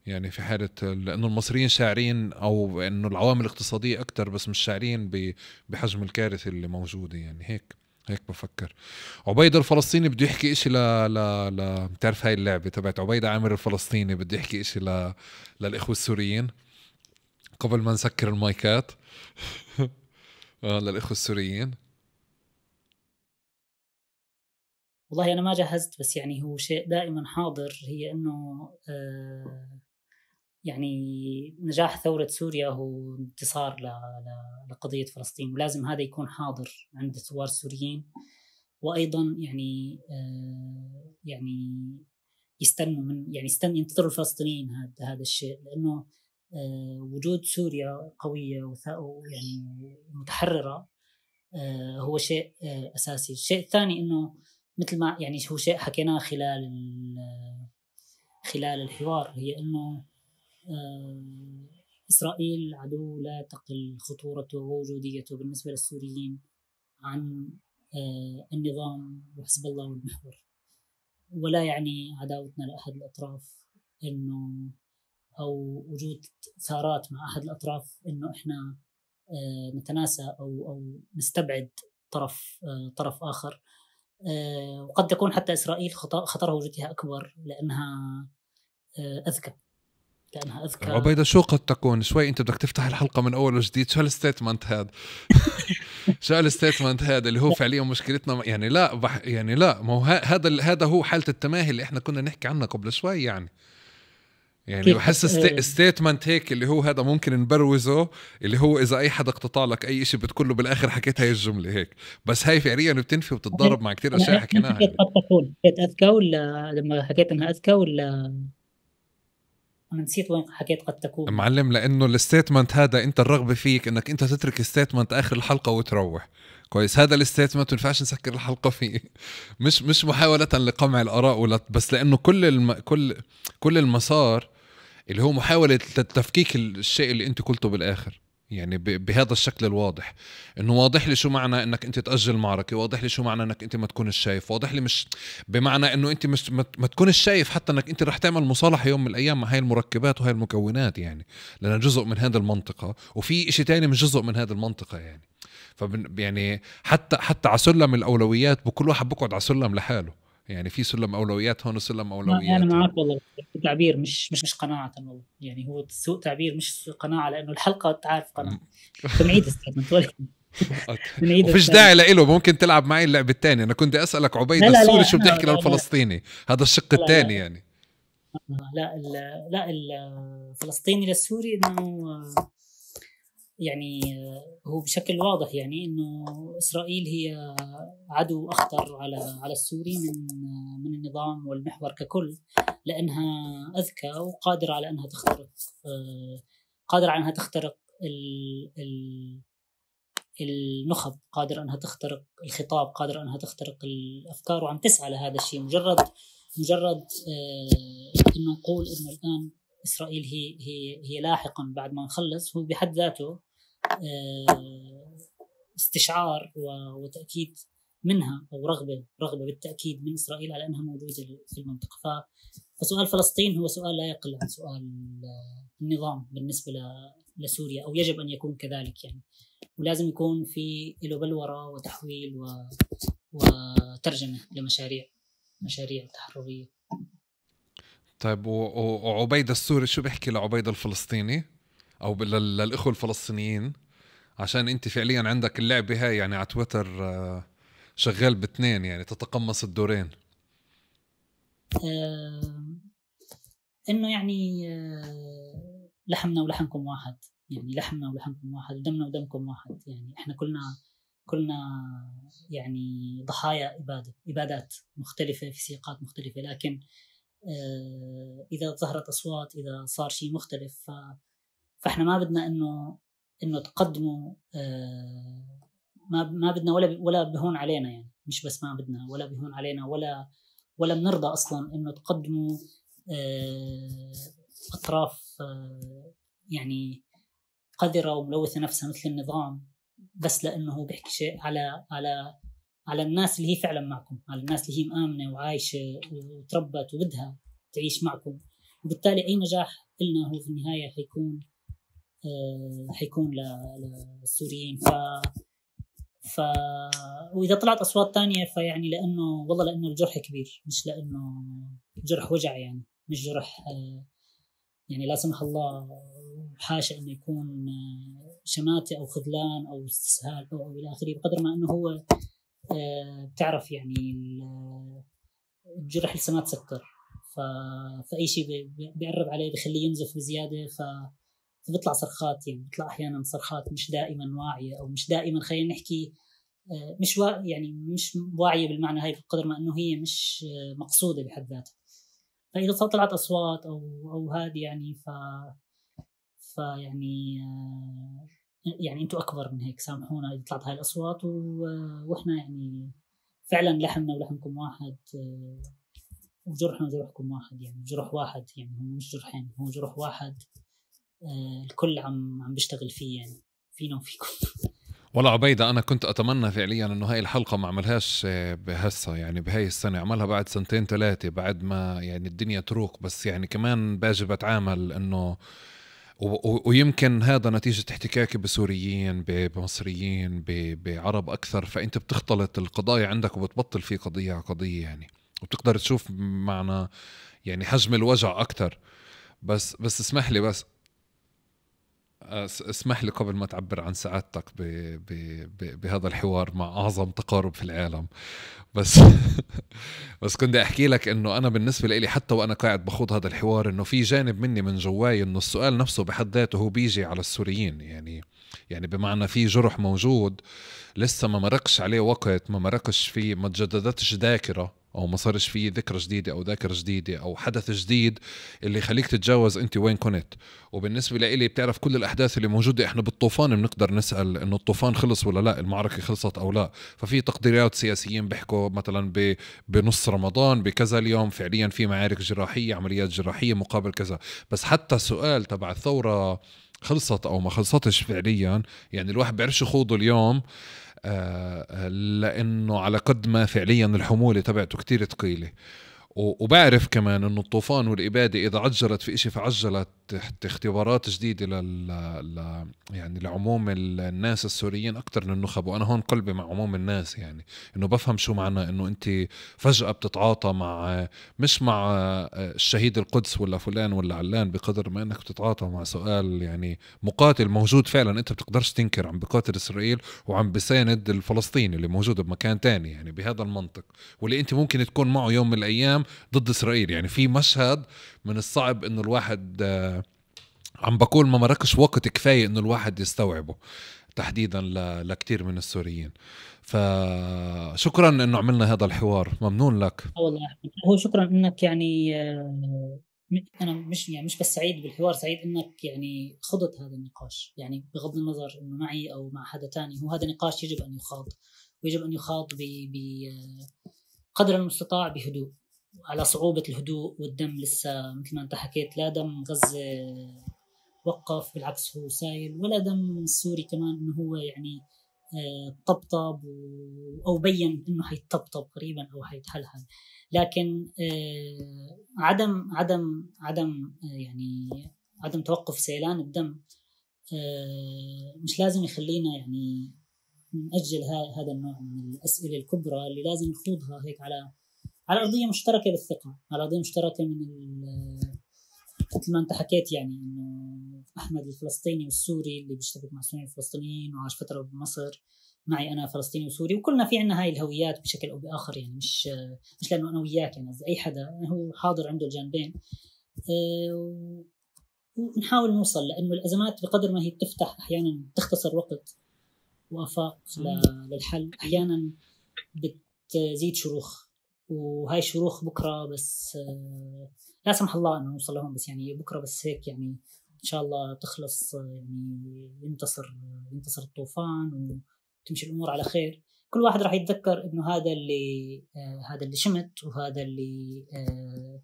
يعني في حالة لأنه المصريين شاعرين أو إنه العوامل الاقتصادية أكثر بس مش شاعرين بحجم الكارثة اللي موجودة يعني هيك هيك بفكر عبيد الفلسطيني بده يحكي إشي ل ل ل بتعرف هاي اللعبة تبعت عبيد عامر الفلسطيني بده يحكي إشي ل... للإخوة السوريين قبل ما نسكر المايكات *laughs* آه، للإخوة السوريين والله أنا ما جهزت بس يعني هو شيء دائما حاضر هي إنه آه يعني نجاح ثورة سوريا هو انتصار لقضية فلسطين ولازم هذا يكون حاضر عند الثوار السوريين وأيضا يعني آه، يعني يستنوا من يعني يستنوا ينتظروا الفلسطينيين هذا هذا الشيء لأنه آه، وجود سوريا قوية ويعني متحررة آه، هو شيء أساسي الشيء الثاني أنه مثل ما يعني هو شيء حكيناه خلال خلال الحوار هي أنه إسرائيل عدو لا تقل خطورته ووجوديته بالنسبة للسوريين عن آه، النظام وحزب الله والمحور ولا يعني عداوتنا لأحد الأطراف إنه أو وجود ثارات مع أحد الأطراف إنه إحنا آه، نتناسى أو أو نستبعد طرف آه، طرف آخر وقد تكون حتى إسرائيل خطرها وجودها أكبر لأنها أذكى كانها اذكى عبيده شو قد تكون شوي انت بدك تفتح الحلقه من اول وجديد شو هالستيتمنت هذا *laughs* شو هالستيتمنت هذا اللي هو فعليا مشكلتنا يعني لا بح يعني لا ما هو هذا هذا هو حاله التماهي اللي احنا كنا نحكي عنها قبل شوي يعني يعني بحس ستيتمنت آه. هيك اللي هو هذا ممكن نبروزه اللي هو اذا اي حدا اقتطع لك اي شيء بتقول له بالاخر حكيت هاي الجمله هيك بس هاي فعليا بتنفي وبتتضارب مع كثير اشياء حكيناها حكيت يعني. قد تكون حكيت اذكى ولا لما حكيت انها اذكى ولا انا نسيت وين حكيت قد تكون معلم لانه الستيتمنت هذا انت الرغبه فيك انك انت تترك ستيتمنت اخر الحلقه وتروح كويس هذا الستيتمنت ما ينفعش نسكر الحلقه فيه مش مش محاوله لقمع الاراء ولا بس لانه كل الم... كل كل المسار اللي هو محاوله تفكيك الشيء اللي انت قلته بالاخر يعني بهذا الشكل الواضح انه واضح لي شو معنى انك انت تاجل معركه واضح لي شو معنى انك انت ما تكونش شايف واضح لي مش بمعنى انه انت مش ما تكونش شايف حتى انك انت رح تعمل مصالحه يوم من الايام مع هاي المركبات وهاي المكونات يعني لانها جزء من هذه المنطقه وفي شيء تاني مش جزء من هذه المنطقه يعني فبن يعني حتى حتى على سلم الاولويات بكل واحد بقعد على سلم لحاله يعني في سلم اولويات هون وسلم اولويات انا معك والله تعبير مش مش مش قناعه والله يعني هو سوء تعبير مش قناعه لانه الحلقه تعرف قناعه بنعيد الستيتمنت *laughs* وفيش داعي لإله ممكن تلعب معي اللعبة الثانية أنا كنت أسألك عبيد السوري شو بتحكي للفلسطيني هذا الشق الثاني يعني لا لا الفلسطيني يعني. آه، للسوري انه يعني هو بشكل واضح يعني انه اسرائيل هي عدو اخطر على على السوري من من النظام والمحور ككل لانها اذكى وقادره على انها تخترق آه، قادره على انها تخترق ال النخب قادرة أنها تخترق الخطاب قادرة أنها تخترق الأفكار وعم تسعى لهذا الشيء مجرد مجرد آه، أنه نقول أنه الآن إسرائيل هي هي هي لاحقا بعد ما نخلص هو بحد ذاته آه، استشعار وتاكيد منها او رغبه رغبه بالتاكيد من اسرائيل على انها موجوده في المنطقه فسؤال فلسطين هو سؤال لا يقل عن سؤال آه، النظام بالنسبه لسوريا او يجب ان يكون كذلك يعني ولازم يكون في له بلوره وتحويل و... وترجمه لمشاريع مشاريع تحرريه طيب وعبيد السوري شو بيحكي لعبيد الفلسطيني؟ او للاخوه الفلسطينيين عشان انت فعليا عندك اللعبه هاي يعني على تويتر آه، شغال باثنين يعني تتقمص الدورين آه، انه يعني آه، لحمنا ولحمكم واحد يعني لحمنا ولحمكم واحد دمنا ودمكم واحد يعني احنا كلنا كلنا يعني ضحايا إبادة إبادات مختلفة في سياقات مختلفة لكن إذا ظهرت أصوات إذا صار شيء مختلف فاحنا ما بدنا انه انه تقدموا آه، ما ما بدنا ولا ولا بهون علينا يعني مش بس ما بدنا ولا بهون علينا ولا ولا بنرضى اصلا انه تقدموا آه، اطراف آه، يعني قذره وملوثه نفسها مثل النظام بس لانه هو بيحكي شيء على على على الناس اللي هي فعلا معكم على الناس اللي هي مآمنة وعايشة وتربت وبدها تعيش معكم وبالتالي أي نجاح لنا هو في النهاية حيكون آه، حيكون للسوريين ف ف واذا طلعت اصوات تانية فيعني لانه والله لانه الجرح كبير مش لانه جرح وجع يعني مش جرح آه، يعني لا سمح الله حاشا انه يكون آه، شماته او خذلان او استسهال او, أو الى اخره بقدر ما انه هو بتعرف يعني الجرح لسه ما تسكر فاي شيء بيقرب عليه بخليه ينزف بزياده ف فبطلع صرخات يعني بطلع احيانا صرخات مش دائما واعيه او مش دائما خلينا نحكي آه، مش وا يعني مش واعيه بالمعنى هاي بقدر ما انه هي مش آه، مقصوده بحد ذاتها فاذا طلعت اصوات او او هذه يعني ف فيعني يعني, آه، يعني انتم اكبر من هيك سامحونا اذا طلعت هاي الاصوات و... واحنا يعني فعلا لحمنا ولحمكم واحد وجرحنا وجرحكم واحد يعني جرح واحد يعني هو مش جرحين هو جرح واحد آه، الكل عم عم بيشتغل فيه يعني فينا وفيكم والله عبيدة أنا كنت أتمنى فعليا أنه هاي الحلقة ما عملهاش آه، بهسة يعني بهاي السنة عملها بعد سنتين ثلاثة بعد ما يعني الدنيا تروق بس يعني كمان باجي بتعامل أنه ويمكن هذا نتيجة احتكاكي بسوريين بمصريين بعرب أكثر فأنت بتختلط القضايا عندك وبتبطل في قضية على قضية يعني وبتقدر تشوف معنا يعني حجم الوجع أكثر بس بس اسمح لي بس اسمح لي قبل ما تعبر عن سعادتك ب... ب... ب... بهذا الحوار مع اعظم تقارب في العالم بس *laughs* بس كنت احكي لك انه انا بالنسبه لي حتى وانا قاعد بخوض هذا الحوار انه في جانب مني من جواي انه السؤال نفسه بحد ذاته هو بيجي على السوريين يعني يعني بمعنى في جرح موجود لسه ما مرقش عليه وقت ما مرقش فيه ما تجددتش ذاكره او ما صارش فيه ذكرى جديده او ذاكره جديده او حدث جديد اللي يخليك تتجاوز انت وين كنت وبالنسبه لإلي بتعرف كل الاحداث اللي موجوده احنا بالطوفان بنقدر نسال انه الطوفان خلص ولا لا المعركه خلصت او لا ففي تقديرات سياسيين بيحكوا مثلا بنص رمضان بكذا اليوم فعليا في معارك جراحيه عمليات جراحيه مقابل كذا بس حتى سؤال تبع الثوره خلصت او ما خلصتش فعليا يعني الواحد بيعرفش يخوضه اليوم آه، آه، لانه على قد ما فعليا الحموله تبعته كتير ثقيله وبعرف كمان انه الطوفان والاباده اذا عجلت في شيء فعجلت اختبارات جديده لل ل... يعني لعموم الناس السوريين اكثر من النخب وانا هون قلبي مع عموم الناس يعني انه بفهم شو معنى انه انت فجاه بتتعاطى مع مش مع آه، الشهيد القدس ولا فلان ولا علان بقدر ما انك بتتعاطى مع سؤال يعني مقاتل موجود فعلا انت بتقدرش تنكر عم بقاتل اسرائيل وعم بساند الفلسطيني اللي موجود بمكان تاني يعني بهذا المنطق واللي انت ممكن تكون معه يوم من الايام العالم ضد اسرائيل يعني في مشهد من الصعب انه الواحد آه، عم بقول ما مرقش وقت كفايه انه الواحد يستوعبه تحديدا لكثير من السوريين فشكرا انه عملنا هذا الحوار ممنون لك والله هو شكرا انك يعني آه، انا مش يعني مش بس سعيد بالحوار سعيد انك يعني خضت هذا النقاش يعني بغض النظر انه معي او مع حدا تاني هو هذا نقاش يجب ان يخاض ويجب ان يخاض ب آه، قدر المستطاع بهدوء على صعوبة الهدوء والدم لسه مثل ما أنت حكيت لا دم غزة وقف بالعكس هو سايل ولا دم السوري كمان إنه هو يعني آه، طبطب أو بين إنه حيطبطب قريبا أو حيتحلحل لكن آه، عدم عدم عدم آه، يعني عدم توقف سيلان الدم مش لازم يخلينا يعني نأجل هذا النوع من الأسئلة الكبرى اللي لازم نخوضها هيك على على ارضيه مشتركه بالثقه على ارضيه مشتركه من مثل ما انت حكيت يعني انه احمد الفلسطيني والسوري اللي بيشتبك مع السوريين الفلسطينيين وعاش فتره بمصر معي انا فلسطيني وسوري وكلنا في عنا هاي الهويات بشكل او باخر يعني مش مش لانه انا وياك يعني اي حدا هو حاضر عنده الجانبين آه، ونحاول نوصل لانه الازمات بقدر ما هي بتفتح احيانا بتختصر وقت وافاق للحل احيانا بتزيد شروخ وهاي الشروخ بكره بس آه، لا سمح الله انه نوصل لهم بس يعني بكره بس هيك يعني ان شاء الله تخلص آه، يعني ينتصر آه، ينتصر الطوفان وتمشي الامور على خير كل واحد راح يتذكر انه هذا اللي آه هذا اللي شمت وهذا اللي آه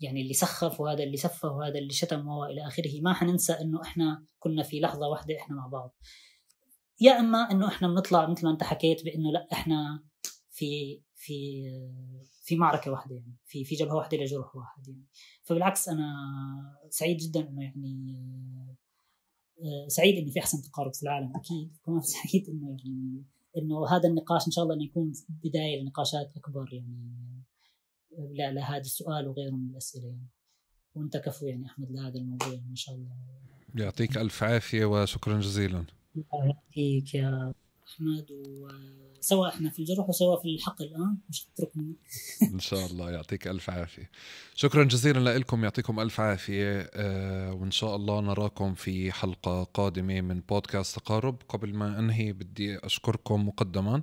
يعني اللي سخف وهذا اللي سفه وهذا اللي شتم والى اخره ما حننسى انه احنا كنا في لحظه واحده احنا مع بعض يا اما انه احنا بنطلع مثل ما انت حكيت بانه لا احنا في في في معركه واحده يعني في في جبهه واحده لجرح واحد يعني فبالعكس انا سعيد جدا انه يعني آه، سعيد انه في احسن تقارب في العالم اكيد كمان *laughs* سعيد انه يعني انه هذا النقاش ان شاء الله انه يكون بدايه لنقاشات اكبر يعني آه، لهذا السؤال وغيره من الاسئله يعني وانت كفو يعني احمد لهذا الموضوع ما يعني، شاء الله يعطيك الف عافيه وشكرا جزيلا يعطيك يا احمد و سواء احنا في الجروح وسواء في الحقل الان مش تتركنا ان شاء الله يعطيك الف عافيه شكرا جزيلا لكم يعطيكم الف عافيه آه وان شاء الله نراكم في حلقه قادمه من بودكاست تقارب قبل ما انهي بدي اشكركم مقدما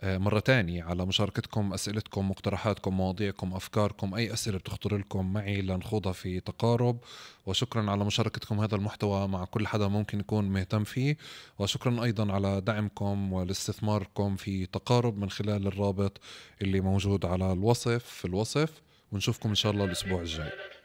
آه، مرة تانية على مشاركتكم أسئلتكم مقترحاتكم مواضيعكم أفكاركم أي أسئلة بتخطر لكم معي لنخوضها في تقارب وشكرا على مشاركتكم هذا المحتوى مع كل حدا ممكن يكون مهتم فيه وشكرا أيضا على دعمكم والاستثماركم في تقارب من خلال الرابط اللي موجود على الوصف في الوصف ونشوفكم إن شاء الله الأسبوع الجاي